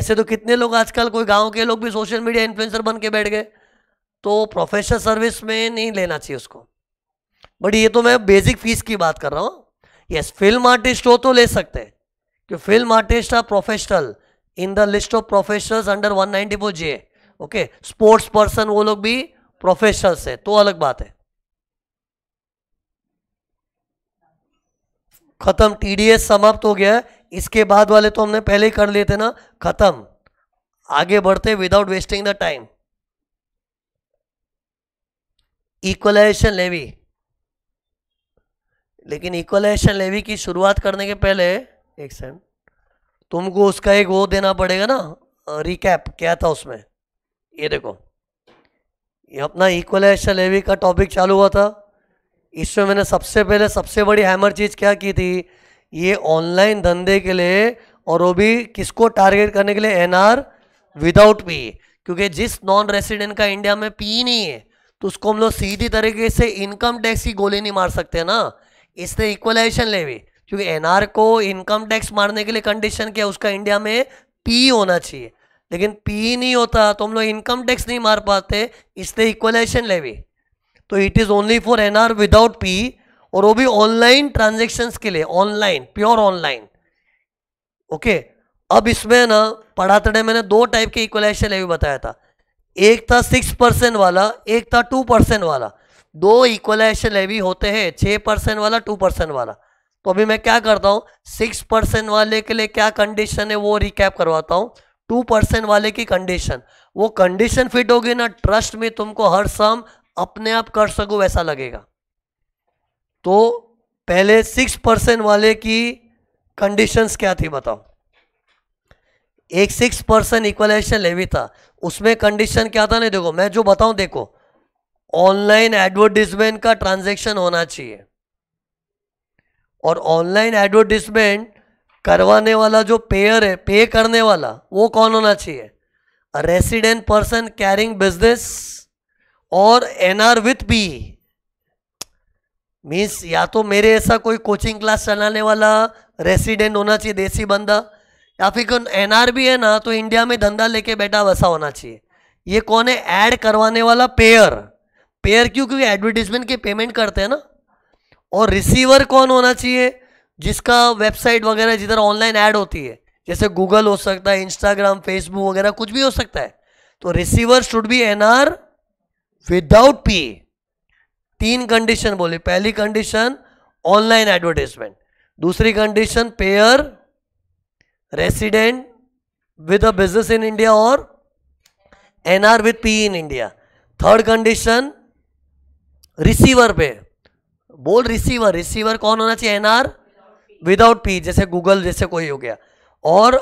ऐसे तो कितने लोग आजकल कोई गांव के लोग भी सोशल मीडिया इन्फ्लुएंसर बन के बैठ गए तो प्रोफेशनल सर्विस में नहीं लेना चाहिए उसको बट ये तो मैं बेसिक फीस की बात कर रहा हूँ यस फिल्म आर्टिस्ट हो तो ले सकते हैं कि film artist are professional in the list of professionals under one four J okay sports person वो लोग भी प्रोफेशनल्स है तो अलग बात है खत्म टीडीएस समाप्त हो गया इसके बाद वाले तो हमने पहले ही कर लिए थे ना खत्म आगे बढ़ते without wasting the time equalisation levy लेकिन इक्वलाइजेशन लेवी की शुरुआत करने के पहले एक सेकंड तुमको उसका एक वो देना पड़ेगा ना रिकैप क्या था उसमें ये देखो ये अपना इक्वलाइजेशन लेवी का टॉपिक चालू हुआ था इसमें मैंने सबसे पहले सबसे बड़ी हैमर चीज़ क्या की थी ये ऑनलाइन धंधे के लिए और वो भी किसको टारगेट करने के लिए एनआर विदाउट पी क्योंकि जिस नॉन रेसिडेंट का इंडिया में पी नहीं है तो उसको हम लोग सीधी तरीके से इनकम टैक्स की गोली नहीं मार सकते ना इसने इक्वलाइजेशन लेवी क्योंकि एनआर को इनकम टैक्स मारने के लिए कंडीशन क्या उसका इंडिया में पी होना चाहिए लेकिन पी नहीं होता तो हम लोग इनकम टैक्स नहीं मार पाते इसलिए इक्वलाइजेशन लेवी तो it is only for NR without P और वो भी ऑनलाइन ट्रांजेक्शन्स के लिए ऑनलाइन प्योर ऑनलाइन ओके अब इसमें ना पढ़ाते मैंने दो टाइप के इक्वलाइजेशन लेवी बताया था एक था सिक्स परसेंट वाला एक था टू परसेंट वाला दो इक्वलाइजेशन लेवी होते हैं छः परसेंट वाला टू परसेंट वाला तो अभी मैं क्या करता हूँ सिक्स परसेंट वाले के लिए क्या कंडीशन है वो रिकैप करवाता हूँ टू परसेंट वाले की कंडीशन वो कंडीशन फिट होगी ना ट्रस्ट में तुमको हर सम अपने आप कर सको वैसा लगेगा तो पहले सिक्स परसेंट वाले की कंडीशंस क्या थी बताओ एक सिक्स परसेंट इक्वलाइजेशन लेवी था उसमें कंडीशन क्या था नहीं देखो मैं जो बताऊं देखो ऑनलाइन एडवर्टीजमेंट का ट्रांजेक्शन होना चाहिए और ऑनलाइन एडवर्टीजमेंट करवाने वाला जो पेयर है पे करने वाला वो कौन होना चाहिए रेसिडेंट पर्सन कैरिंग बिजनेस और एनआर विथ बी मीन्स या तो मेरे ऐसा कोई कोचिंग क्लास चलाने वाला रेसिडेंट होना चाहिए देसी बंदा या फिर एनआर भी है ना तो इंडिया में धंधा लेके बैठा वैसा होना चाहिए ये कौन है ऐड करवाने वाला पेयर पेयर क्यों क्योंकि एडवर्टीजमेंट के पेमेंट करते हैं ना और रिसीवर कौन होना चाहिए जिसका वेबसाइट वगैरह जिधर ऑनलाइन ऐड होती है जैसे गूगल हो सकता है इंस्टाग्राम फेसबुक वगैरह कुछ भी हो सकता है तो receiver should be N R without P तीन कंडीशन बोले पहली कंडीशन ऑनलाइन एडवर्टाइजमेंट दूसरी condition payer resident with a business in India और NR with P in India third condition receiver पे बोल रिसीवर रिसीवर कौन होना चाहिए एनआर विदाउट पी जैसे गूगल जैसे कोई हो गया और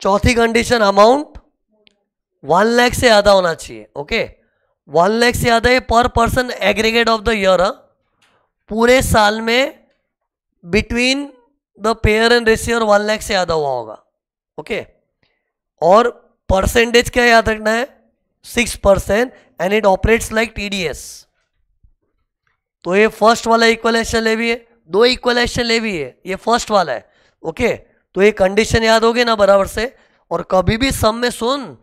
चौथी कंडीशन अमाउंट वन लैख से ज़्यादा होना चाहिए ओके वन लैख से ज़्यादा ये पर person aggregate of the year पूरे साल में between the payer and receiver one lakh से ज़्यादा हुआ होगा ओके okay? और परसेंटेज क्या याद रखना है six percent and it operates like T तो ये फर्स्ट वाला इक्वल एक्शन ले भी है दो इक्वलाइजेशन ले भी है ये फर्स्ट वाला है ओके तो ये कंडीशन याद होगी ना बराबर से और कभी भी सब में सुन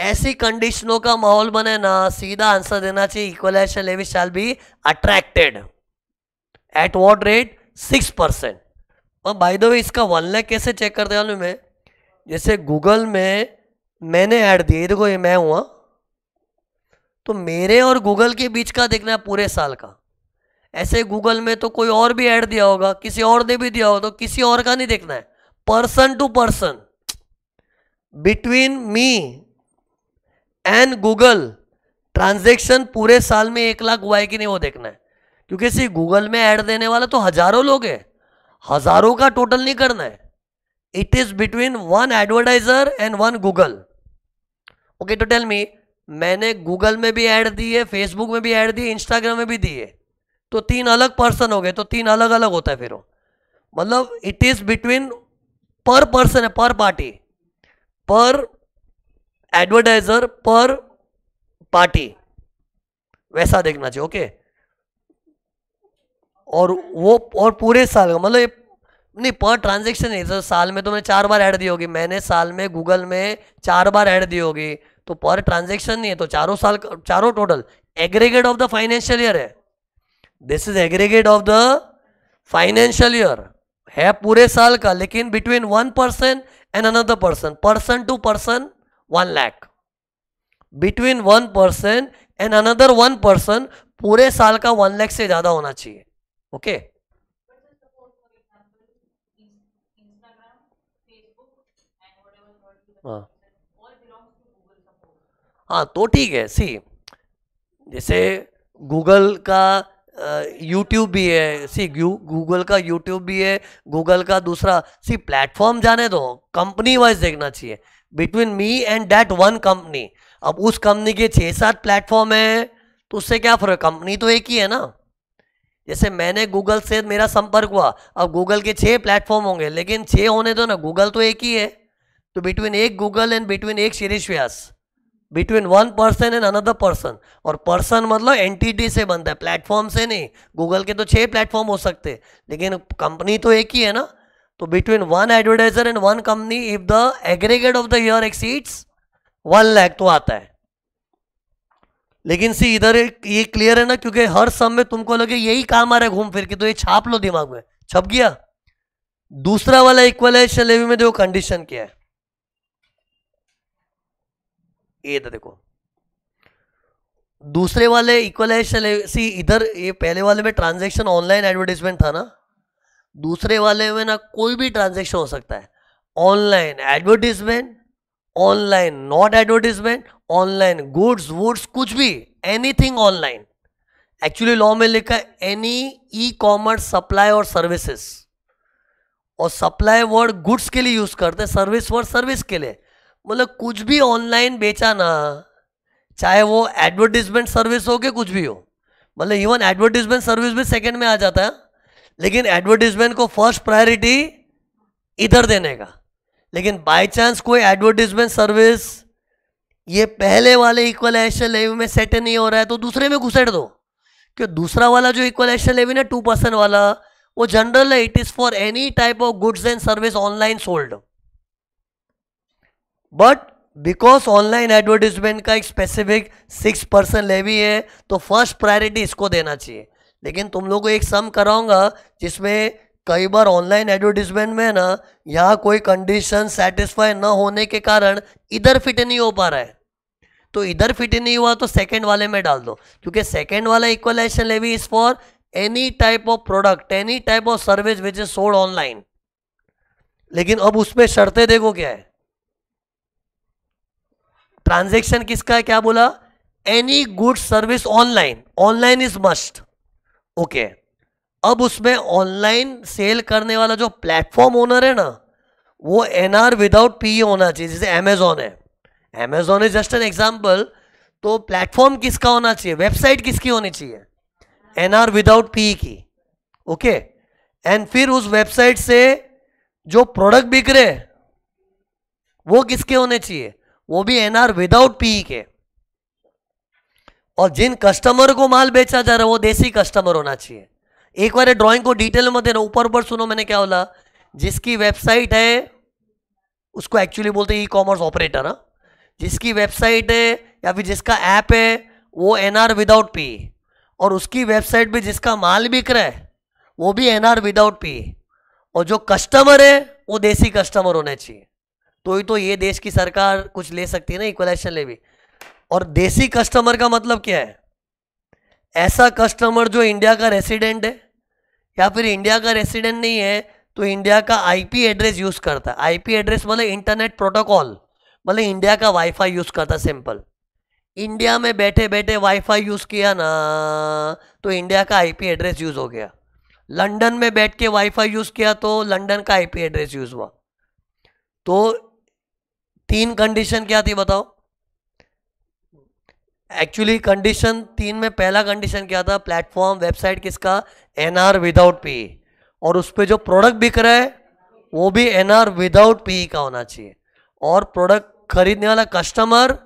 ऐसी कंडीशनों का माहौल बने ना सीधा आंसर देना चाहिए equalisation levy shall be attracted at what rate six percent और बाई दो इसका वन लैख कैसे चेक करते दिया मैं जैसे गूगल में मैंने ऐड दिए देखो ये मैं हुआ तो मेरे और गूगल के बीच का देखना है पूरे साल का ऐसे गूगल में तो कोई और भी ऐड दिया होगा किसी और ने भी दिया होगा तो किसी और का नहीं देखना है person to person between me and Google transaction पूरे साल में एक लाख हुआ है कि नहीं वो देखना है क्योंकि सी गूगल में ऐड देने वाला तो हजारों लोग हैं हजारों का टोटल नहीं करना है it is between one advertiser and one Google okay to tell me मैंने गूगल में भी ऐड दी है फेसबुक में भी ऐड दी है इंस्टाग्राम में भी दी है तो तीन अलग पर्सन हो गए तो तीन अलग अलग होता है फिर मतलब it is between per person है पर पार्टी पर एडवर्टाइजर पर पार्टी वैसा देखना चाहिए ओके और वो और पूरे साल का मतलब नहीं पर ट्रांजेक्शन नहीं सर साल में तो मैंने चार बार ऐड दी होगी मैंने साल में गूगल में चार बार ऐड दी होगी तो पर ट्रांजेक्शन नहीं है तो चारों साल चारों total aggregate of the financial year है this is aggregate of the financial year है पूरे साल का लेकिन between one person and another person person to person one lakh between one person and another one person पूरे साल का वन लैख से ज्यादा होना चाहिए ओके okay? हाँ हाँ तो ठीक है सी जैसे गूगल का यूट्यूब भी है सी गूगल का यूट्यूब भी है गूगल का दूसरा सी प्लेटफॉर्म जाने दो कंपनी वाइज देखना चाहिए between me and that one company अब उस कंपनी के छः सात प्लेटफॉर्म है तो उससे क्या फर्क कंपनी तो एक ही है ना जैसे मैंने गूगल से मेरा संपर्क हुआ अब गूगल के छः प्लेटफॉर्म होंगे लेकिन छः होने दो ना गूगल तो एक ही है तो बिटवीन एक गूगल एंड बिटवीन एक Shirish Vyas between one person and another person और पर्सन मतलब एंटिटी से बनता है प्लेटफॉर्म से नहीं गूगल के तो छह प्लेटफॉर्म हो सकते लेकिन कंपनी तो एक ही है ना तो between one advertiser and one company if the aggregate of the year exceeds one lakh तो आता है लेकिन सी इधर ये क्लियर है ना क्योंकि हर सम में तुमको लगे यही काम आ रहा है घूम फिर के तो ये छाप लो दिमाग में छप गया दूसरा वाला इक्वलाइज लेवी में देखो कंडीशन क्या है ए था देखो दूसरे वाले इक्वल है सी इधर ये पहले वाले में ट्रांजेक्शन ऑनलाइन एडवर्टीजमेंट था ना दूसरे वाले में ना कोई भी ट्रांजेक्शन हो सकता है online advertisement online not advertisement online goods woods कुछ भी एनीथिंग ऑनलाइन एक्चुअली लॉ में लिखा है एनी ई कॉमर्स सप्लाई और सर्विसेस और सप्लाई वर्ड गुड्स के लिए यूज करते हैं सर्विस वर्ड सर्विस के लिए मतलब कुछ भी ऑनलाइन बेचा ना चाहे वो एडवर्टीजमेंट सर्विस हो के कुछ भी हो मतलब इवन एडवर्टीजमेंट सर्विस भी सेकंड में आ जाता है लेकिन एडवर्टीजमेंट को फर्स्ट प्रायोरिटी इधर देने का लेकिन बाय चांस कोई एडवर्टीजमेंट सर्विस ये पहले वाले इक्वल एक्शन लेवी में सेट नहीं हो रहा है तो दूसरे में घुसेड़ दो क्यों दूसरा वाला जो इक्वल एक्शन लेवी ना टू परसेंट वाला वो जनरल है it is for any type of goods and service online sold but because online advertisement का एक स्पेसिफिक सिक्स परसेंट लेवी है तो फर्स्ट प्रायोरिटी इसको देना चाहिए लेकिन तुम लोग को एक सम कराऊंगा जिसमें कई बार ऑनलाइन एडवर्टीजमेंट में ना यहाँ कोई कंडीशन सेटिस्फाई ना होने के कारण इधर फिट नहीं हो पा रहा है तो इधर फिट नहीं हुआ तो सेकेंड वाले में डाल दो क्योंकि सेकेंड वाला equalisation levy is for any type of product any type of service which is sold online लेकिन अब उसमें शर्तें देखो क्या है ट्रांजेक्शन किसका है क्या बोला any good service online online is must okay अब उसमें ऑनलाइन सेल करने वाला जो प्लेटफॉर्म ओनर है ना वो एनआर विदाउट पी होना चाहिए जैसे अमेजोन है Amazon is just an example तो प्लेटफॉर्म किसका होना चाहिए वेबसाइट किसकी होनी चाहिए एनआर विदाउट पी की ओके okay? एंड फिर उस वेबसाइट से जो प्रोडक्ट बिक रहे वो किसके होने चाहिए वो भी एनआर विदाउट पीई के और जिन कस्टमर को माल बेचा जा रहा है वो देसी कस्टमर होना चाहिए एक बार ड्राइंग को डिटेल में देना ऊपर ऊपर सुनो मैंने क्या बोला जिसकी वेबसाइट है उसको एक्चुअली बोलते हैं ई कॉमर्स ऑपरेटर हाँ जिसकी वेबसाइट है या फिर जिसका ऐप है वो एनआर विदाउट पी और उसकी वेबसाइट पर जिसका माल बिक रहा है वो भी एनआर विदाउट पी और जो कस्टमर है वो देसी कस्टमर होने चाहिए तो ही तो ये देश की सरकार कुछ ले सकती है ना इक्वल एक्शन ले भी और देसी कस्टमर का मतलब क्या है ऐसा कस्टमर जो इंडिया का रेसिडेंट है या फिर इंडिया का रेसिडेंट नहीं है तो इंडिया का आईपी एड्रेस यूज़ करता है आईपी एड्रेस मतलब इंटरनेट प्रोटोकॉल मतलब इंडिया का वाईफाई यूज़ करता सिंपल इंडिया में बैठे बैठे वाईफाई यूज़ किया ना तो इंडिया का आईपी एड्रेस यूज़ हो गया लंदन में बैठ के वाईफाई यूज़ किया तो लंदन का आईपी एड्रेस यूज़ हुआ तो तीन कंडीशन क्या थी बताओ एक्चुअली कंडीशन तीन में पहला कंडीशन क्या था प्लेटफॉर्म वेबसाइट किसका एनआर विदाउट पी और उस पर जो प्रोडक्ट बिक रहा है वो भी एनआर विदाउट पी का होना चाहिए और प्रोडक्ट खरीदने वाला कस्टमर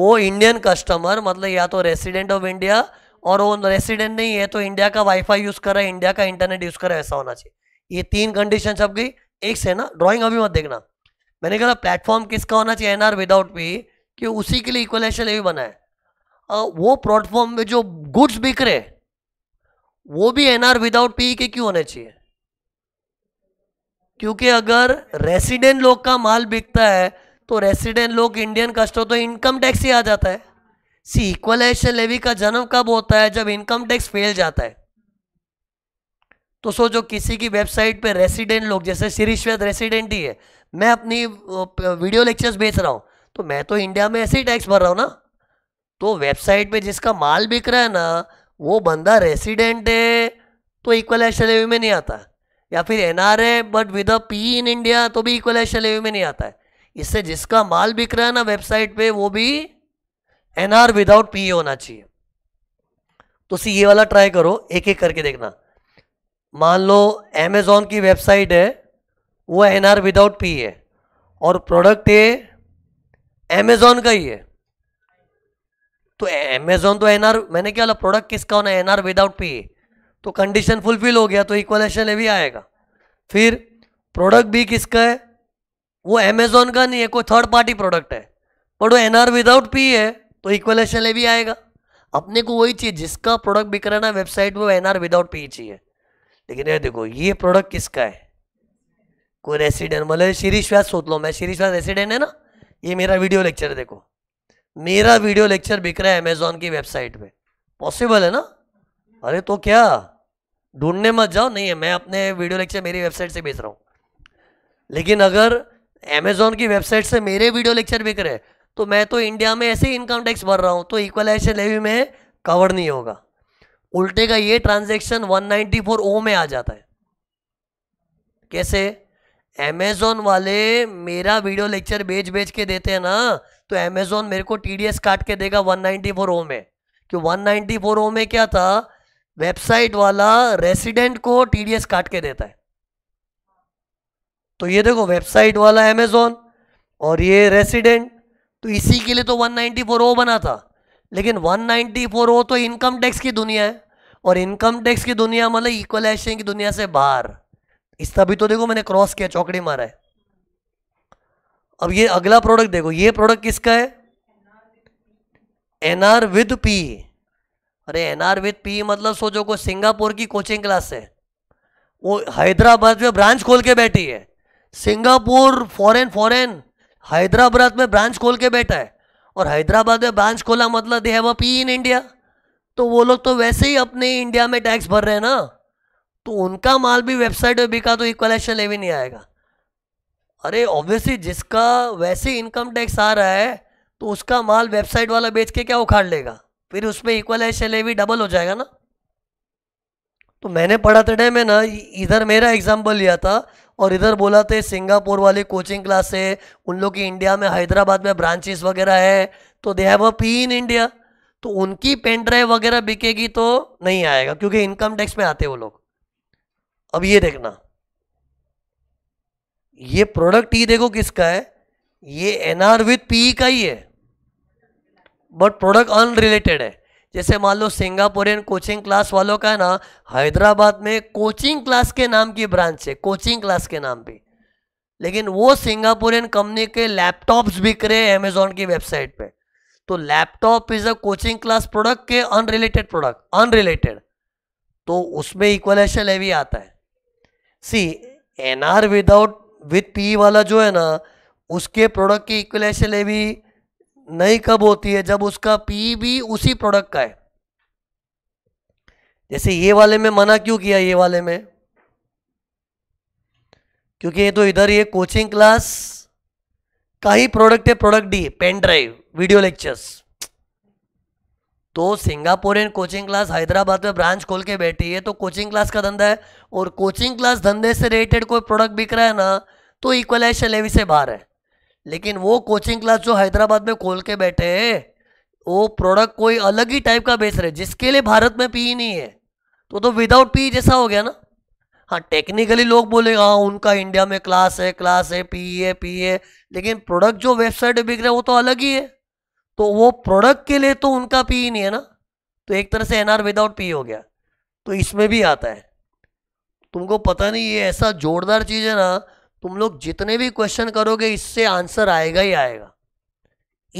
वो इंडियन कस्टमर मतलब या तो रेसिडेंट ऑफ इंडिया और वो रेसिडेंट नहीं है तो इंडिया का वाईफाई यूज कर रहा है इंडिया का इंटरनेट यूज कर रहा है ऐसा होना चाहिए ये तीन कंडीशन छप गई एक से ना ड्रॉइंग अभी मत देखना मैंने कहा प्लेटफॉर्म किसका होना चाहिए एनआर विदाउट पे कि उसी के लिए इक्वलेशन लेवी बना है आ, वो प्लेटफॉर्म में जो गुड्स बिक रहे वो भी एनआर विदाउट पी के क्यों होने चाहिए क्योंकि अगर रेसिडेंट लोग का माल बिकता है तो रेसिडेंट लोग इंडियन कस्टमर तो इनकम टैक्स ही आ जाता है सी इक्वलाइजेशन लेवी का जन्म कब होता है जब इनकम टैक्स फेल जाता है तो सोचो किसी की वेबसाइट पे रेसिडेंट लोग जैसे श्री श्वेत रेसिडेंट ही है मैं अपनी वीडियो लेक्चर्स बेच रहा हूँ तो मैं तो इंडिया में ऐसे ही टैक्स भर रहा हूँ ना तो वेबसाइट पे जिसका माल बिक रहा है ना वो बंदा रेसिडेंट है तो इक्वल एशल लेवी में नहीं आता या फिर एन आर है but with a P in India तो भी इक्वल एशल में नहीं आता है इससे जिसका माल बिक रहा है ना वेबसाइट पे वो भी एन आर विदाउट पी होना चाहिए तो सी ये वाला ट्राई करो एक एक करके देखना मान लो अमेजोन की वेबसाइट है वो एन आर विदाउट पी है और प्रोडक्ट ये अमेजोन का ही है तो अमेजोन तो एनआर मैंने क्या बोला प्रोडक्ट किसका होना है एनआर विदाउट पी तो कंडीशन फुलफिल हो गया तो इक्वलेशन भी आएगा फिर प्रोडक्ट बी किसका है वो अमेजोन का नहीं है कोई थर्ड पार्टी प्रोडक्ट है बट वो एनआर विदाउट पी है तो इक्वलेशन भी आएगा अपने को वही चाहिए जिसका प्रोडक्ट बिक रहा है ना वेबसाइट में वो एनआर विदाउट पी चाहिए लेकिन ये देखो ये प्रोडक्ट किसका है को रेसिडेंट मतलब शीरीश व्यास सोच लो मैं शीरीश व्यास रेसिडेंट है ना ये मेरा वीडियो लेक्चर देखो मेरा वीडियो लेक्चर बिक रहा है अमेजोन की वेबसाइट पे पॉसिबल है ना अरे तो क्या ढूंढने मत जाओ नहीं है मैं अपने वीडियो लेक्चर मेरी वेबसाइट से बेच रहा हूँ लेकिन अगर अमेजोन की वेबसाइट से मेरे वीडियो लेक्चर बिक रहे तो मैं तो इंडिया में ऐसे ही इनकम टैक्स भर रहा हूँ तो इक्वलाइजेशन लेवी में कवर नहीं होगा उल्टे का ये ट्रांजेक्शन वन ओ में आ जाता है कैसे अमेजोन वाले मेरा वीडियो लेक्चर बेच बेच के देते हैं ना तो अमेजोन मेरे को टीडीएस काट के देगा 194 ओ में कि 194 ओ में क्या था वेबसाइट वाला रेसिडेंट को टीडीएस काट के देता है तो ये देखो वेबसाइट वाला अमेजोन और ये रेसिडेंट तो इसी के लिए तो 194 ओ बना था लेकिन 194 ओ तो इनकम टैक्स की दुनिया है और इनकम टैक्स की दुनिया मतलब इक्वलाइजेशन की दुनिया से बाहर इस तभी तो देखो मैंने क्रॉस किया चौकड़ी मारा है अब ये अगला प्रोडक्ट देखो ये प्रोडक्ट किसका है एन आर विद पी अरे एनआर विद पी मतलब सोचो को सिंगापुर की कोचिंग क्लास है वो हैदराबाद में ब्रांच खोल के बैठी है सिंगापुर फॉरेन फॉरेन हैदराबाद में ब्रांच खोल के बैठा है और हैदराबाद में ब्रांच खोला मतलब दे है वो पी इन इंडिया तो वो लोग तो वैसे ही अपने इंडिया में टैक्स भर रहे हैं ना तो उनका माल भी वेबसाइट पे बिका तो ले लेवी नहीं आएगा अरे ऑब्वियसली जिसका वैसे इनकम टैक्स आ रहा है तो उसका माल वेबसाइट वाला बेच के क्या उखाड़ लेगा फिर उसमें ले भी डबल हो जाएगा ना तो मैंने पढ़ा डे में ना इधर मेरा एग्जाम्पल लिया था और इधर बोला थे सिंगापुर वाली कोचिंग क्लास है उन लोग की इंडिया में हैदराबाद में ब्रांचेस वगैरह है तो they have a P in India तो उनकी पेन ड्राइव वगैरह बिकेगी तो नहीं आएगा क्योंकि इनकम टैक्स में आते वो लोग अब ये देखना ये प्रोडक्ट ही देखो किसका है ये एनआर विथ पीई का ही है बट प्रोडक्ट अनरिलेटेड है जैसे मान लो सिंगापुरियन कोचिंग क्लास वालों का है ना हैदराबाद में कोचिंग क्लास के नाम की ब्रांच है कोचिंग क्लास के नाम पे लेकिन वो सिंगापुरियन कंपनी के लैपटॉप्स बिक रहे हैं अमेजोन की वेबसाइट पे तो laptop is a coaching class product के अनरिलेटेड प्रोडक्ट अनरिलेटेड तो उसमें इक्वलेशन लेवी आता है C N R without with P वाला जो है ना उसके प्रोडक्ट की इक्वलेशन भी नहीं कब होती है जब उसका पी भी उसी प्रोडक्ट का है जैसे ये वाले में मना क्यों किया ये वाले में क्योंकि ये तो इधर ये कोचिंग क्लास का ही प्रोडक्ट है product the pen drive video lectures तो सिंगापुरियन कोचिंग क्लास हैदराबाद में ब्रांच खोल के बैठी है तो कोचिंग क्लास का धंधा है और कोचिंग क्लास धंधे से रिलेटेड कोई प्रोडक्ट बिक रहा है ना तो इक्वलाइजेशन लेवी से बाहर है लेकिन वो कोचिंग क्लास जो हैदराबाद में खोल के बैठे है वो प्रोडक्ट कोई अलग ही टाइप का बेच रहे जिसके लिए भारत में पी e नहीं है तो तो विदाउट पी e जैसा हो गया ना हाँ टेक्निकली लोग बोले हाँ उनका इंडिया में क्लास है क्लास है पी e है पी है लेकिन प्रोडक्ट जो वेबसाइट बिक रहे वो तो अलग ही है तो वो प्रोडक्ट के लिए तो उनका पी ही नहीं है ना तो एक तरह से एनआर विदाउट पी हो गया तो इसमें भी आता है तुमको पता नहीं ये ऐसा जोरदार चीज़ है ना तुम लोग जितने भी क्वेश्चन करोगे इससे आंसर आएगा ही आएगा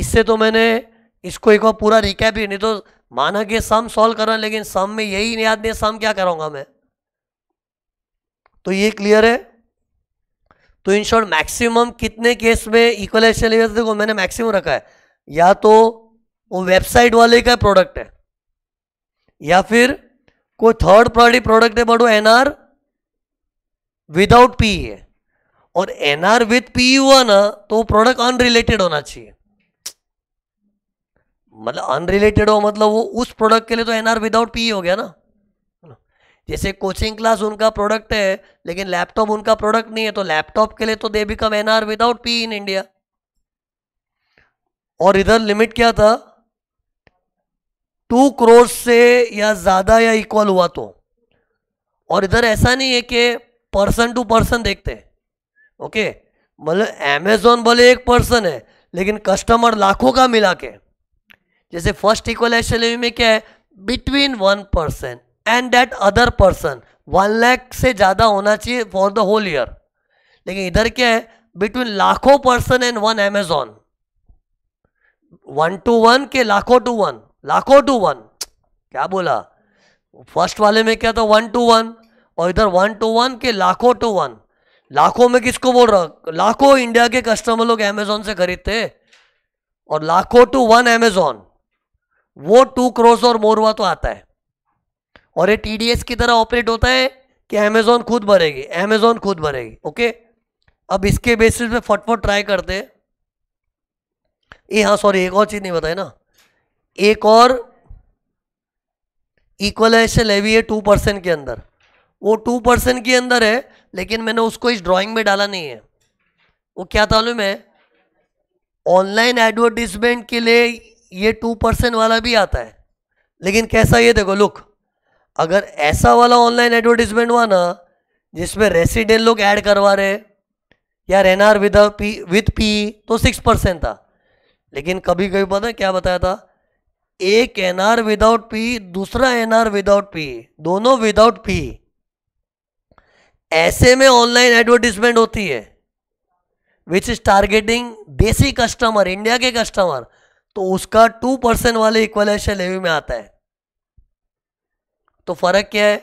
इससे तो मैंने इसको एक बार पूरा रिकैप ही नहीं तो माना कि सम सॉल्व करा लेकिन सम में यही याद नहीं सम क्या कराऊंगा मैं तो ये क्लियर है तो इन शॉर्ट मैक्सिमम कितने केस में एक्शन लेवल देखो मैंने मैक्सिमम रखा है या तो वो वेबसाइट वाले का प्रोडक्ट है या फिर कोई थर्ड पार्टी प्रोडक्ट है बट वो एनआर विदाउट पी है और एनआर विथ पी हुआ ना तो वो प्रोडक्ट अनरिलेटेड होना चाहिए मतलब अनरिलेटेड हो मतलब वो उस प्रोडक्ट के लिए तो एनआर विदाउट पी हो गया ना जैसे कोचिंग क्लास उनका प्रोडक्ट है लेकिन लैपटॉप उनका प्रोडक्ट नहीं है तो लैपटॉप के लिए तो they become NR without P in India और इधर लिमिट क्या था टू क्रोर्स से या ज़्यादा या इक्वल हुआ तो और इधर ऐसा नहीं है कि पर्सन टू पर्सन देखते ओके मतलब एमेजोन भले एक पर्सन है लेकिन कस्टमर लाखों का मिला के जैसे फर्स्ट इक्वल एशलवी में क्या है between one person and that other person one lakh से ज़्यादा होना चाहिए फॉर द होल ईयर लेकिन इधर क्या है बिटवीन लाखों person and one Amazon one to one के लाखों टू वन लाखों टू वन क्या बोला फर्स्ट वाले में क्या था वन टू वन और इधर वन टू वन के लाखों टू वन लाखों में किसको बोल रहा लाखों इंडिया के कस्टमर लोग अमेजोन से खरीदते और लाखों टू वन अमेजोन वो टू क्रोस और मोरवा तो आता है और ये टीडीएस की तरह ऑपरेट होता है कि अमेजोन खुद भरेगी अमेजोन खुद भरेगी ओके अब इसके बेसिस पे फटफट ट्राई करते हैं ए हाँ सॉरी एक और चीज़ नहीं बताई ना एक और इक्वलाइजेशन लेवी है टू परसेंट के अंदर वो टू परसेंट के अंदर है लेकिन मैंने उसको इस ड्राइंग में डाला नहीं है वो क्या तालुम है ऑनलाइन एडवर्टीजमेंट के लिए ये टू परसेंट वाला भी आता है लेकिन कैसा ये देखो लुक अगर ऐसा वाला ऑनलाइन एडवर्टीजमेंट हुआ ना जिसमें रेसिडेंट लोग ऐड करवा रहे या रेनार विद पी विथ पी तो सिक्स परसेंट था लेकिन कभी कभी पता क्या बताया था एक एन आर विदाउट पी दूसरा एन आर विदाउट पी दोनों विदाउट पी ऐसे में ऑनलाइन एडवर्टीजमेंट होती है विच इज टारगेटिंग देसी कस्टमर इंडिया के कस्टमर तो उसका टू परसेंट वाले इक्वलेशन लेवी में आता है तो फर्क क्या है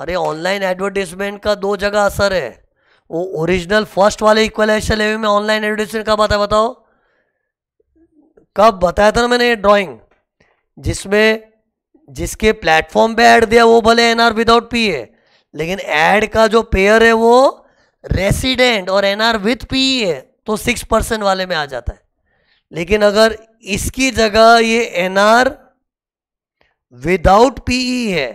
अरे ऑनलाइन एडवर्टीजमेंट का दो जगह असर है वो ओरिजिनल फर्स्ट वाले इक्वलाइजेशन लेवी में ऑनलाइन एडवर्टीजमेंट का बात है बताओ कब बताया था ना मैंने ये ड्राइंग जिसमें जिसके प्लेटफॉर्म पे ऐड दिया वो भले एनआर विदाउट पी है लेकिन ऐड का जो पेयर है वो रेसिडेंट और एनआर विथ पी है तो सिक्स परसेंट वाले में आ जाता है लेकिन अगर इसकी जगह ये एनआर विदाउट पीई है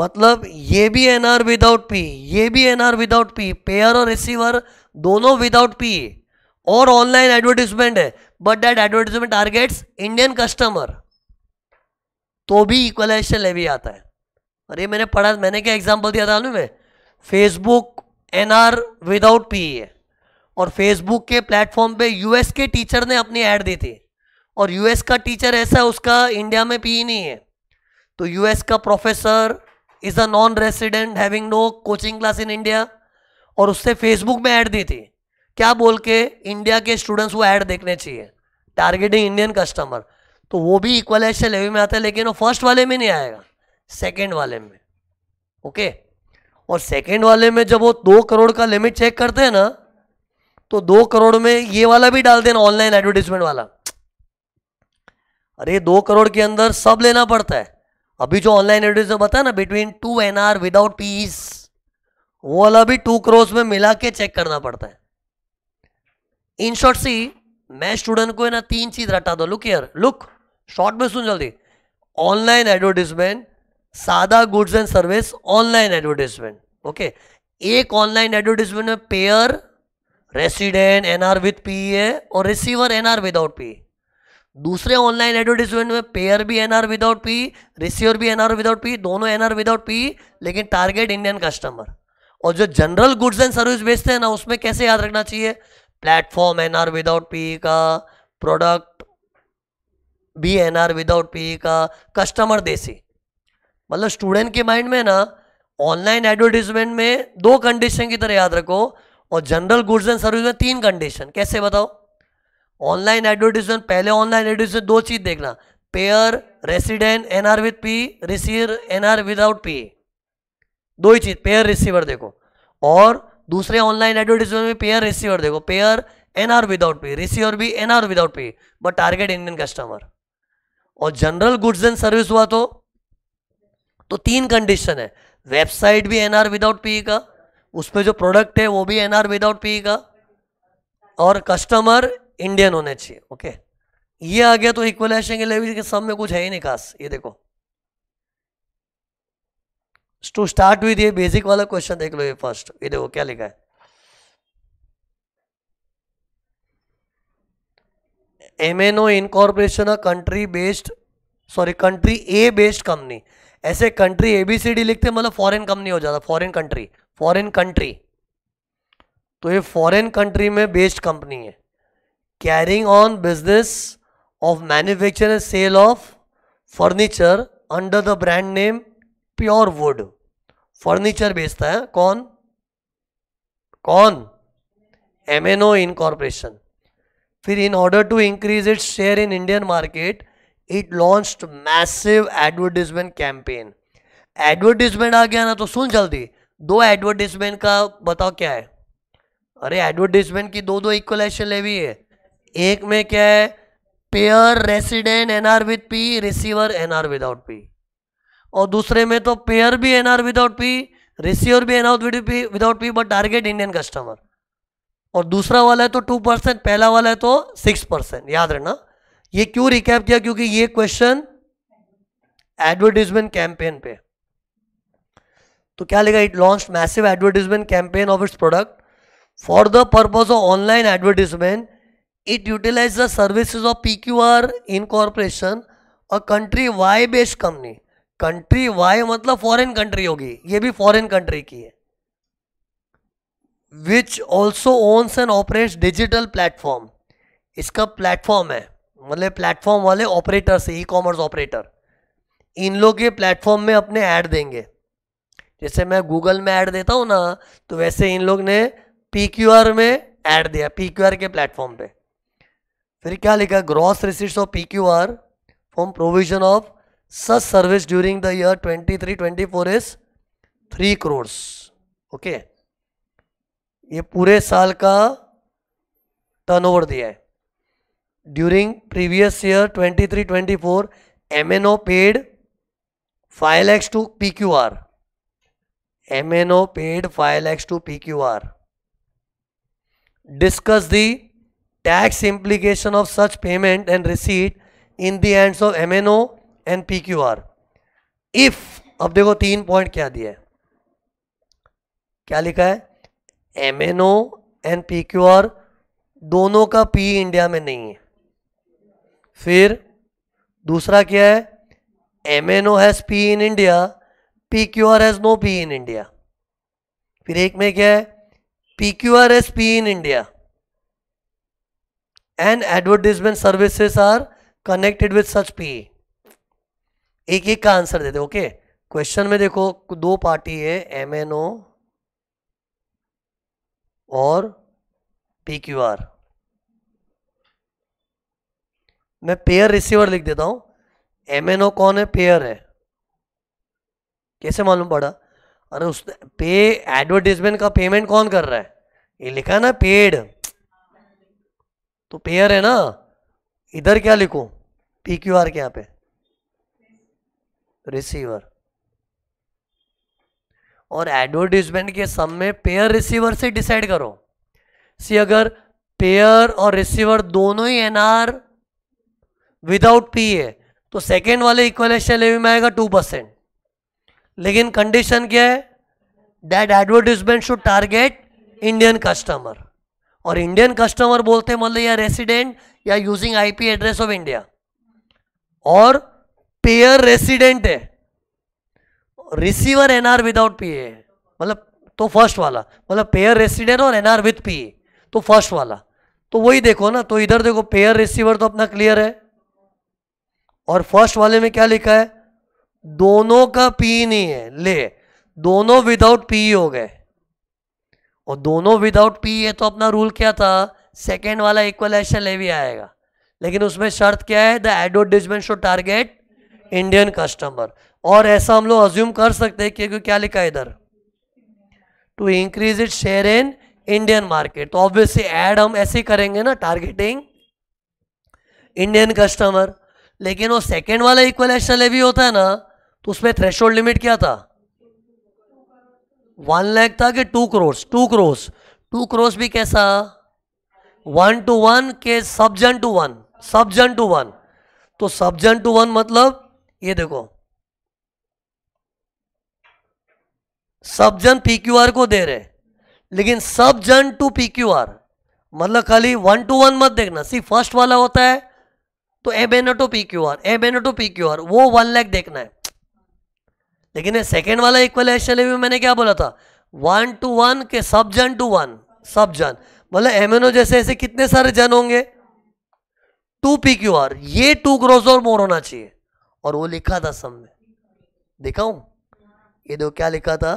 मतलब ये भी एनआर विदाउट पी ये भी एनआर विदाउट पी पेयर और रिसीवर दोनों विदाउट पी और ऑनलाइन एडवर्टीजमेंट है but that advertisement targets Indian customer तो भी इक्वलाइजेशन लेवी आता है अरे मैंने पढ़ा मैंने क्या एग्जांपल दिया था मैं है फेसबुक एनआर विदाउट है और फेसबुक के प्लेटफॉर्म पे यूएस के टीचर ने अपनी ऐड दी थी और यूएस का टीचर ऐसा है उसका इंडिया में पी e नहीं है तो यूएस का professor is a non resident having no coaching class in India और उससे फेसबुक में ऐड दी थी क्या बोल के इंडिया के स्टूडेंट्स वो ऐड देखने चाहिए टारगेटिंग इंडियन कस्टमर तो वो भी इक्वल एज से लेवी में आता है लेकिन वो फर्स्ट वाले में नहीं आएगा सेकेंड वाले में ओके और सेकेंड वाले में जब वो दो करोड़ का लिमिट चेक करते हैं ना तो दो करोड़ में ये वाला भी डाल देना ऑनलाइन एडवर्टीजमेंट वाला अरे दो करोड़ के अंदर सब लेना पड़ता है अभी जो ऑनलाइन एडवर्टीजमेंट बताया ना between two N R without PEs वो वाला भी टू करोड़ में मिला के चेक करना पड़ता है इन शॉर्ट सी मैं स्टूडेंट को है ना तीन चीज रटा दो लुक यार लुक शॉर्ट में सुन जल्दी ऑनलाइन एडवर्टीजमेंट सादा goods and service online advertisement okay एक ऑनलाइन एडवर्टीजमेंट में payer resident NR with PE और रिसीवर एनआर विदाउट पी दूसरे ऑनलाइन एडवर्टीजमेंट में पेयर भी एनआर विदाउट पी रिसीवर भी एनआर विदाउट पी दोनों एनआर विदाउट पी लेकिन टारगेट इंडियन कस्टमर और जो जनरल गुड्स एंड सर्विस बेचते हैं ना उसमें कैसे याद रखना चाहिए platform N R without P का product be N R without P का कस्टमर देसी मतलब स्टूडेंट के माइंड में ना ऑनलाइन एडवर्टीजमेंट में दो कंडीशन की तरह याद रखो और जनरल गुड्स एंड सर्विस में तीन कंडीशन कैसे बताओ ऑनलाइन एडवर्टीजमेंट पहले ऑनलाइन एडवर्टीजमेंट दो चीज देखना payer resident NR with PE receiver NR without PE दो ही चीज पेयर रिसीवर देखो और दूसरे ऑनलाइन एडवर्टीजमेंट में पेयर रिसीवर देखो payer N R without PE receiver भी N R without PE but target Indian customer और जनरल गुड्स एंड सर्विस हुआ तो तो तीन कंडीशन है वेबसाइट भी एनआर विदाउट पी का उस पर जो प्रोडक्ट है वो भी एनआर विदाउट पी का और कस्टमर इंडियन होने चाहिए ओके ये आ गया तो इक्वलाइजेशन के लेवल के सब में कुछ है ही नहीं खास ये देखो टू स्टार्ट विद ये बेसिक वाला क्वेश्चन देख लो ये फर्स्ट ये देखो क्या लिखा है M N O incorporation country based sorry country A based company ऐसे कंट्री एबीसीडी लिखते मतलब फॉरेन कंपनी हो जाता फॉरेन कंट्री फॉरेन कंट्री तो ये फॉरेन कंट्री में बेस्ड कंपनी है carrying on business of manufacture and sale of furniture under the brand name pure wood furniture बेचता है कौन कौन एम एन ओ इनकॉर्पोरेशन फिर in order to increase its share in Indian market it launch massive advertisement campaign advertisement आ गया ना तो सुन जल्दी दो एडवर्टीजमेंट का बताओ क्या है अरे एडवर्टीजमेंट की दो दो ले भी है एक में क्या है payer resident NR with PE receiver NR without P और दूसरे में तो पेयर भी N R without P receiver भी N out without P but target Indian customer और दूसरा वाला है तो टू परसेंट पहला वाला है तो सिक्स परसेंट याद रहना ये क्यों रिकैप किया क्योंकि ये क्वेश्चन एडवर्टीजमेंट कैंपेन पे तो क्या लिखा it launch massive advertisement campaign of its product for the purpose of online advertisement it utilise the services of P Q R incorporation a country Y based company country Y मतलब foreign country होगी ये भी foreign country की है which also owns and operate digital platform इसका platform है मतलब platform वाले ऑपरेटर से ई कॉमर्स ऑपरेटर इन लोग ये प्लेटफॉर्म में अपने ऐड देंगे जैसे मैं गूगल में ऐड देता हूँ ना तो वैसे इन लोग ने पी में ऐड दिया पी के प्लेटफॉर्म पे फिर क्या लिखा gross receipts of P Q R from provision of such such service during the year 23 24 is 3 crores okay ये पूरे साल का टर्न ओवर दिया है during previous year twenty three 23 24 MNO paid 5 lakhs to P Q R PQR MNO paid 5 lakhs to P Q R discuss the tax implication of such payment and receipt in the hands of M N N P Q R if अब देखो तीन point क्या दिया है क्या लिखा है M N O and P Q R दोनों का पी इंडिया में नहीं है फिर दूसरा क्या है M N O has PE in India P Q R has no PE in India फिर एक में क्या है P Q R has PE in India and advertisement services are connected with such PE एक एक का आंसर दे दे ओके क्वेश्चन में देखो दो पार्टी है एम एन ओ और पी क्यू आर मैं पेयर रिसीवर लिख देता हूं एम एन ओ कौन है पेयर है कैसे मालूम पड़ा अरे उस पे एडवर्टीजमेंट का पेमेंट कौन कर रहा है ये लिखा है ना पेड तो पेयर है ना इधर क्या लिखो पी क्यू आर के यहाँ पे रिसीवर और एडवर्टीजमेंट के सम में पेयर रिसीवर से डिसाइड करो सी अगर पेयर और रिसीवर दोनों ही एनआर विदाउट पी है तो सेकेंड वाले इक्वलेशन लेवी में आएगा टू परसेंट लेकिन कंडीशन क्या है that advertisement should target Indian customer और इंडियन कस्टमर बोलते मतलब या रेसिडेंट या using IP address of India और पेयर रेसिडेंट है रिसीवर एनआर विदाउट पी मतलब तो फर्स्ट वाला मतलब पेयर रेसिडेंट और एनआर विद पी तो फर्स्ट वाला तो वही देखो ना तो इधर देखो पेयर रिसीवर तो अपना क्लियर है और फर्स्ट वाले में क्या लिखा है दोनों का पी नहीं है ले दोनों विदाउट पी हो गए और दोनों विदाउट पी है तो अपना रूल क्या था सेकेंड वाला इक्वल एक्शन भी आएगा लेकिन उसमें शर्त क्या है the advertisement should target Indian customer और ऐसा हम लोग अज्यूम कर सकते हैं क्योंकि क्या लिखा है इधर to increase it share in Indian market तो ऑब्वियसली एड हम ऐसे करेंगे ना टारगेटिंग इंडियन कस्टमर लेकिन वो सेकेंड वाला इक्वल एक्शन लेवी होता है ना तो उसमें थ्रेश लिमिट क्या था वन लैख था कि two crores two crores two crores भी कैसा वन टू वन के सब जन टू वन सब जन टू वन तो सब जन टू वन मतलब ये देखो सब जन पी क्यू आर को दे रहे लेकिन सब जन टू पी क्यू आर मतलब खाली वन टू वन मत देखना सी फर्स्ट वाला होता है तो A to P Q R A to P Q R वो वन लैख देखना है लेकिन ये सेकेंड वाला इक्वल है चले मैंने क्या बोला था वन टू वन के सब जन टू वन सब जन मतलब एमएनओ जैसे ऐसे कितने सारे जन होंगे टू पी क्यू आर ये टू क्रोस और मोर होना चाहिए और वो लिखा था सब में दिखाऊं ये दो क्या लिखा था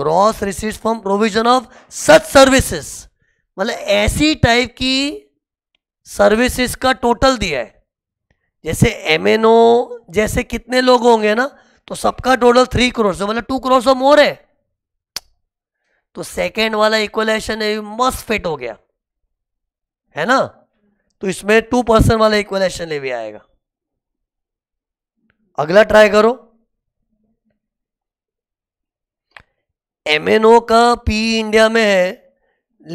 gross receipt from provision of such services मतलब ऐसी टाइप की सर्विसेज का टोटल दिया है जैसे एम जैसे कितने लोग होंगे ना तो सबका टोटल थ्री करोड़ मतलब टू करोड़ और मोर है तो सेकेंड वाला इक्वलेशन मस्त फिट हो गया है ना तो इसमें टू परसेंट वाला इक्वलेशन ले भी आएगा अगला ट्राई करो एम का पी इंडिया में है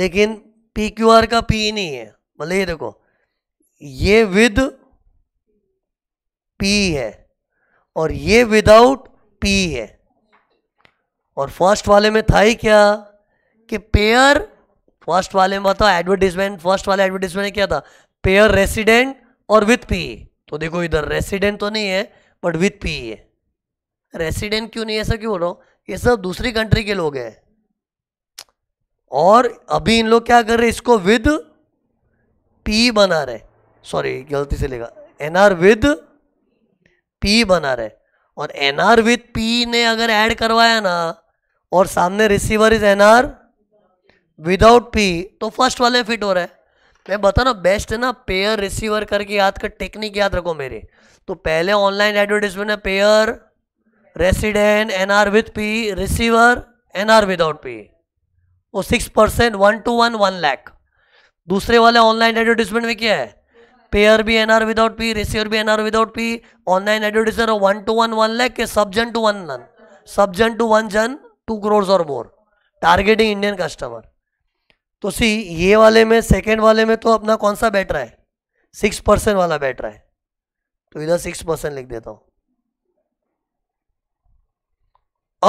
लेकिन पी क्यू आर का पी नहीं है मतलब ये देखो ये विद पी है और ये विदाउट पी है और फर्स्ट वाले में था ही क्या कि पेयर फर्स्ट वाले में था एडवर्टीजमेंट फर्स्ट वाले एडवर्टीजमेंट क्या था पेयर रेसिडेंट और विथ पी तो देखो इधर रेसिडेंट तो नहीं है but with PE a resident क्यों नहीं ऐसा क्यों बोल रहा हूँ ये सब दूसरी कंट्री के लोग हैं और अभी इन लोग क्या कर रहे हैं इसको विद पी बना रहे सॉरी गलती से लेगा एन आर विद पी बना रहे और एन आर विद पी ने अगर ऐड करवाया ना और सामने receiver is N R without P तो फर्स्ट वाले फिट हो रहा है मैं बता ना बेस्ट है ना पेयर रिसीवर करके याद कर टेक्निक याद रखो मेरे तो पहले ऑनलाइन एडवर्टीजमेंट है payer resident N R with PE receiver N R without PE वो six percent one to one one lakh दूसरे वाले ऑनलाइन एडवर्टीजमेंट में क्या है पेयर भी N R without P receiver भी N R without PE online advertisement one to one one lakh के जन टू वन नन जन टू वन जन टू करोड़ और मोर टारगेटिंग इंडियन कस्टमर तो सी ये वाले में सेकेंड वाले में तो अपना कौन सा बेटर है सिक्स परसेंट वाला बेटर है तो इधर सिक्स परसेंट लिख देता हूं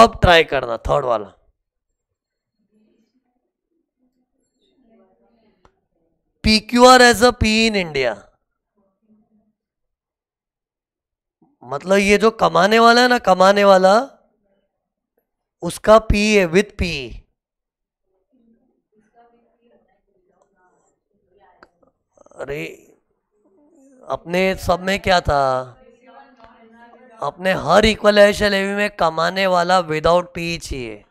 अब ट्राई करना थर्ड वाला P Q R as a P in India मतलब ये जो कमाने वाला है ना कमाने वाला उसका पी है विथ पी अरे अपने सब में क्या था अपने हर इक्वल लेवी में कमाने वाला विदाउट पी चाहिए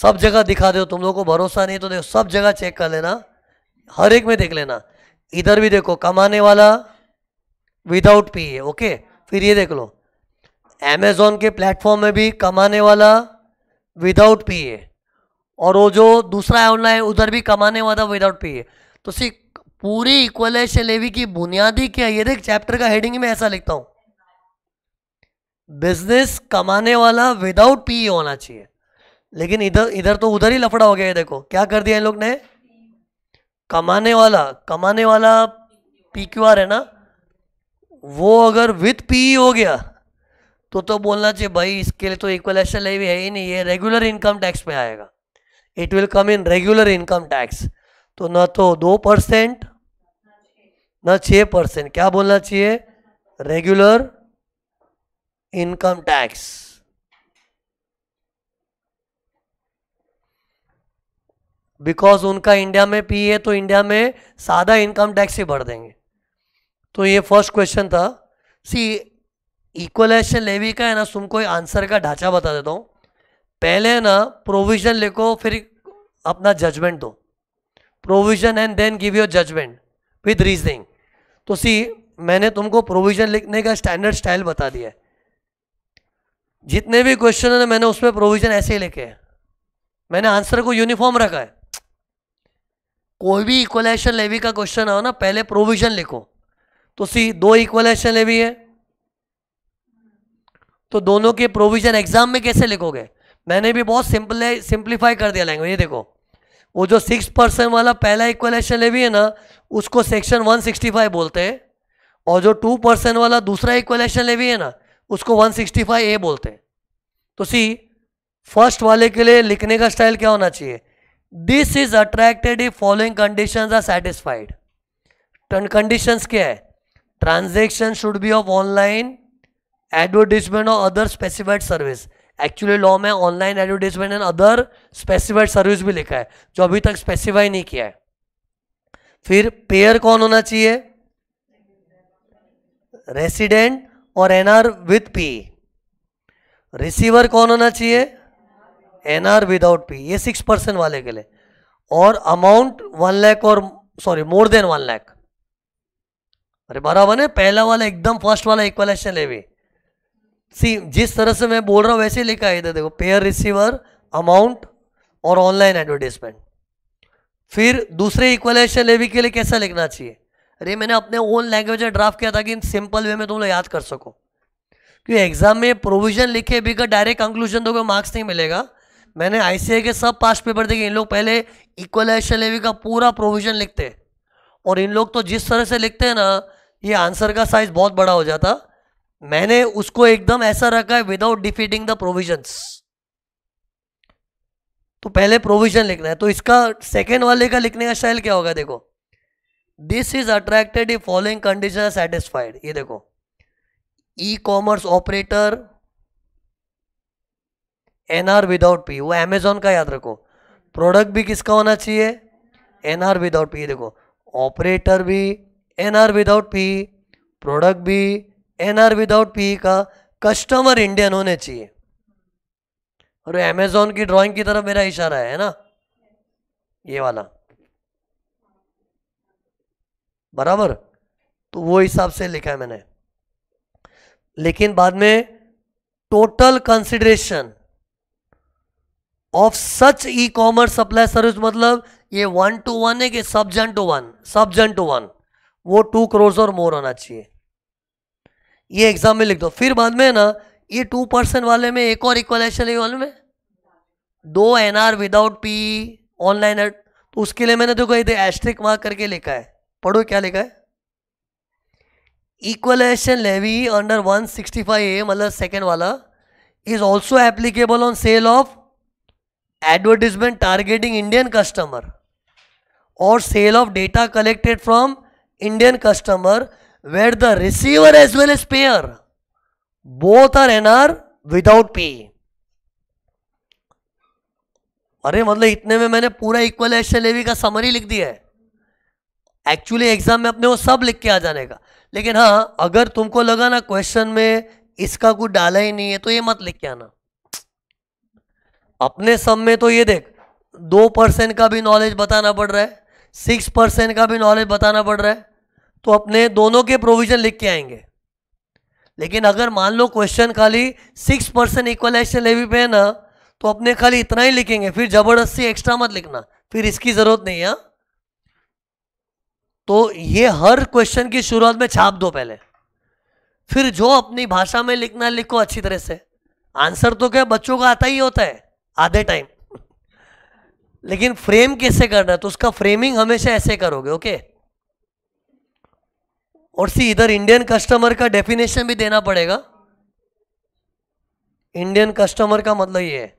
सब जगह दिखा दो तुम लोग को भरोसा नहीं तो देखो सब जगह चेक कर लेना हर एक में देख लेना इधर भी देखो कमाने वाला विदाउट पी है ओके फिर ये देख लो अमेजोन के प्लेटफॉर्म में भी कमाने वाला विदाउट पी है और वो जो दूसरा ऑनलाइन उधर भी कमाने वाला विदाउट पी है तो सी पूरी इक्वलेशन लेवी की बुनियादी क्या ये देख चैप्टर का हेडिंग में ऐसा लिखता हूं बिजनेस कमाने वाला विदाउट पी होना चाहिए लेकिन इधर इधर तो उधर ही लफड़ा हो गया है देखो क्या कर दिया इन लोग ने कमाने वाला कमाने वाला पी क्यू आर है ना वो अगर विथ पी हो गया तो तो बोलना चाहिए भाई इसके लिए तो इक्वलेशन लेवी है ही नहीं ये रेगुलर इनकम टैक्स में आएगा it will come in regular income tax तो ना तो दो परसेंट ना छः परसेंट क्या बोलना चाहिए रेगुलर इनकम टैक्स बिकॉज उनका इंडिया में पी e है तो इंडिया में सादा इनकम टैक्स ही भर देंगे तो ये फर्स्ट क्वेश्चन था सी इक्वलाइजेशन लेवी का है ना तुमको आंसर का ढांचा बता देता हूँ पहले ना प्रोविजन लिखो फिर अपना जजमेंट दो provision and then give your judgement with reasoning तो सी मैंने तुमको प्रोविजन लिखने का स्टैंडर्ड स्टाइल बता दिया है जितने भी क्वेश्चन है मैंने उसमें प्रोविजन ऐसे ही लिखे हैं मैंने आंसर को यूनिफॉर्म रखा है कोई भी इक्वलेशन लेवी का क्वेश्चन आओ ना पहले प्रोविजन लिखो तो सी दो इक्वलेशन लेवी है तो दोनों के प्रोविजन एग्जाम में कैसे लिखोगे मैंने भी बहुत सिंपल सिंप्लीफाई कर दिया लैंग्वेज ये देखो वो जो सिक्स परसेंट वाला पहला इक्वलेशन भी है ना उसको सेक्शन 165 बोलते हैं और जो टू परसेंट वाला दूसरा इक्वलेशन भी है ना उसको 165 ए बोलते हैं तो सी फर्स्ट वाले के लिए लिखने का स्टाइल क्या होना चाहिए this is attracted if following condition are satisfied condition क्या है transaction should be of online advertisement और other specified service actually law में online advertisement and other specified service भी लिखा है जो अभी तक स्पेसिफाई नहीं किया है फिर पेयर कौन होना चाहिए रेसिडेंट और एनआर विथ पी रिसीवर कौन होना चाहिए एनआर विदाउट पी ये सिक्स परसेंट वाले के लिए और अमाउंट वन लैख और sorry more than one lakh अरे बराबर है पहला वाला एकदम फर्स्ट वाला इक्वलेशन भी सी जिस तरह से मैं बोल रहा हूँ वैसे लिखा है इधर देखो पेयर रिसीवर अमाउंट और ऑनलाइन एडवर्टीजमेंट फिर दूसरे इक्वलाइजेशन लेवी के लिए कैसा लिखना चाहिए अरे मैंने अपने ओन लैंग्वेज में ड्राफ्ट किया था कि इन सिंपल वे में तुम लोग याद कर सको क्योंकि एग्जाम में प्रोविजन लिखे भी का डायरेक्ट कंक्लूजन दोगे मार्क्स नहीं मिलेगा मैंने आईसीए के सब पास्ट पेपर देखे इन लोग पहले इक्वलाइजेशन लेवी का पूरा प्रोविजन लिखते और इन लोग तो जिस तरह से लिखते हैं ना ये आंसर का साइज बहुत बड़ा हो जाता मैंने उसको एकदम ऐसा रखा है विदाउट डिफीटिंग द प्रोविजंस तो पहले प्रोविजन लिखना है तो इसका सेकेंड वाले का लिखने का स्टाइल क्या होगा देखो this is attracted if following condition satisfied ये देखो e commerce operator N R without PE वो एमेजोन का याद रखो प्रोडक्ट भी किसका होना चाहिए एन आर विदाउट पी देखो ऑपरेटर भी एनआर विदाउट पी प्रोडक्ट भी एनआर विदाउट पी का कस्टमर इंडियन होने चाहिए और अमेजोन की ड्राइंग की तरफ मेरा इशारा है ना ये वाला बराबर तो वो हिसाब से लिखा है मैंने लेकिन बाद में total consideration of such e commerce supply service मतलब ये वन टू वन है कि सब जन टू वन सब जन टू वन वो टू क्रोर्स और मोर होना चाहिए ये एग्जाम में लिख दो फिर बाद में ना ये टू परसेंट वाले में एक और इक्वलेशन है वाले में दो N R without PE online ad तो उसके लिए मैंने देखो इधर एस्ट्रिक मार्क करके लिखा है पढ़ो क्या लिखा है इक्वलाइजेशन लेवी अंडर 165 ए मतलब सेकेंड वाला is also applicable on sale of advertisement targeting Indian customer और sale of data collected from Indian customer where the receiver as well as payer both are NR without pay. अरे मतलब इतने में मैंने पूरा equalisation levy का summary लिख दिया है एक्चुअली एग्जाम में अपने वो सब लिख के आ जाने का लेकिन हाँ अगर तुमको लगा ना क्वेश्चन में इसका कुछ डाला ही नहीं है तो ये मत लिख के आना अपने सब में तो ये देख दो परसेंट का भी नॉलेज बताना पड़ रहा है सिक्स परसेंट का भी नॉलेज बताना पड़ रहा है तो अपने दोनों के प्रोविजन लिख के आएंगे लेकिन अगर मान लो क्वेश्चन खाली सिक्स परसेंट इक्वलाइजेशन लेवी पे है ना तो अपने खाली इतना ही लिखेंगे फिर जबरदस्ती एक्स्ट्रा मत लिखना फिर इसकी जरूरत नहीं है हाँ। तो ये हर क्वेश्चन की शुरुआत में छाप दो पहले फिर जो अपनी भाषा में लिखना लिखो अच्छी तरह से आंसर तो क्या बच्चों का आता ही होता है आधे टाइम लेकिन फ्रेम कैसे करना है तो उसका फ्रेमिंग हमेशा ऐसे करोगे ओके okay? और सी इधर इंडियन कस्टमर का डेफिनेशन भी देना पड़ेगा इंडियन कस्टमर का मतलब ये है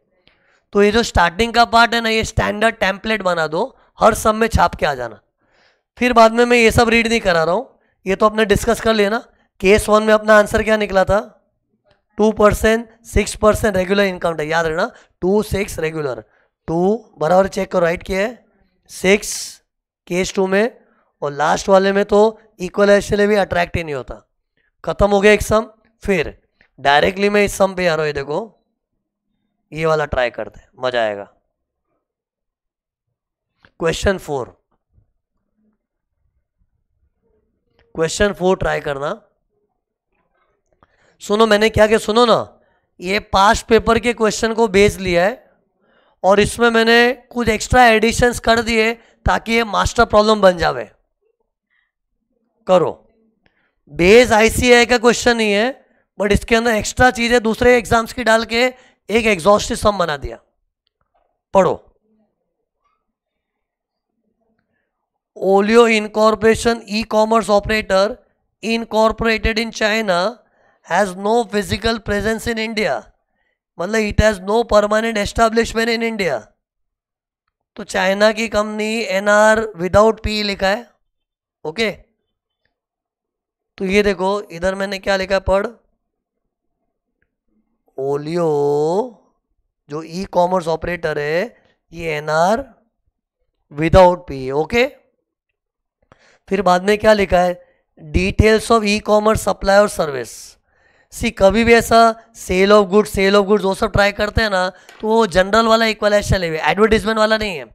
तो ये जो स्टार्टिंग का पार्ट है ना ये स्टैंडर्ड टेम्पलेट बना दो हर सब में छाप के आ जाना फिर बाद में मैं ये सब रीड नहीं करा रहा हूँ ये तो आपने डिस्कस कर लिया ना केस वन में अपना आंसर क्या निकला था two percent six percent regular income tax याद रहना टू सिक्स रेगुलर टू बराबर चेक करो राइट किया है सिक्स केस टू में और लास्ट वाले में तो इक्वल है भी अट्रैक्ट ही नहीं होता खत्म हो गया एक सम फिर डायरेक्टली मैं इस सम पे आ रहा हूँ देखो ये वाला ट्राई करते मजा आएगा question four question four try करना सुनो मैंने क्या क्या सुनो ना ये पास्ट पेपर के क्वेश्चन को बेच लिया है और इसमें मैंने कुछ एक्स्ट्रा एडिशंस कर दिए ताकि ये मास्टर प्रॉब्लम बन जावे करो बेस आईसीआई का क्वेश्चन ही है बट इसके अंदर एक्स्ट्रा चीज़ें दूसरे एग्जाम्स की डाल के एक एग्जॉस्टिव सम बना दिया पढ़ो Olio incorporation e commerce operator incorporated in China has no physical presence in India मतलब it has no permanent establishment in India तो चाइना की कंपनी एनआर विदाउट पी लिखा है ओके okay? तो ये देखो इधर मैंने क्या लिखा पढ़ ओलियो जो ई कॉमर्स ऑपरेटर है ये एनआर विदाउट पी ओके फिर बाद में क्या लिखा है details of e commerce supply और सर्विस सी कभी भी ऐसा sale of goods sale of goods वो सब ट्राई करते हैं ना तो वो जनरल वाला इक्वलाइजेशन ले एडवर्टीजमेंट वाला नहीं है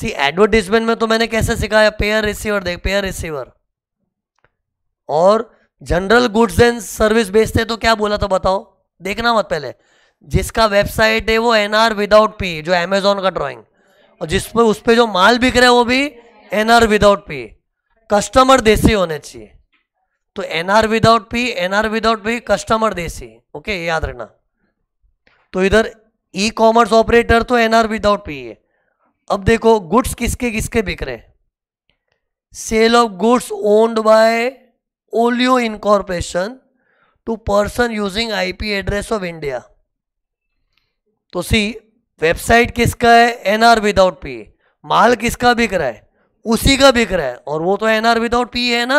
सी एडवर्टीजमेंट में तो मैंने कैसे सिखाया पेयर रिसीवर देख पेयर रिसीवर और जनरल गुड्स एंड सर्विस बेचते तो क्या बोला था बताओ देखना मत पहले जिसका वेबसाइट है वो एनआर विदाउट पी जो अमेजोन का ड्राइंग और जिस पर उस पर जो माल बिक रहा है वो भी एनआर विदाउट पी कस्टमर देसी होने चाहिए तो NR without P NR without P customer देसी ओके याद रखना तो इधर ई कॉमर्स ऑपरेटर तो एनआर विदाउट पी है अब देखो गुड्स किसके किसके बिक रहे sale of goods owned by Olio Incorporation two person using IP address of India तो सी वेबसाइट किसका है एनआर विदाउट पी माल किसका बिक रहा है उसी का बिक रहा है और वो तो एनआर विदाउट पी है ना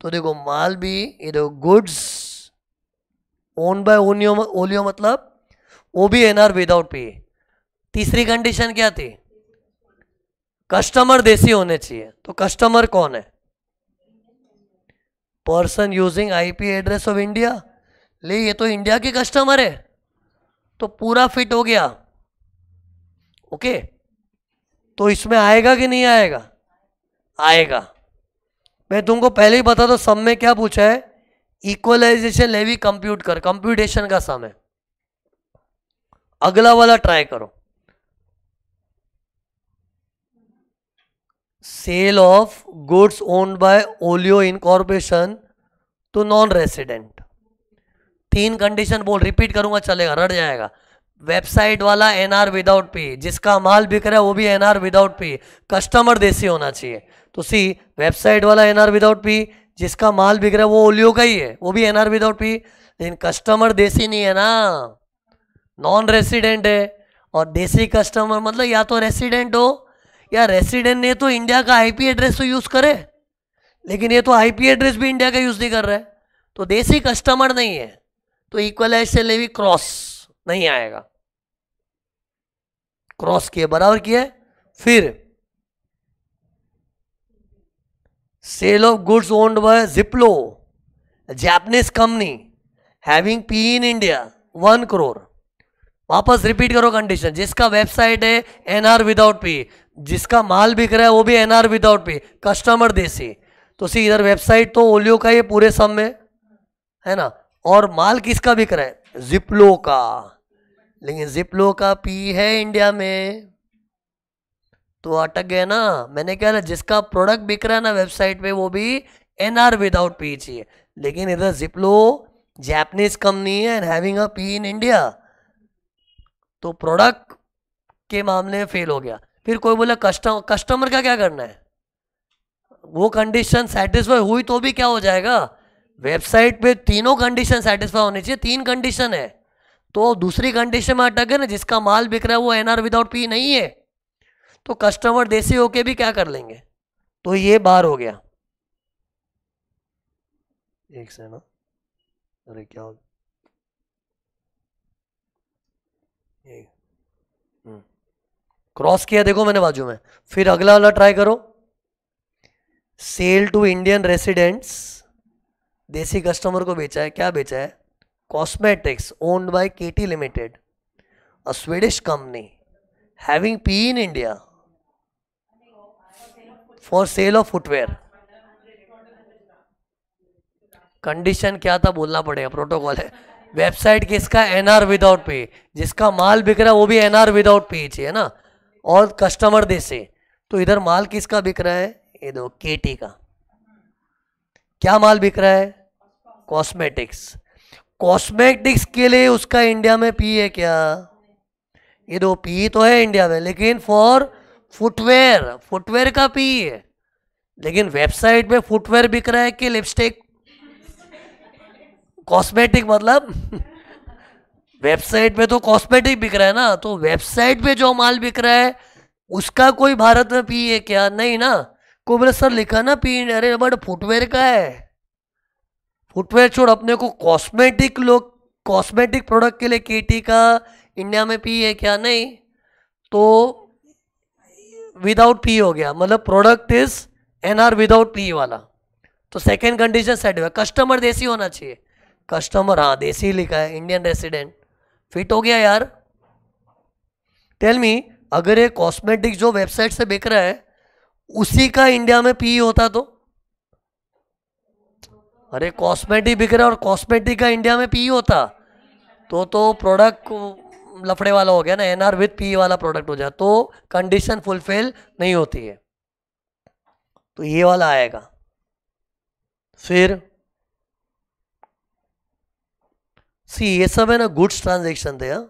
तो देखो माल भी ये देखो goods own by Onio Olio मतलब वो भी एनआर विदाउट पी तीसरी कंडीशन क्या थी कस्टमर देसी होने चाहिए तो कस्टमर कौन है person using IP address of India ले ये तो इंडिया के कस्टमर है तो पूरा फिट हो गया ओके तो इसमें आएगा कि नहीं आएगा आएगा मैं तुमको पहले ही बता दो सम में क्या पूछा है इक्वलाइजेशन लेवी कंप्यूट कर कंप्यूटेशन का सम है अगला वाला ट्राई करो sale of goods owned by Olio incorporation to non resident तीन कंडीशन बोल रिपीट करूंगा चलेगा रट जाएगा वेबसाइट वाला एनआर विदाउट पे जिसका माल बिक रहा है वो भी एनआर विदाउट पे कस्टमर देसी होना चाहिए तो सी वेबसाइट वाला एनआर विदाउट पी जिसका माल बिक रहा है वो ओलियो का ही है वो भी एनआर विदाउट पी लेकिन कस्टमर देसी नहीं है ना नॉन रेसिडेंट है और देसी कस्टमर मतलब या तो रेसिडेंट हो या रेसिडेंट ने तो इंडिया का आईपी एड्रेस तो यूज़ करे लेकिन ये तो आईपी एड्रेस भी इंडिया का यूज़ नहीं कर रहा है तो देसी कस्टमर नहीं है तो इक्वल से लेवी क्रॉस नहीं आएगा क्रॉस किए बराबर किए फिर sale of goods owned by Ziplo Japanese company having P in India one crore वापस रिपीट करो कंडीशन जिसका वेबसाइट है एनआर विदाउट पी जिसका माल बिक रहा है वो भी एनआर विदाउट पे कस्टमर देसी तो सी इधर वेबसाइट तो ओलियो का ये पूरे सब में है ना और माल किसका बिक रहा है जिप्लो का लेकिन जिप्लो का पी है इंडिया में तो अटक गया ना मैंने क्या ना जिसका प्रोडक्ट बिक रहा है ना वेबसाइट पे वो भी एनआर विदाउट पी चाहिए लेकिन इधर जिप्लो जैपनीज कंपनी है and having a P in India तो प्रोडक्ट के मामले में फेल हो गया फिर कोई बोला कस्टमर कस्टमर का क्या करना है वो कंडीशन सेटिस्फाई हुई तो भी क्या हो जाएगा वेबसाइट पे तीनों कंडीशन सेटिस्फाई होनी चाहिए तीन कंडीशन है तो दूसरी कंडीशन में अटक गए ना जिसका माल बिक रहा है वो एनआर विदाउट पी नहीं है तो कस्टमर देसी होके भी क्या कर लेंगे तो ये बार हो गया एक से ना हाँ। अरे क्या हो गया क्रॉस किया देखो मैंने बाजू में फिर अगला वाला ट्राई करो सेल टू इंडियन रेसिडेंट्स देसी कस्टमर को बेचा है क्या बेचा है cosmetics owned by KT limited a Swedish company having P in India for sale of footwear condition क्या था बोलना पड़ेगा प्रोटोकॉल है वेबसाइट किसका एनआर विदाउट पे जिसका माल बिक रहा है वो भी एनआर विदाउट पे चाहिए ना और कस्टमर दे से तो इधर माल किसका बिक रहा है ये दो केटी का क्या माल बिक रहा है कॉस्मेटिक्स कॉस्मेटिक्स के लिए उसका इंडिया में पी है क्या ये दो पी तो है इंडिया में लेकिन फॉर फुटवेयर फुटवेयर का पी है लेकिन वेबसाइट में फुटवेयर बिक रहा है कि लिपस्टिक कॉस्मेटिक मतलब वेबसाइट पे तो कॉस्मेटिक बिक रहा है ना तो वेबसाइट पे जो माल बिक रहा है उसका कोई भारत में पी है क्या नहीं ना को बोले सर लिखा ना पी अरे बट फुटवेयर का है फुटवेयर छोड़ अपने को कॉस्मेटिक लोग कॉस्मेटिक प्रोडक्ट के लिए के का इंडिया में पी है क्या नहीं तो विदाउट पी हो गया मतलब product is N R without P वाला तो सेकेंड कंडीशन सेट हुआ कस्टमर देसी होना चाहिए कस्टमर हाँ देसी लिखा है इंडियन रेसिडेंट फिट हो गया यार टेल मी अगर ये कॉस्मेटिक जो वेबसाइट से बिक रहा है उसी का इंडिया में पी e होता तो अरे कॉस्मेटिक बिक रहा है और कॉस्मेटिक का इंडिया में पी e होता तो तो प्रोडक्ट लफड़े वाला हो गया ना एनआर विथ पी वाला प्रोडक्ट हो जाए तो कंडीशन फुलफिल नहीं होती है तो ये वाला आएगा फिर सी ये सब है ना गुड्स ट्रांजेक्शन थे हाँ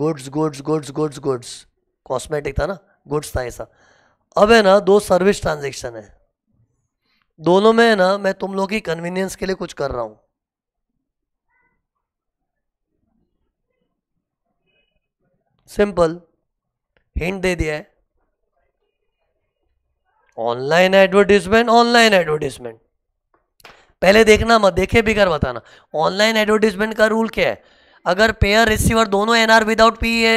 goods goods goods goods goods cosmetic था ना गुड्स था ऐसा अब है ना दो सर्विस ट्रांजेक्शन है दोनों में है ना मैं तुम लोग की कन्वीनियंस के लिए कुछ कर रहा हूं सिंपल हिंट दे दिया है ऑनलाइन एडवर्टीजमेंट ऑनलाइन एडवर्टीजमेंट पहले देखना मत देखे कर बताना ऑनलाइन एडवर्टीजमेंट का रूल क्या है अगर पेयर रिसीवर दोनों एनआर विदाउट पी है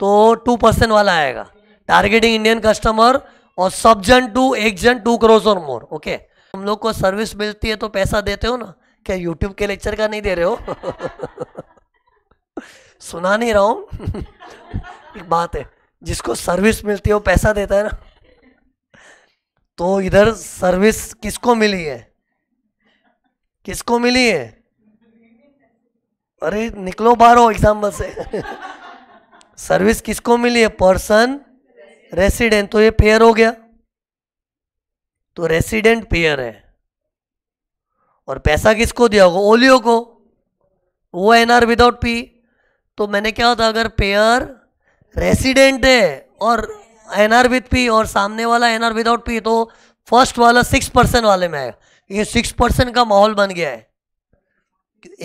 तो टू परसेंट वाला आएगा टारगेटिंग इंडियन कस्टमर और सब जन टू एक जन टू क्रोस और मोर ओके हम लोग को सर्विस मिलती है तो पैसा देते हो ना क्या यूट्यूब के लेक्चर का नहीं दे रहे हो सुना नहीं रहा हूँ एक बात है जिसको सर्विस मिलती है वो पैसा देता है ना तो इधर सर्विस किसको मिली है किसको मिली है अरे निकलो बारो एग्जाम्पल से सर्विस किसको मिली है पर्सन रेसिडेंट तो ये पेयर हो गया तो रेसिडेंट पेयर है और पैसा किसको दिया होगा ओलियो को वो एन आर विदाउट पी तो मैंने क्या होता अगर पेयर रेसिडेंट है और एन आर विद पी और सामने वाला एन आर विदाउट पी तो फर्स्ट वाला सिक्स परसेंट वाले में आएगा ये सिक्स परसेंट का माहौल बन गया है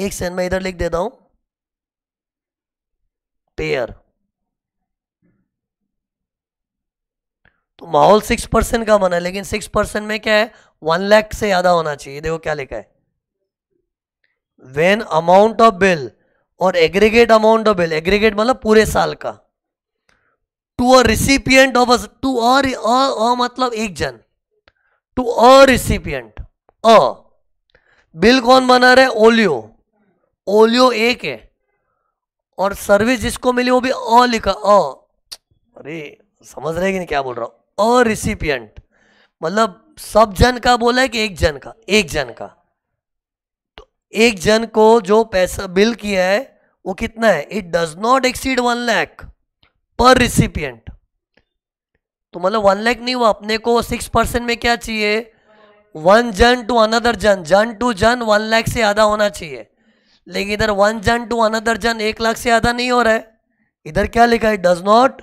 एक सेकंड में इधर लिख देता हूं पेयर तो माहौल सिक्स परसेंट का बना है लेकिन सिक्स परसेंट में क्या है वन लैख से ज्यादा होना चाहिए देखो क्या लिखा है वेन अमाउंट ऑफ बिल और aggregate amount of bill aggregate मतलब पूरे साल का to a recipient of to a मतलब एक जन to a recipient a bill कौन बना रहा है ओलियो ओलियो एक है और सर्विस जिसको मिली वो भी अ लिखा अ अरे समझ रहे कि नहीं क्या बोल रहा हूँ रिसिपियंट मतलब सब जन का बोला है कि एक जन का एक जन का तो एक जन को जो पैसा बिल किया है वो कितना है it does not exceed one lakh per recipient तो मतलब वन लैख नहीं हुआ अपने को सिक्स परसेंट में क्या चाहिए वन जन टू अनदर जन जन टू जन वन लाख से ज़्यादा होना चाहिए लेकिन इधर वन जन टू अनदर जन एक लाख से ज़्यादा नहीं हो रहा है इधर क्या लिखा है does not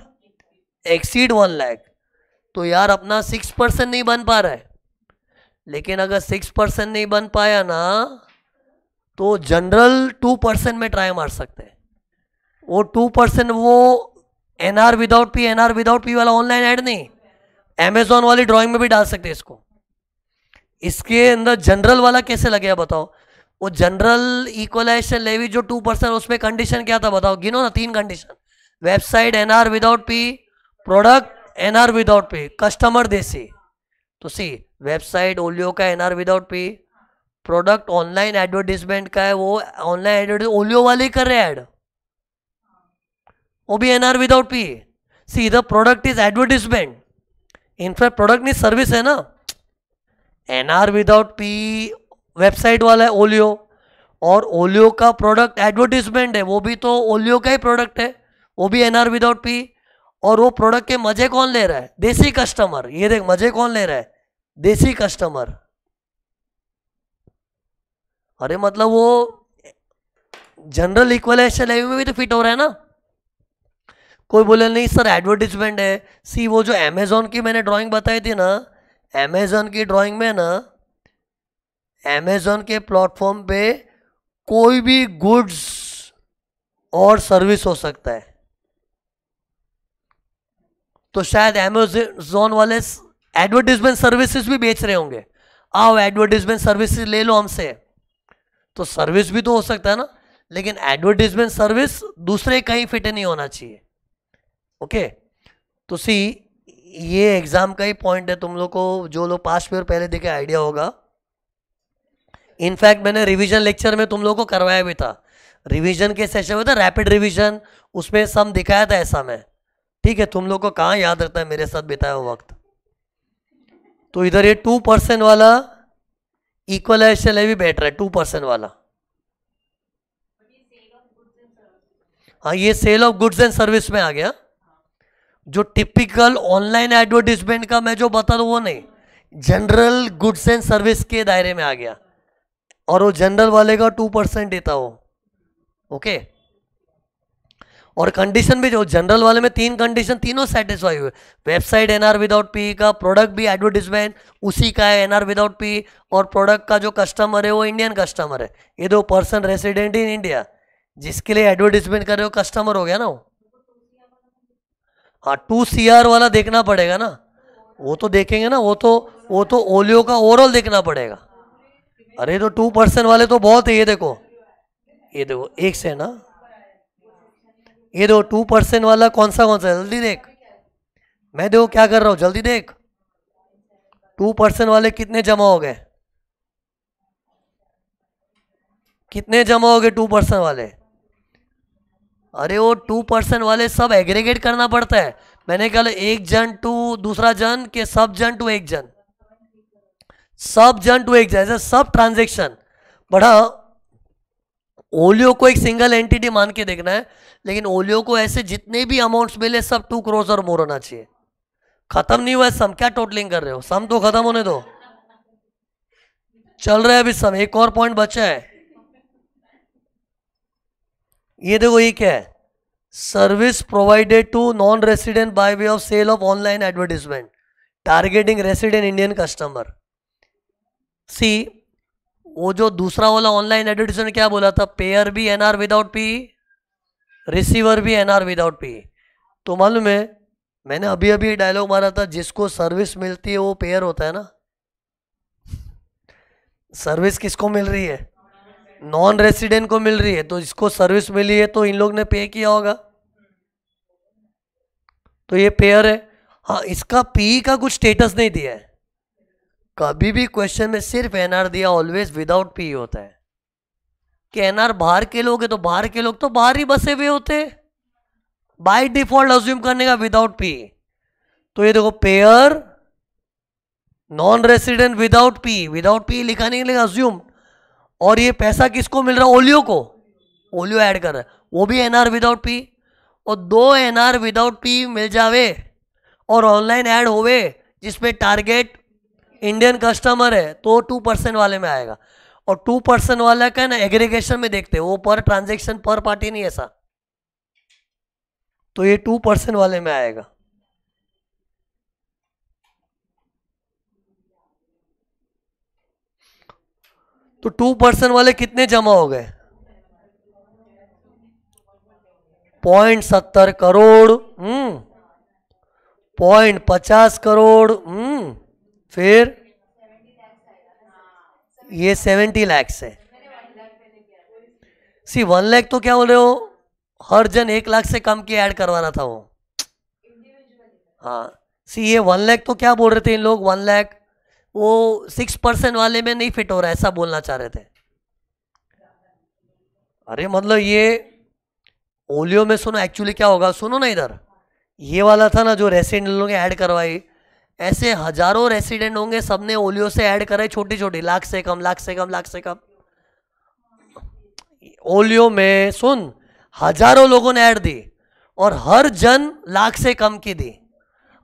exceed one lakh तो यार अपना सिक्स परसेंट नहीं बन पा रहा है लेकिन अगर सिक्स परसेंट नहीं बन पाया ना तो जनरल टू परसेंट में ट्राई मार सकते हैं वो टू परसेंट वो NR without P N R without P वाला ऑनलाइन ऐड नहीं अमेजोन वाली ड्राइंग में भी डाल सकते हैं इसको इसके अंदर जनरल वाला कैसे लगे बताओ वो जनरल इक्वलाइजेशन लेवी जो टू परसेंट उसमें कंडीशन क्या था बताओ गिनो ना तीन condition website NR without P product NR without P customer देसी तो सी वेबसाइट ओलियो का NR without P product online advertisement का है वो ऑनलाइन एडवर्टीज ओलियो वाले कर रहे ऐड वो भी NR without P see the product is advertisement in fact product नहीं सर्विस है ना N R without P website वाला है ओलियो और ओलियो का प्रोडक्ट एडवर्टीजमेंट है वो भी तो ओलियो का ही प्रोडक्ट है वो भी एन आर विदाउट पी और वो प्रोडक्ट के मजे कौन ले रहा है देसी कस्टमर ये देख मजे कौन ले रहा है देसी कस्टमर अरे मतलब वो जनरल इक्वलाइजेशन लेवी में भी तो फिट हो रहा है ना कोई बोले नहीं सर एडवर्टीजमेंट है सी वो जो अमेजोन की मैंने ड्राइंग बताई थी ना अमेजोन की ड्राइंग में ना अमेजोन के प्लेटफॉर्म पे कोई भी गुड्स और सर्विस हो सकता है तो शायद अमेजोन वाले एडवर्टीजमेंट सर्विसेज भी बेच रहे होंगे आओ एडवर्टीजमेंट सर्विसेज ले लो हमसे तो सर्विस भी तो हो सकता है ना लेकिन एडवर्टीजमेंट सर्विस दूसरे कहीं फिट नहीं होना चाहिए ओके तो सी ये एग्ज़ाम का ही पॉइंट है तुम लोग को जो लोग पास में और पहले देखे आइडिया होगा इनफैक्ट मैंने रिवीजन लेक्चर में तुम लोग को करवाया भी था रिवीजन के सेशन में था रैपिड रिवीजन उसमें सम दिखाया था ऐसा मैं ठीक है तुम लोग को कहाँ याद रहता है मेरे साथ बिताया हुआ वक्त तो इधर ये टू परसेंट वाला इक्वल है भी बेटर है टू परसेंट वाला हाँ ये sale of goods and service में आ गया जो टिपिकल ऑनलाइन एडवर्टीजमेंट का मैं जो बता रहा वो नहीं जनरल गुड्स एंड सर्विस के दायरे में आ गया और वो जनरल वाले का टू परसेंट देता वो ओके और कंडीशन भी जो जनरल वाले में तीन कंडीशन तीनों सेटिस्फाई हुए वेबसाइट एनआर विदाउट पी का प्रोडक्ट भी एडवर्टीजमेंट उसी का है एनआर विदाउट पी और प्रोडक्ट का जो कस्टमर है वो इंडियन कस्टमर है ये दो पर्सन रेसिडेंट इन इंडिया जिसके लिए एडवर्टीजमेंट कर रहे हो कस्टमर हो गया ना वो हाँ टू सी आर वाला देखना पड़ेगा ना वो तो देखेंगे ना वो तो वो तो ओलियो का ओवरऑल देखना पड़ेगा अरे तो टू परसेंट वाले तो बहुत है ये देखो ये देखो एक से ना ये देखो टू परसेंट वाला कौन सा कौन सा जल्दी देख मैं देखो क्या कर रहा हूँ जल्दी देख टू परसेंट वाले कितने जमा हो गए कितने जमा हो गए टू परसेंट वाले अरे वो टू परसेंट वाले सब एग्रीगेट करना पड़ता है मैंने कहा एक जन टू दूसरा जन के सब जन टू एक जन सब जन टू एक जन सब ट्रांजेक्शन बड़ा ओलियो को एक सिंगल एंटिटी मान के देखना है लेकिन ओलियो को ऐसे जितने भी अमाउंट्स मिले सब टू क्रोस और मोर होना चाहिए खत्म नहीं हुआ है सम क्या टोटलिंग कर रहे हो सम तो खत्म होने दो चल रहा है अभी सम एक और पॉइंट बचा है ये देखो ये क्या है service provided to non resident by way of sale of online advertisement targeting resident Indian customer see वो जो दूसरा वाला ऑनलाइन एडवर्टीजमेंट क्या बोला था पेयर भी एनआर विदाउट पी रिसीवर भी एनआर विदाउट पी तो मालूम है मैंने अभी अभी डायलॉग मारा था जिसको सर्विस मिलती है वो पेयर होता है ना सर्विस किसको मिल रही है नॉन रेसिडेंट को मिल रही है तो इसको सर्विस मिली है तो इन लोग ने पे किया होगा तो ये पेयर है हाँ इसका पी का कुछ स्टेटस नहीं दिया है कभी भी क्वेश्चन में सिर्फ एनआर दिया ऑलवेज विदाउट पी होता है कि एनआर बाहर के लोग है तो बाहर के लोग तो बाहर ही बसे हुए होते बाय डिफॉल्ट अज्यूम करने का विदाउट पी तो ये देखो payer non resident without P without P लिखा नहीं लिखा अज्यूम्ड और ये पैसा किसको मिल रहा है ओलियो को ओलियो ऐड कर रहा है वो भी एनआर विदाउट पी और दो एनआर विदाउट पी मिल जावे और ऑनलाइन ऐड होवे जिसमें टारगेट इंडियन कस्टमर है तो टू परसेंट वाले में आएगा और टू परसेंट वाला का ना एग्रीगेशन में देखते हैं वो पर ट्रांजेक्शन पर पार्टी नहीं ऐसा तो ये टू परसेंट वाले में आएगा तो टू परसेंट वाले कितने जमा हो गए पॉइंट सत्तर करोड़ हम्म पॉइंट पचास करोड़ हम्म फिर ये सेवेंटी लैक्स है सी वन लैख तो क्या बोल रहे हो हर जन एक लाख से कम की ऐड करवाना था वो हाँ सी ये वन लैख तो क्या बोल रहे थे इन लोग वन लैख वो सिक्स परसेंट वाले में नहीं फिट हो रहा ऐसा बोलना चाह रहे थे अरे मतलब ये ओलियो में सुनो एक्चुअली क्या होगा सुनो ना इधर ये वाला था ना जो रेसिडेंट लोगों ने ऐड करवाई ऐसे हजारों रेसिडेंट होंगे सबने ओलियो से ऐड कराई छोटी छोटी लाख से कम लाख से कम लाख से कम ओलियो में सुन हजारों लोगों ने ऐड दी और हर जन लाख से कम की दी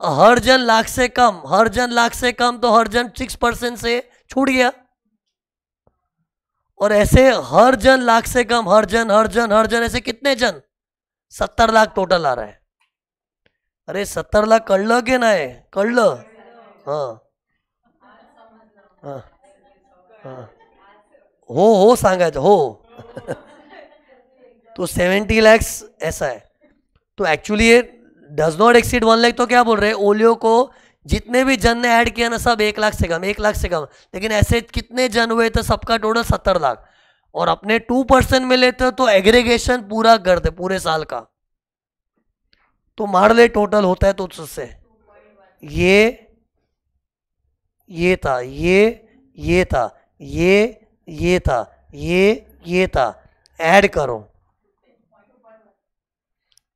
हर जन लाख से कम हर जन लाख से कम तो हर जन सिक्स परसेंट से छूट गया और ऐसे हर जन लाख से कम हर जन हर जन हर जन ऐसे कितने जन सत्तर लाख टोटल आ रहा है अरे सत्तर लाख कळलं की नाही कळलं हां हाँ हो हो सांगायचं तो हो तो सेवेंटी लैक्स ऐसा है तो एक्चुअली ये does not exceed one lakh तो क्या बोल रहे हैं ओलियो को जितने भी जन ने ऐड किया ना सब एक लाख से कम एक लाख से कम लेकिन ऐसे कितने जन हुए थे सबका टोटल सत्तर लाख और अपने टू परसेंट में लेते तो एग्रीगेशन पूरा कर दे पूरे साल का तो मार ले टोटल होता है तो उससे ये ये था ये ये था ये ये था ये ये था ऐड करो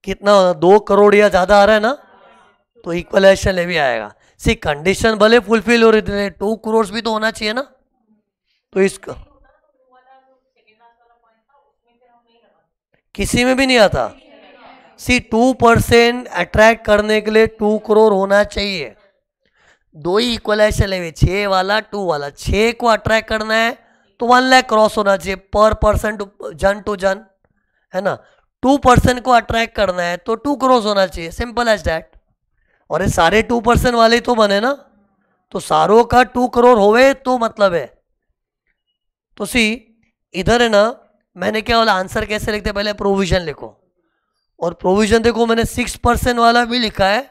कितना दो करोड़ या ज़्यादा आ रहा है ना तो इक्वलाइजेशन ले भी आएगा सी कंडीशन भले फुलफिल हो रही थी टू करोड़ भी तो होना चाहिए ना तो इसका किसी में भी नहीं आता सी टू परसेंट अट्रैक्ट करने के लिए टू करोड़ होना चाहिए दो ही इक्वलाइजेशन ले छ वाला टू वाला छ को अट्रैक्ट करना है तो वन लैख क्रॉस होना चाहिए पर पर्सन टू जन टू जन है ना टू परसेंट को अट्रैक्ट करना है तो टू क्रोस होना चाहिए सिंपल एज डैट और ये सारे टू परसेंट वाले तो बने ना तो सारों का टू करोड़ होवे तो मतलब है तो सी इधर है ना मैंने क्या बोला आंसर कैसे लिखते पहले प्रोविजन लिखो और प्रोविजन देखो मैंने सिक्स परसेंट वाला भी लिखा है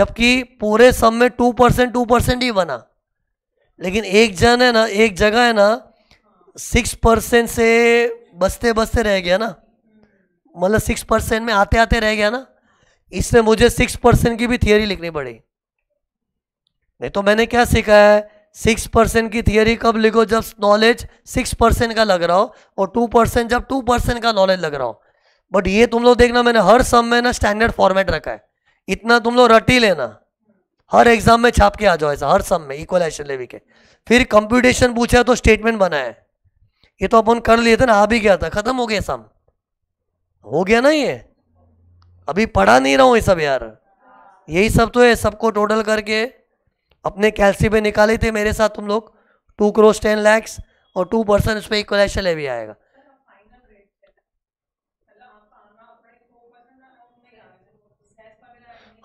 जबकि पूरे सम में टू परसेंट टू परसेंट ही बना लेकिन एक जन है ना एक जगह है ना सिक्स परसेंट से बसते बसते रह गया ना मतलब सिक्स परसेंट में आते आते रह गया ना इसने मुझे सिक्स परसेंट की भी थियोरी लिखनी पड़ी नहीं तो मैंने क्या सीखा है सिक्स परसेंट की थियोरी कब लिखो जब नॉलेज सिक्स परसेंट का लग रहा हो और टू परसेंट जब टू परसेंट का नॉलेज लग रहा हो बट ये तुम लोग देखना मैंने हर सम में ना स्टैंडर्ड फॉर्मेट रखा है इतना तुम लोग रट ही लेना हर एग्जाम में छाप के आ जाओ ऐसा हर सम में इक्वलाइजेशन लेवी के फिर कंप्यूटेशन पूछा तो स्टेटमेंट बनाया ये तो अपन कर लिए थे ना आ भी गया था खत्म हो गया सम हो गया ना ये अभी पढ़ा नहीं रहा हूँ ये सब यार यही सब तो है सबको टोटल करके अपने कैलसी पे निकाले थे मेरे साथ तुम लोग टू क्रोस टेन लैक्स और टू परसेंट उस पर इक्वलेशन भी आएगा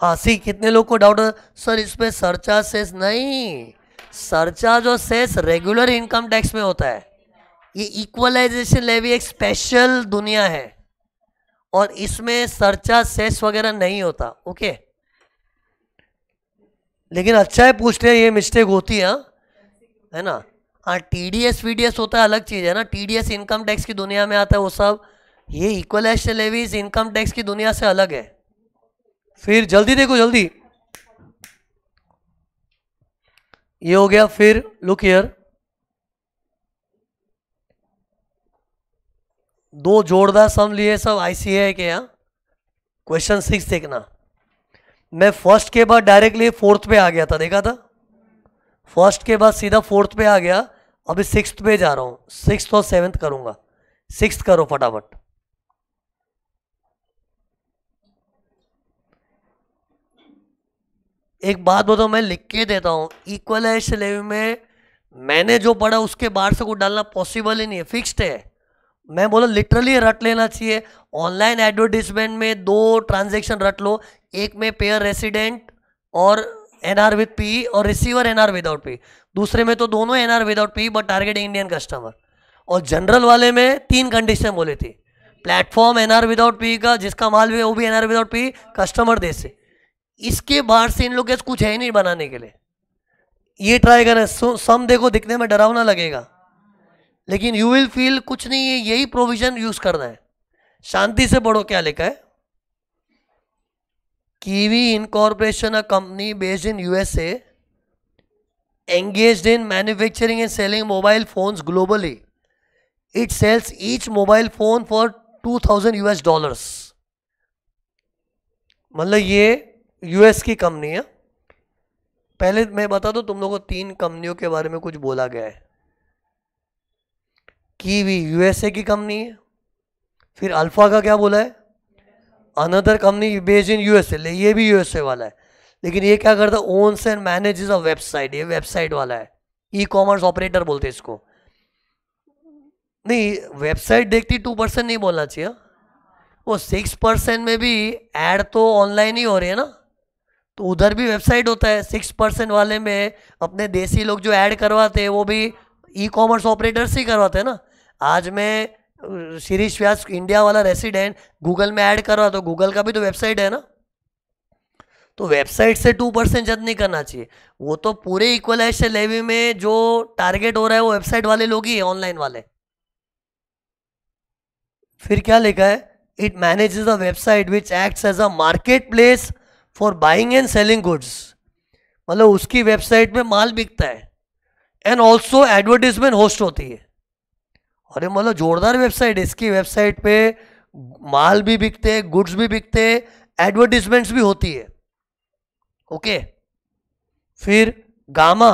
हाँ सी कितने लोग को डाउट सर इसमें सरचार्ज सेस नहीं सरचार्ज और सेस रेगुलर इनकम टैक्स में होता है ये इक्वलाइजेशन लेवी एक स्पेशल दुनिया है और इसमें सर्चा सेस वगैरह नहीं होता ओके लेकिन अच्छा है पूछते हैं ये मिस्टेक होती है हाँ। है ना हाँ T D S V D S होता है अलग चीज़ है ना T D S income tax की दुनिया में आता है वो सब ये equalisation levies income tax की दुनिया से अलग है फिर जल्दी देखो जल्दी ये हो गया फिर लुक ईयर दो जोड़दार सम लिए सब है के यहाँ क्वेश्चन सिक्स देखना मैं फर्स्ट के बाद डायरेक्टली फोर्थ पे आ गया था देखा था फर्स्ट के बाद सीधा फोर्थ पे आ गया अभी सिक्स पे जा रहा हूँ सिक्स और सेवन्थ करूँगा सिक्स करो फटाफट एक बात बताओ मैं लिख के देता हूँ इक्वल है में मैंने जो पढ़ा उसके बाहर से कुछ डालना पॉसिबल ही नहीं है फिक्स्ड है मैं बोला लिटरली रट लेना चाहिए ऑनलाइन एडवर्टीजमेंट में दो ट्रांजेक्शन रट लो एक में पेयर रेसिडेंट और एन आर विद पी और receiver N R without P दूसरे में तो दोनों N R without P but target Indian customer और जनरल वाले में तीन कंडीशन बोली थी platform N R without P का जिसका माल भी वो भी N R without P customer दे से इसके बाहर से इन लोग के कुछ है नहीं बनाने के लिए ये ट्राई करें सम देखो दिखने में डरावना लगेगा लेकिन यू विल फील कुछ नहीं है यही प्रोविजन यूज करना है शांति से बड़ो क्या लिखा है Kiwi incorporation a company based in USA in manufacturing and selling mobile mobile globally it sales each mobile phone for two 2000 US dollar मतलब ये यूएस की कंपनी है पहले मैं बता दूं तुम लोगों को तीन कंपनियों के बारे में कुछ बोला गया है कीवी यूएसए की कंपनी है फिर अल्फा का क्या बोला है another company based in USA ले ये भी यूएसए वाला है लेकिन ये क्या करता है owns and manage a website ये वेबसाइट वाला है ई कॉमर्स ऑपरेटर बोलते हैं इसको नहीं वेबसाइट देखती टू परसेंट नहीं बोलना चाहिए हाँ। वो सिक्स परसेंट में भी ऐड तो ऑनलाइन ही हो रही है ना तो उधर भी वेबसाइट होता है सिक्स परसेंट वाले में अपने देसी लोग जो ऐड करवाते हैं वो भी ई कॉमर्स ऑपरेटर से ही करवाते हैं ना आज मैं शिरीष व्यास इंडिया वाला रेसिडेंट गूगल में ऐड कर रहा तो गूगल का भी तो वेबसाइट है ना तो वेबसाइट से टू परसेंट जद नहीं करना चाहिए वो तो पूरे इक्वलाइजेशन लेवी में जो टारगेट हो रहा है वो वेबसाइट वाले लोग ही ऑनलाइन वाले फिर क्या लिखा है it manage the website which acts as a market place for buying and selling goods मतलब उसकी वेबसाइट में माल बिकता है एंड ऑल्सो एडवर्टीजमेंट होस्ट होती है अरे मतलब जोरदार वेबसाइट है इसकी वेबसाइट पे माल भी बिकते हैं गुड्स भी बिकते हैं एडवर्टीजमेंट्स भी होती है ओके फिर Gamma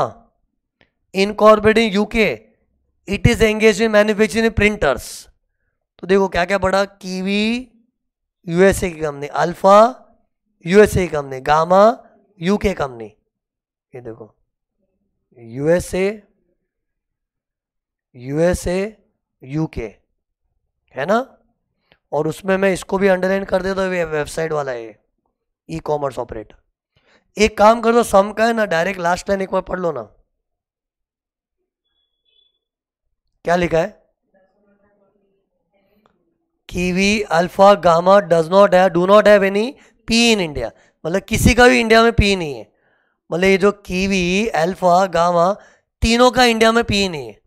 incorporating UK it is engage in manufacturing printers तो देखो क्या क्या पड़ा कीवी यूएसए की कंपनी अल्फा यूएसए की कंपनी गामा यूके कंपनी ये देखो यूएसए यूएसए यूके है ना और उसमें मैं इसको भी अंडरलाइन कर देता हूँ वेबसाइट वाला है ई कॉमर्स ऑपरेटर एक काम कर दो सम का है ना डायरेक्ट लास्ट लाइन एक बार पढ़ लो ना क्या लिखा है Kiwi Alpha Gamma does not है do not have any P in India मतलब किसी का भी इंडिया में पी नहीं है मतलब ये जो कीवी अल्फा गामा तीनों का इंडिया में पी नहीं है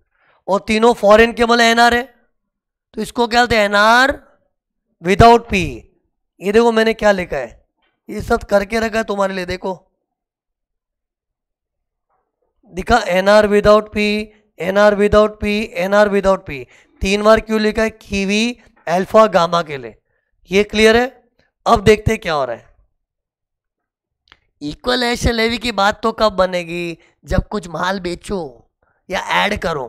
और तीनों फॉरेन के मतलब एनआर है तो इसको क्या बोलते हैं एनआर विदाउट पी ये देखो मैंने क्या लिखा है ये सब करके रखा है तुम्हारे लिए देखो दिखा NR without P NR without P NR without P तीन बार क्यों लिखा है कीवी अल्फा गामा के लिए ये क्लियर है अब देखते क्या हो रहा है इक्वल एशन लेवी की बात तो कब बनेगी जब कुछ माल बेचो या ऐड करो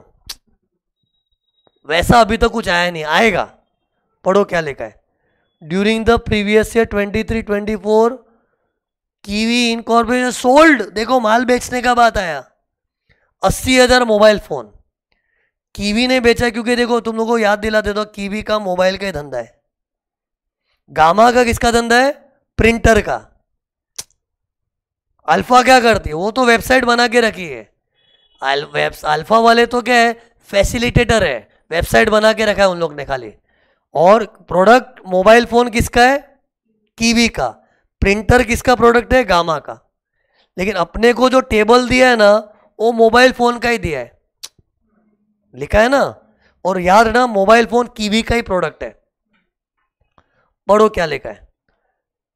वैसा अभी तो कुछ आया नहीं आएगा पढ़ो क्या लिखा है during the previous year twenty three twenty four Kiwi incorporation sold देखो माल बेचने का बात आया अस्सी हज़ार मोबाइल फ़ोन कीवी ने बेचा क्योंकि देखो तुम लोगों को याद दिला देता तो कीवी का मोबाइल का ही धंधा है गामा का किसका धंधा है प्रिंटर का अल्फा क्या करती है वो तो वेबसाइट बना के रखी है अल्फा वाले तो क्या है फैसिलिटेटर है वेबसाइट बना के रखा है उन लोग ने खाली और प्रोडक्ट मोबाइल फ़ोन किसका है कीवी का प्रिंटर किसका प्रोडक्ट है गामा का लेकिन अपने को जो टेबल दिया है ना वो मोबाइल फ़ोन का ही दिया है लिखा है ना और याद ना मोबाइल फ़ोन कीवी का ही प्रोडक्ट है पढ़ो क्या लिखा है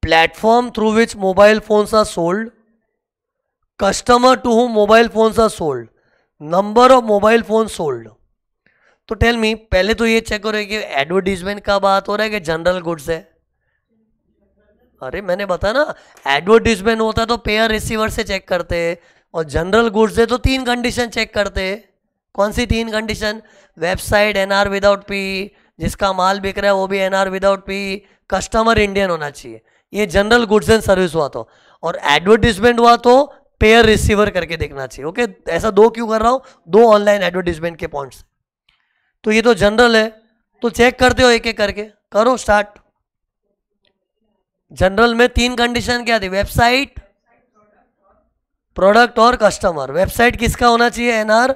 platform through which mobile phones are sold customer to home mobile phones are sold number of mobile phone sold तो टेल मी पहले तो ये चेक करो कि एडवर्टीजमेंट का बात हो रहा है कि जनरल गुड्स है अरे मैंने बताया ना एडवर्टीजमेंट होता है तो पेयर रिसीवर से चेक करते हैं और जनरल गुड्स है तो तीन कंडीशन चेक करते हैं कौन सी तीन condition website NR without P जिसका माल बिक रहा है वो भी NR without P customer Indian होना चाहिए ये जनरल गुड्स एंड सर्विस हुआ तो और एडवर्टीजमेंट हुआ तो पेयर रिसीवर करके देखना चाहिए ओके ऐसा दो क्यों कर रहा हूँ दो ऑनलाइन एडवर्टीजमेंट के पॉइंट्स तो ये तो जनरल है तो चेक करते हो एक एक करके करो स्टार्ट जनरल में तीन कंडीशन क्या थी वेबसाइट प्रोडक्ट और कस्टमर वेबसाइट किसका होना चाहिए एनआर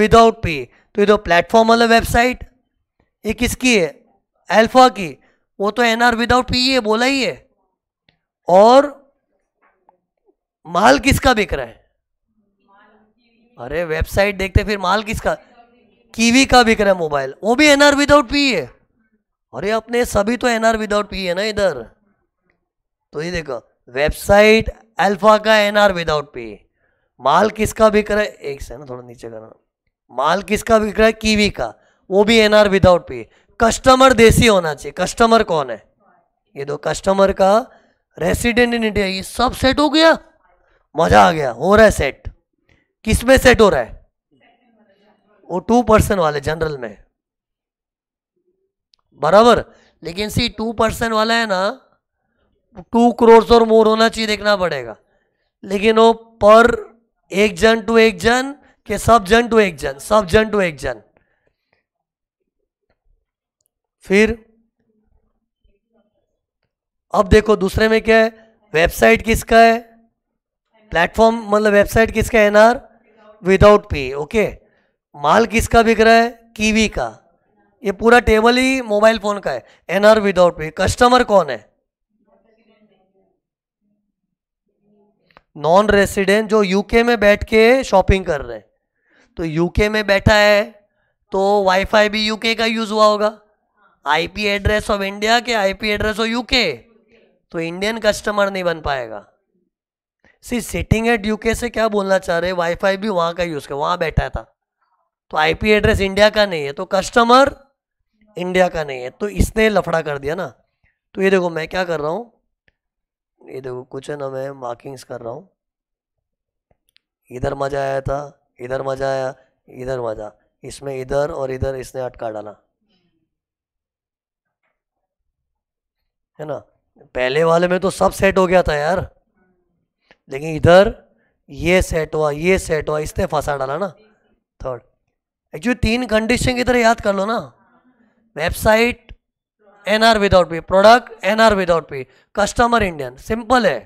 विदाउट पी तो ये तो प्लेटफॉर्म वाला वेबसाइट ये किसकी है अल्फा की वो तो एनआर विदाउट पी है बोला ही है और माल किसका बिक रहा है अरे वेबसाइट देखते फिर माल किसका कीवी का बिक रहा है मोबाइल वो भी एनआर विदाउट पी है अरे अपने सभी तो एनआर विदाउट पी है ना इधर तो ये देखो वेबसाइट अल्फा का एनआर विदाउट पी माल किसका बिक रहा है एक से ना थोड़ा नीचे करना माल किसका बिक रहा है कीवी का वो भी एनआर विदाउट पी कस्टमर देसी होना चाहिए कस्टमर कौन है ये दो कस्टमर का रेसिडेंट इन इंडिया ये सब सेट हो गया मजा आ गया हो रहा है सेट किस में सेट हो रहा है वो टू परसेंट वाले जनरल में बराबर लेकिन सी टू परसेंट वाला है ना टू करोड़ और मोर होना चाहिए देखना पड़ेगा लेकिन वो पर एक जन टू एक जन के सब जन टू एक जन सब जन टू एक जन फिर अब देखो दूसरे में क्या है वेबसाइट किसका है प्लेटफॉर्म मतलब वेबसाइट किसका है एनआर विदाउट पे ओके माल किसका बिक रहा है कीवी का ये पूरा टेबल ही मोबाइल फोन का है एनआर विदाउट पे कस्टमर कौन है नॉन रेसिडेंट जो यूके में बैठ के शॉपिंग कर रहे हैं तो यूके में बैठा है तो वाईफाई भी यूके का यूज हुआ होगा आईपी एड्रेस ऑफ इंडिया के आईपी एड्रेस ऑफ यूके तो इंडियन कस्टमर नहीं बन पाएगा सी सिटिंग एट यूके से क्या बोलना चाह रहे वाईफाई भी वहां का यूज कर वहां बैठा था तो आईपी एड्रेस इंडिया का नहीं है तो कस्टमर इंडिया का नहीं है तो इसने लफड़ा कर दिया ना तो ये देखो मैं क्या कर रहा हूँ ये देखो कुछ है ना मैं मार्किंग्स कर रहा हूँ इधर मज़ा आया था इधर मज़ा आया इधर मज़ा इसमें इधर और इधर इसने अटका डाला है ना पहले वाले में तो सब सेट हो गया था यार लेकिन इधर ये सेट हुआ ये सेट हुआ इसने फंसा डाला ना थर्ड एक्चुअली तीन कंडीशन की तरह याद कर लो ना website N R without PE product N R without PE customer Indian simple है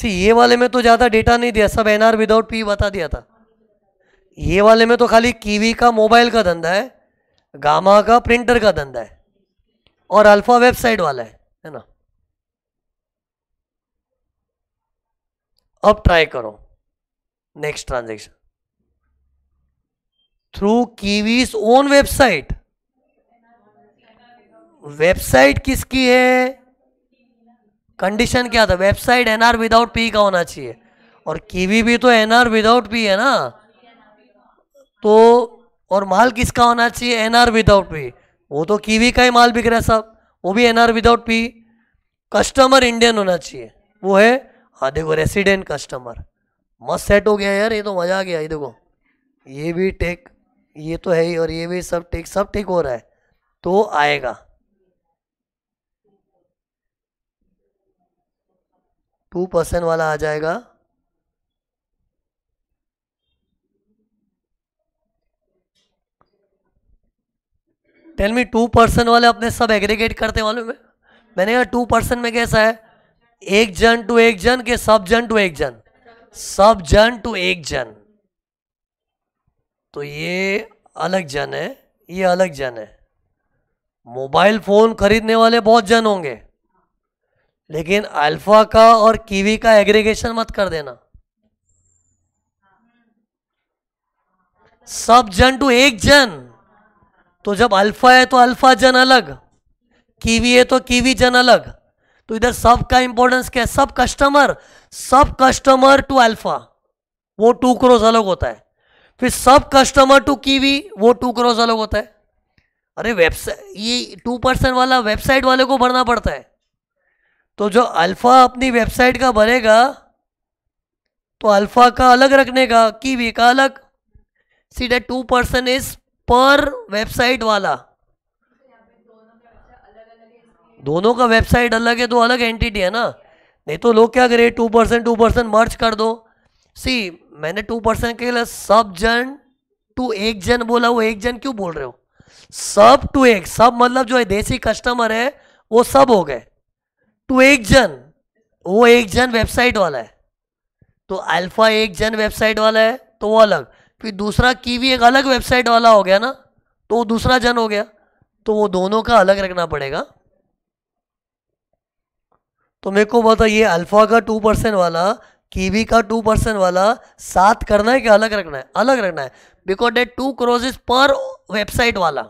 सी ये वाले में तो ज़्यादा डेटा नहीं दिया सब एनआर विदाउट पी बता दिया था ये वाले में तो खाली कीवी का मोबाइल का धंधा है गामा का प्रिंटर का धंधा है और अल्फा वेबसाइट वाला है है ना अब ट्राई करो next transaction through kiwi's own website website किसकी है कंडीशन क्या था वेबसाइट एनआर विदाउट पी का होना चाहिए और कीवी भी तो एनआर विदाउट पी है ना तो और माल किसका होना चाहिए एनआर विदाउट पी वो तो कीवी का ही माल बिक रहा है सब वो भी NR without P customer Indian होना चाहिए वो है हाँ देखो रेसिडेंट कस्टमर मस्त सेट हो गया यार ये तो मज़ा आ गया ये देखो ये भी टेक ये तो है ही और ये भी सब टेक सब ठीक हो रहा है तो आएगा टू परसेंट वाला आ जाएगा टेल मी टू परसेंट वाले अपने सब एग्रीगेट करते वालों में मैंने कहा टू परसेंट में कैसा है एक जन टू एक जन के सब जन टू एक जन सब जन टू एक जन तो ये अलग जन है ये अलग जन है मोबाइल फोन खरीदने वाले बहुत जन होंगे लेकिन अल्फा का और कीवी का एग्रीगेशन मत कर देना सब जन टू एक जन तो जब अल्फा है तो अल्फा जन अलग कीवी है तो कीवी जन अलग तो इधर सब का इंपॉर्टेंस क्या है सब कस्टमर सब कस्टमर टू अल्फा वो टू क्रोस अलग होता है फिर सब कस्टमर टू कीवी वो टू क्रोस अलग होता है अरे वेबसाइट ये टू परसेंट वाला वेबसाइट वाले को भरना पड़ता है तो जो अल्फ़ा अपनी वेबसाइट का भरेगा तो अल्फ़ा का अलग रखने का कीवी का अलग सीधे टू परसेंट इज पर वेबसाइट वाला दोनों का वेबसाइट अलग है तो अलग एंटिटी है ना नहीं तो लोग क्या करे two percent two percent merge कर दो सी मैंने टू परसेंट के लिए सब जन टू एक जन बोला वो एक जन क्यों बोल रहे हो सब टू एक सब मतलब जो है देसी कस्टमर है वो सब हो गए टू एक जन वो एक जन वेबसाइट वाला है तो अल्फा एक जन वेबसाइट वाला है तो वो अलग फिर दूसरा कीवी एक अलग वेबसाइट वाला हो गया ना तो वो दूसरा जन हो गया तो वो दोनों का अलग रखना पड़ेगा तो मेरे को बताओ ये अल्फा का टू परसेंट वाला कीवी का टू परसेंट वाला साथ करना है कि अलग रखना है अलग रखना है बिकॉज डेट टू क्रोजेस पर वेबसाइट वाला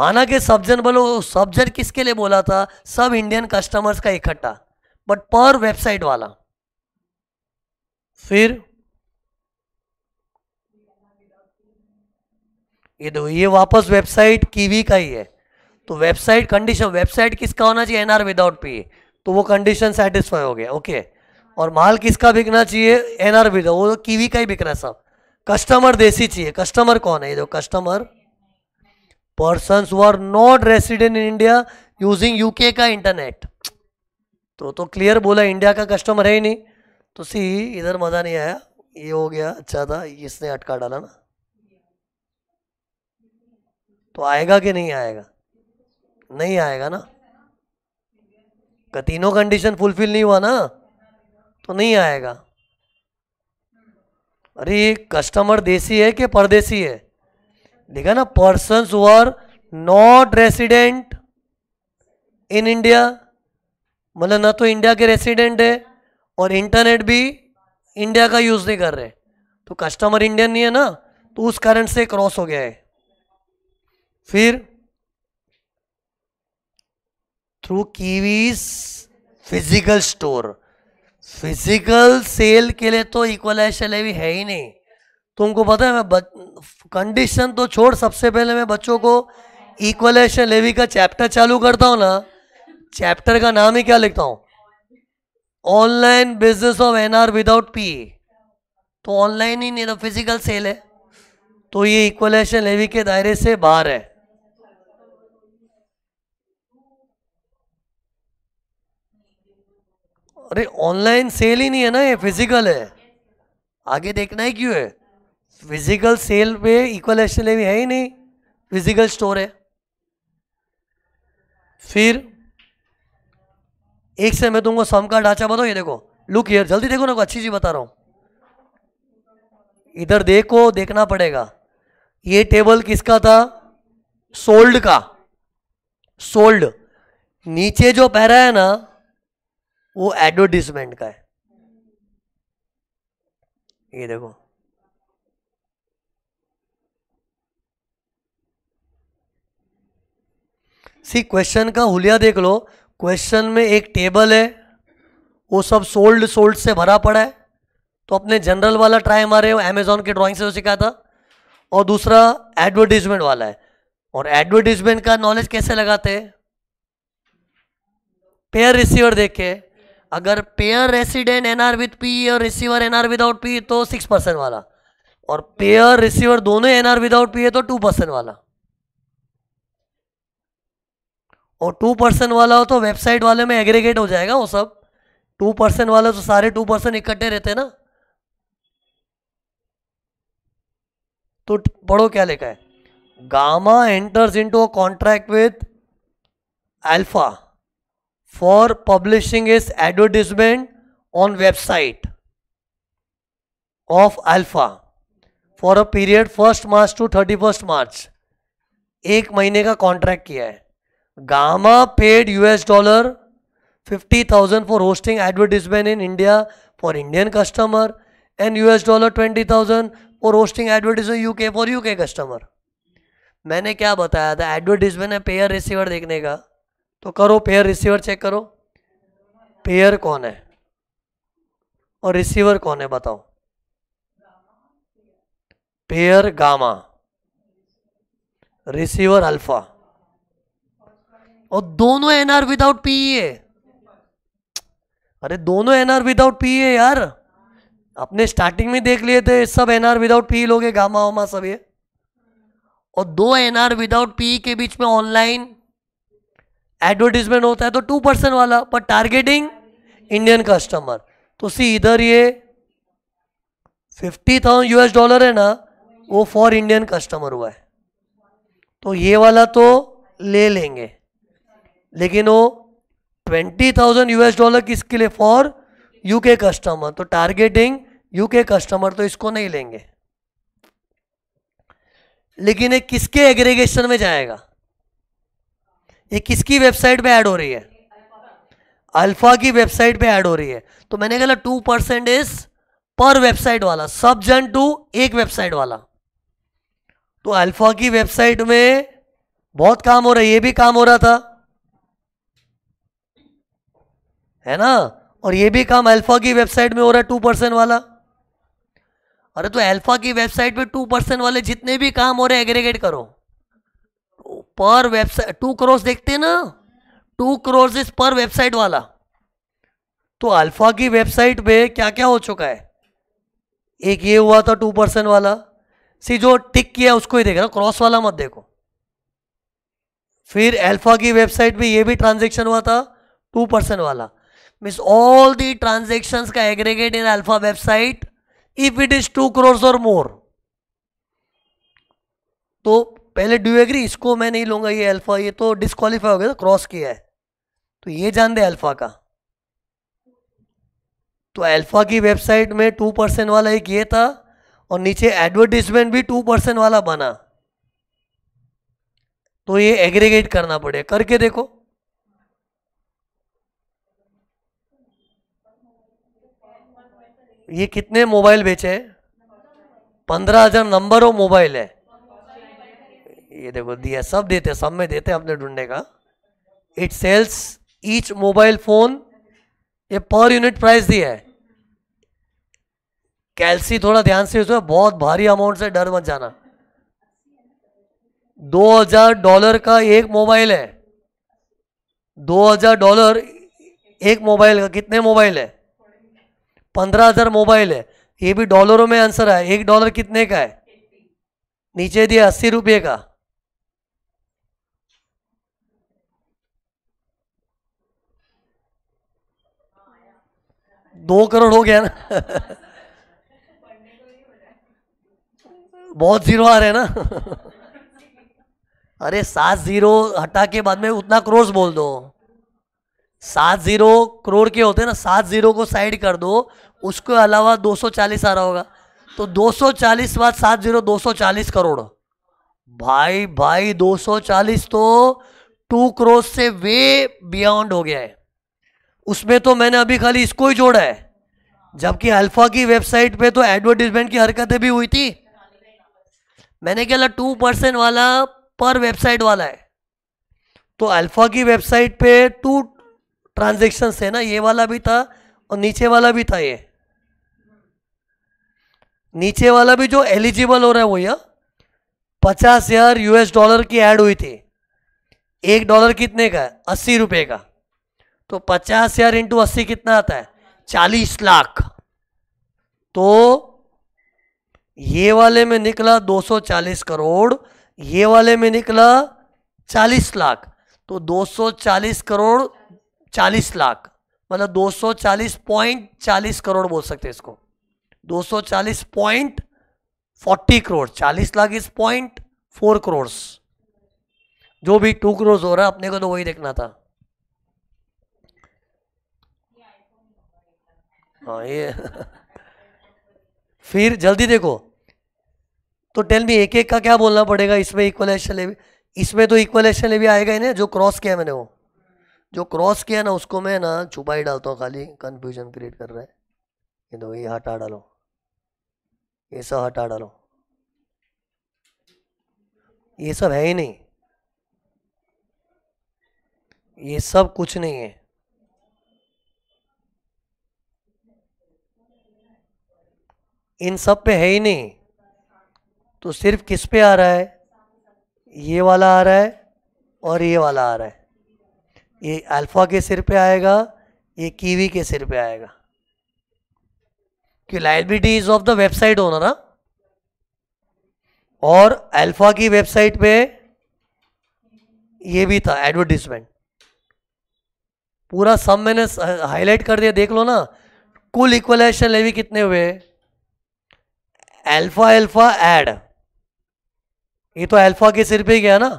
माना के सब्जन बोलो सब्जन किसके लिए बोला था सब इंडियन कस्टमर्स का इकट्ठा बट पर वेबसाइट वाला फिर ये दो ये वापस वेबसाइट कीवी का ही है तो वेबसाइट कंडीशन वेबसाइट किसका होना चाहिए एनआर विदाउट पी तो वो कंडीशन सेटिस्फाई हो गया ओके और माल किसका बिकना चाहिए एनआर विदाउट वो तो कीवी का ही बिक रहा है सब कस्टमर देसी चाहिए कस्टमर कौन है ये जो customer person who are not resident in India using UK का इंटरनेट तो तो क्लियर बोला इंडिया का कस्टमर है ही नहीं तो सी इधर मज़ा नहीं आया ये हो गया अच्छा था इसने अटका डाला ना तो आएगा कि नहीं आएगा नहीं आएगा ना का तीनों कंडीशन फुलफिल नहीं हुआ ना तो नहीं आएगा अरे कस्टमर देसी है कि परदेसी है देखा ना person were not resident in India मतलब ना तो इंडिया के रेसिडेंट है और इंटरनेट भी इंडिया का यूज़ नहीं कर रहे तो कस्टमर इंडियन नहीं है ना तो उस कारण से क्रॉस हो गया है फिर through Kiwi's physical store physical sale के लिए तो इक्वलाइजेशन लेवी है ही नहीं तुमको पता है मैं कंडीशन तो छोड़ सबसे पहले मैं बच्चों को इक्वलाइजेशन लेवी का चैप्टर चालू करता हूँ ना चैप्टर का नाम ही क्या लिखता हूँ online business of NR without P तो ऑनलाइन ही नहीं तो फिजिकल सेल है तो ये इक्वलाइजेशन लेवी के दायरे से बाहर है अरे ऑनलाइन सेल ही नहीं है ना ये फिजिकल है आगे देखना ही क्यों है फिजिकल सेल पे इक्वल एक्शन है ही नहीं फिजिकल स्टोर है फिर एक से मैं तुमको सम का ढांचा बताओ ये देखो लुक हियर जल्दी देखो ना अच्छी चीज बता रहा हूं इधर देखो देखना पड़ेगा ये टेबल किसका था सोल्ड का सोल्ड नीचे जो पैरा है ना वो एडवर्टीजमेंट का है ये देखो सी क्वेश्चन का हुलिया देख लो क्वेश्चन में एक टेबल है वो सब सोल्ड सोल्ड से भरा पड़ा है तो अपने जनरल वाला ट्राई मारे हो अमेजोन के ड्राइंग से जो सिखाया था और दूसरा एडवर्टीजमेंट वाला है और एडवर्टीजमेंट का नॉलेज कैसे लगाते हैं पेयर रिसीवर देख के अगर payer resident NR with P और रिसीवर एनआर विदाउट पी तो सिक्स परसेंट वाला और पेयर रिसीवर दोनों एनआर विदाउट पी है तो टू परसेंट वाला और टू परसेंट वाला हो तो वेबसाइट वाले में एग्रीगेट हो जाएगा वो सब टू परसेंट वाले तो सारे टू परसेंट इकट्ठे रहते ना तो पढ़ो क्या लिखा है gamma enters into a contract with alpha for publishing its advertisement on website of alpha for a period first March to thirty first March एक महीने का कॉन्ट्रैक्ट किया है gamma paid US dollar fifty thousand for hosting advertisement in India for Indian customer and US dollar twenty thousand for hosting advertisement UK for UK customer मैंने क्या बताया था advertisement है पेयर रिसीवर देखने का तो करो पेयर रिसीवर चेक करो पेयर कौन है और रिसीवर कौन है बताओ पेयर गामा रिसीवर अल्फा और दोनों एनआर विदाउट e है अरे दोनों एनआर विदाउट पी है यार अपने स्टार्टिंग में देख लिए थे सब एनआर विदाउट पी लोगे गामा वामा सब ये और दो एनआर विदाउट पी के बीच में ऑनलाइन एडवर्टीजमेंट होता है तो टू परसेंट वाला पर टारगेटिंग इंडियन कस्टमर तो सी इधर ये फिफ्टी थाउजेंड यूएस डॉलर है ना वो फॉर इंडियन कस्टमर हुआ है तो ये वाला तो ले लेंगे लेकिन वो ट्वेंटी थाउजेंड यूएस डॉलर किसके लिए फॉर यूके कस्टमर तो टारगेटिंग यूके कस्टमर तो इसको नहीं लेंगे लेकिन ये किसके एग्रीगेशन में जाएगा ये किसकी वेबसाइट पे ऐड हो रही है अल्फा की वेबसाइट पे ऐड हो रही है तो मैंने कहा टू परसेंट इज पर वेबसाइट वाला सब जन टू एक वेबसाइट वाला तो अल्फा की वेबसाइट में बहुत काम हो रहा है ये भी काम हो रहा था है ना और ये भी काम अल्फा की वेबसाइट में हो रहा है टू परसेंट वाला अरे तो अल्फा की वेबसाइट पे टू परसेंट वाले जितने भी काम हो रहे एग्रीगेट करो पर वेबसाइट टू क्रोर्स देखते हैं ना टू क्रोर्स इज पर वेबसाइट वाला तो अल्फा की वेबसाइट पे क्या क्या हो चुका है एक ये हुआ था टू परसेंट वाला सी जो टिक किया उसको ही देख रहा क्रॉस वाला मत देखो फिर अल्फा की वेबसाइट पे ये भी ट्रांजेक्शन हुआ था टू परसेंट वाला मीन्स ऑल दी ट्रांजेक्शन का aggregate in alpha website if it is two crores और मोर तो पहले डू एग्री इसको मैं नहीं लूँगा ये अल्फ़ा ये तो डिस्कालीफाई हो गया तो क्रॉस किया है तो ये जान दे अल्फ़ा का तो अल्फ़ा की वेबसाइट में टू परसेंट वाला एक ये था और नीचे एडवर्टीजमेंट भी टू परसेंट वाला बना तो ये एग्रीगेट करना पड़े करके देखो ये कितने मोबाइल बेचे हैं पंद्रह हजार नंबर ऑफ मोबाइल है ये देखो दिया सब देते सब में देते अपने ढूंढने का it sales each mobile phone ये पर यूनिट प्राइस दिया है कैलसी थोड़ा ध्यान से उसमें बहुत भारी अमाउंट से डर मत जाना 2000 डॉलर का एक मोबाइल है 2000 डॉलर एक मोबाइल का कितने मोबाइल है 15000 मोबाइल है ये भी डॉलरों में आंसर है एक डॉलर कितने का है नीचे दिया अस्सी रुपये का दो करोड़ हो गया ना बहुत जीरो आ रहे ना अरे सात जीरो हटा के बाद में उतना क्रोस बोल दो सात जीरो करोड़ के होते हैं ना सात जीरो को साइड कर दो उसके अलावा दो सौ चालीस आ रहा होगा तो दो सौ चालीस बाद सात जीरो दो सौ चालीस करोड़ भाई भाई दो सौ चालीस तो टू क्रोस से वे बियॉन्ड हो गया है उसमें तो मैंने अभी खाली इसको ही जोड़ा है जबकि अल्फा की वेबसाइट पे तो एडवर्टीजमेंट की हरकतें भी हुई थी मैंने क्या टू परसेंट वाला पर वेबसाइट वाला है तो अल्फा की वेबसाइट पे टू ट्रांजेक्शन है ना ये वाला भी था और नीचे वाला भी था ये नीचे वाला भी जो एलिजिबल हो रहा है वो पचास हजार यूएस डॉलर की एड हुई थी एक डॉलर कितने का अस्सी रुपए का तो पचास हजार इंटू अस्सी कितना आता है चालीस लाख तो ये वाले में निकला दो सौ चालीस करोड़ ये वाले में निकला चालीस लाख तो दो सौ चालीस करोड़ चालीस लाख मतलब दो सौ चालीस पॉइंट चालीस करोड़ बोल सकते हैं इसको चालीस पॉइंट फोर्टी करोड़ चालीस लाख इस पॉइंट फोर करोड़ जो भी टू करोड़ हो रहा है अपने को तो वही देखना था हाँ ये फिर जल्दी देखो तो टेल मी एक एक का क्या बोलना पड़ेगा इसमें इक्वलेशन इसमें तो इक्वलेशन ले भी आएगा ही ना जो क्रॉस किया मैंने वो जो क्रॉस किया ना उसको मैं ना छुपा ही डालता हूँ खाली कन्फ्यूजन क्रिएट कर रहा है ये दो ये हटा डालो ये सब हटा डालो ये सब है ही नहीं ये सब कुछ नहीं है इन सब पे है ही नहीं तो सिर्फ किस पे आ रहा है ये वाला आ रहा है और ये वाला आ रहा है ये अल्फा के सिर पे आएगा ये कीवी के सिर पे आएगा कि liability is of the website owner ना और अल्फा की वेबसाइट पे ये भी था एडवर्टीजमेंट पूरा सब मैंने हाईलाइट कर दिया देख लो ना कुल इक्वलाइजेशन लेवी कितने हुए अल्फा अल्फा एड ये तो अल्फा के सिर पे ही गया ना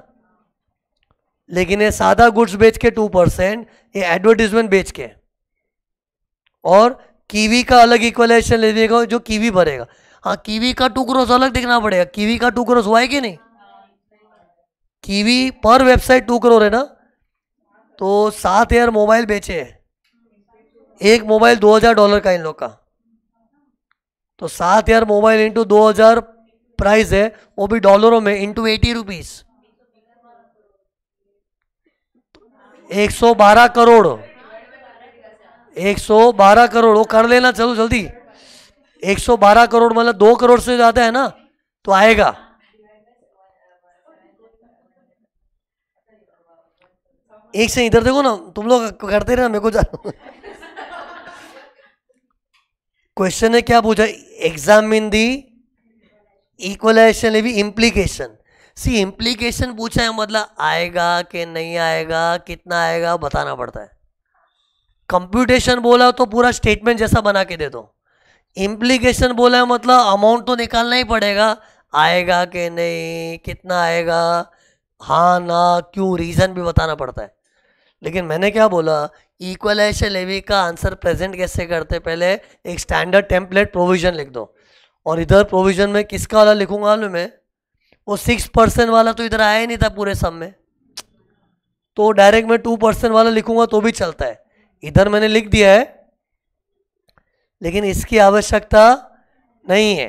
लेकिन ये सादा गुड्स बेच के टू परसेंट ये एडवर्टीजमेंट बेच के और कीवी का अलग इक्वलेशन ले देगा जो कीवी भरेगा हाँ कीवी का टू क्रोस अलग देखना पड़ेगा कीवी का टू क्रोस हुआ है कि नहीं कीवी पर वेबसाइट टू करोड़ है ना तो सात हजार मोबाइल बेचे हैं एक मोबाइल दो हजार डॉलर का इन लोग का तो सात हजार मोबाइल इंटू दो हजार प्राइस है वो भी डॉलरों में इंटू एटी रुपीज एक सौ बारह करोड़ एक सौ बारह करोड़ वो कर लेना चलो जल्दी एक सौ बारह करोड़ मतलब दो करोड़ से ज्यादा है ना तो आएगा एक से इधर देखो ना तुम लोग करते रहे मेरे को जा क्वेश्चन ने क्या पूछा in the equalisation levy implication C implication पूछा है मतलब आएगा कि नहीं आएगा कितना आएगा बताना पड़ता है कंप्यूटेशन बोला तो पूरा स्टेटमेंट जैसा बना के दे दो इम्प्लीकेशन बोला है मतलब अमाउंट तो निकालना ही पड़ेगा आएगा कि नहीं कितना आएगा हाँ ना क्यों रीज़न भी बताना पड़ता है लेकिन मैंने क्या बोला इक्वलाइजेशन लेवी का आंसर प्रेजेंट कैसे करते पहले एक स्टैंडर्ड टेम्पलेट प्रोविजन लिख दो और इधर प्रोविजन में किसका वाला लिखूंगा मालूम वो सिक्स परसेंट वाला तो इधर आया नहीं था पूरे सम में तो डायरेक्ट मैं टू परसेंट वाला लिखूंगा तो भी चलता है इधर मैंने लिख दिया है लेकिन इसकी आवश्यकता नहीं है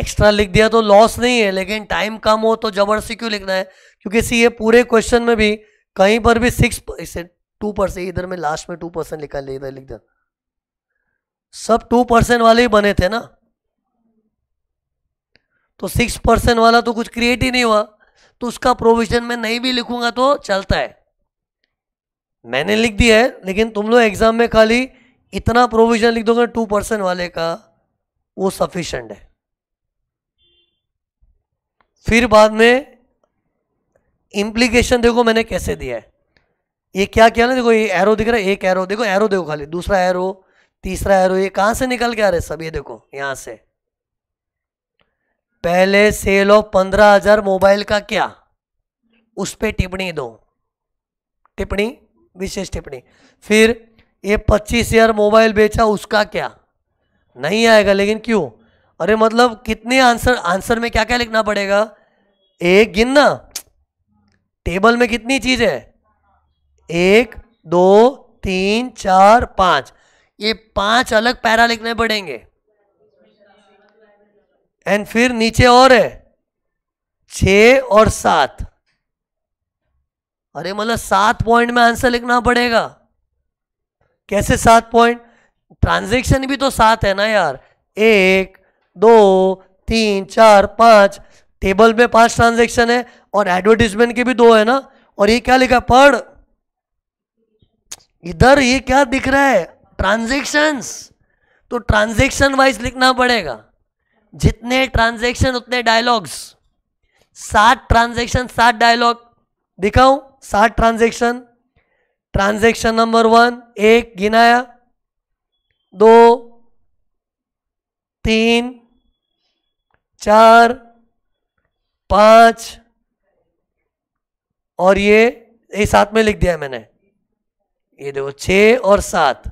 एक्स्ट्रा लिख दिया तो लॉस नहीं है लेकिन टाइम कम हो तो जबरदस्ती क्यों लिखना है क्योंकि इसी ये पूरे क्वेश्चन में भी कहीं पर भी सिक्स टू परसेंट इधर में लास्ट में टू परसेंट लिखा ले इधर लिख दिया सब टू परसेंट वाले ही बने थे ना तो सिक्स परसेंट वाला तो कुछ क्रिएट ही नहीं हुआ तो उसका प्रोविजन मैं नहीं भी लिखूंगा तो चलता है मैंने लिख दिया है लेकिन तुम लोग एग्जाम में खाली इतना प्रोविजन लिख दोगे टू परसेंट वाले का वो सफिशेंट है फिर बाद में इम्प्लीकेशन देखो मैंने कैसे दिया है ये क्या किया ना देखो ये एरो दिख रहा है एक एरो देखो एरो देखो खाली दूसरा एरो तीसरा एरो ये कहां से निकल के आ रहे सब ये देखो यहां से पहले सेल ऑफ पंद्रह हजार मोबाइल का क्या उस पर टिप्पणी दो टिप्पणी विशेष टिप्पणी फिर ये पच्चीस हजार मोबाइल बेचा उसका क्या नहीं आएगा लेकिन क्यों अरे मतलब कितने आंसर आंसर में क्या क्या लिखना पड़ेगा एक गिनना टेबल में कितनी चीज है एक दो तीन चार पांच ये पांच अलग पैरा लिखने पड़ेंगे एंड फिर नीचे और है छ और सात अरे मतलब सात पॉइंट में आंसर लिखना पड़ेगा कैसे सात पॉइंट ट्रांजेक्शन भी तो सात है ना यार एक दो तीन चार पांच टेबल में पांच ट्रांजेक्शन है और एडवर्टीजमेंट के भी दो है ना और ये क्या लिखा पढ़ इधर ये क्या दिख रहा है ट्रांजेक्शन तो ट्रांजेक्शन वाइज लिखना पड़ेगा जितने ट्रांजेक्शन उतने डायलॉग्स सात ट्रांजेक्शन सात डायलॉग दिखाऊं सात ट्रांजेक्शन ट्रांजेक्शन नंबर वन एक गिनाया दो तीन चार पांच और ये ये साथ में लिख दिया मैंने ये देखो छ और सात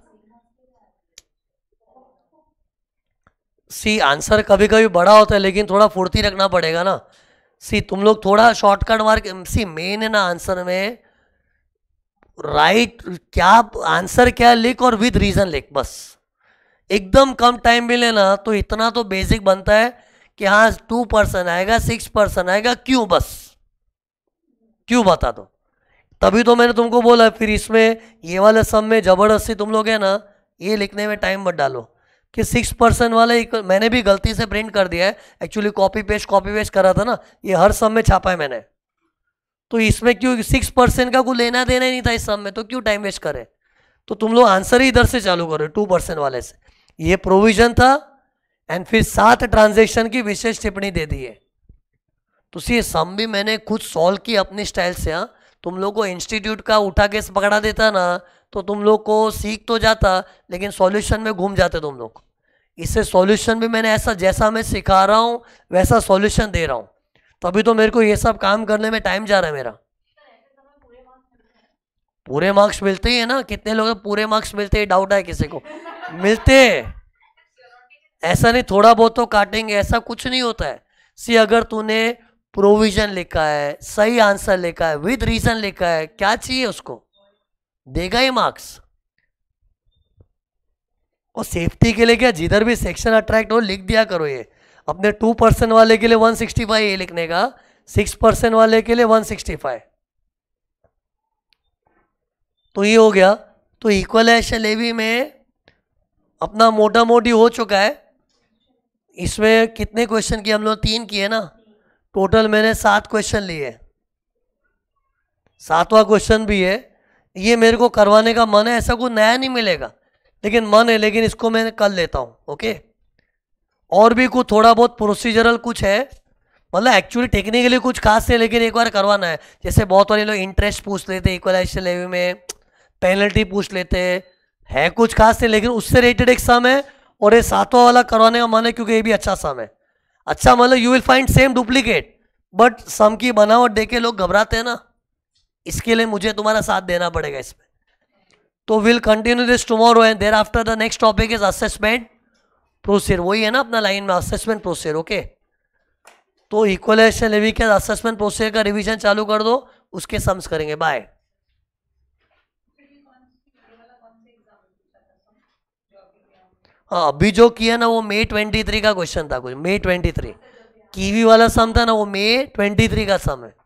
सी आंसर कभी कभी बड़ा होता है लेकिन थोड़ा फुर्ती रखना पड़ेगा ना सी तुम लोग थोड़ा शॉर्टकट मार सी मेन है ना आंसर में राइट क्या आंसर क्या लिख और विद रीजन लिख बस एकदम कम टाइम भी लेना तो इतना तो बेसिक बनता है कि हाँ टू परसेंट आएगा सिक्स परसेंट आएगा क्यों बस क्यों बता दो तभी तो मैंने तुमको बोला फिर इसमें ये वाले सब में ज़बरदस्ती तुम लोग है ना ये लिखने में टाइम मत डालो कि सिक्स परसेंट वाले मैंने भी गलती से प्रिंट कर दिया है actually copy paste copy paste करा था ना ये हर सब में छापा है मैंने तो इसमें क्यों सिक्स परसेंट का कोई लेना देना ही नहीं था इस सब में तो क्यों टाइम वेस्ट करें तो तुम लोग आंसर ही इधर से चालू करो टू परसेंट वाले से ये प्रोविजन था एंड फिर सात ट्रांजेक्शन की विशेष टिप्पणी दे दी है तो ये सम भी मैंने खुद सॉल्व की अपनी स्टाइल से हाँ तुम लोग को इंस्टीट्यूट का उठा के पकड़ा देता ना तो तुम लोग को सीख तो जाता लेकिन सॉल्यूशन में घूम जाते तुम लोग इससे सॉल्यूशन भी मैंने ऐसा जैसा मैं सिखा रहा हूँ वैसा सॉल्यूशन दे रहा हूँ तो अभी तो मेरे को ये सब काम करने में टाइम जा रहा है मेरा पूरे मार्क्स मिलते ही है ना कितने लोग पूरे मार्क्स मिलते हैं डाउट है किसी को मिलते हैं ऐसा नहीं थोड़ा बहुत तो काटेंगे ऐसा कुछ नहीं होता है सी अगर तूने प्रोविजन लिखा है सही आंसर लिखा है विद रीजन लिखा है क्या चाहिए उसको देगा ही मार्क्स और सेफ्टी के लिए क्या जिधर भी सेक्शन अट्रैक्ट हो लिख दिया करो ये अपने टू परसेंट वाले के लिए वन सिक्सटी फाइव ये लिखने का सिक्स परसेंट वाले के लिए वन सिक्सटी फाइव तो ये हो गया तो इक्वलाइजेशन लेवी में अपना मोटा मोटी हो चुका है इसमें कितने क्वेश्चन किए हम लोग तीन किए ना टोटल मैंने सात क्वेश्चन लिए सातवां क्वेश्चन भी है ये मेरे को करवाने का मन है ऐसा कुछ नया नहीं मिलेगा लेकिन मन है लेकिन इसको मैं कर लेता हूँ ओके और भी कुछ थोड़ा बहुत प्रोसीजरल कुछ है मतलब एक्चुअली टेक्निकली कुछ खास है लेकिन एक बार करवाना है जैसे बहुत वाले लोग इंटरेस्ट पूछ लेते हैं इक्वलाइजेशन लेवी में पेनल्टी पूछ लेते हैं है कुछ खास है लेकिन उससे रिलेटेड एक्साम है और ये सातवां वाला करवाने का मन है क्योंकि ये भी अच्छा सम है अच्छा मतलब you will find same duplicate but sum की बनावट देखे के लोग घबराते हैं ना इसके लिए मुझे तुम्हारा साथ देना पड़ेगा इसमें तो will continue this tomorrow and thereafter the next topic is assessment procedure वही है ना अपना लाइन में असेसमेंट प्रोसीजर ओके तो इक्वलेशन लेवी के असेसमेंट प्रोसीजर का रिविजन चालू कर दो उसके सम्स करेंगे बाय हाँ अभी जो किया ना वो मे ट्वेंटी थ्री का क्वेश्चन था कुछ मे ट्वेंटी थ्री कीवी वाला सम था ना वो मे ट्वेंटी थ्री का सम है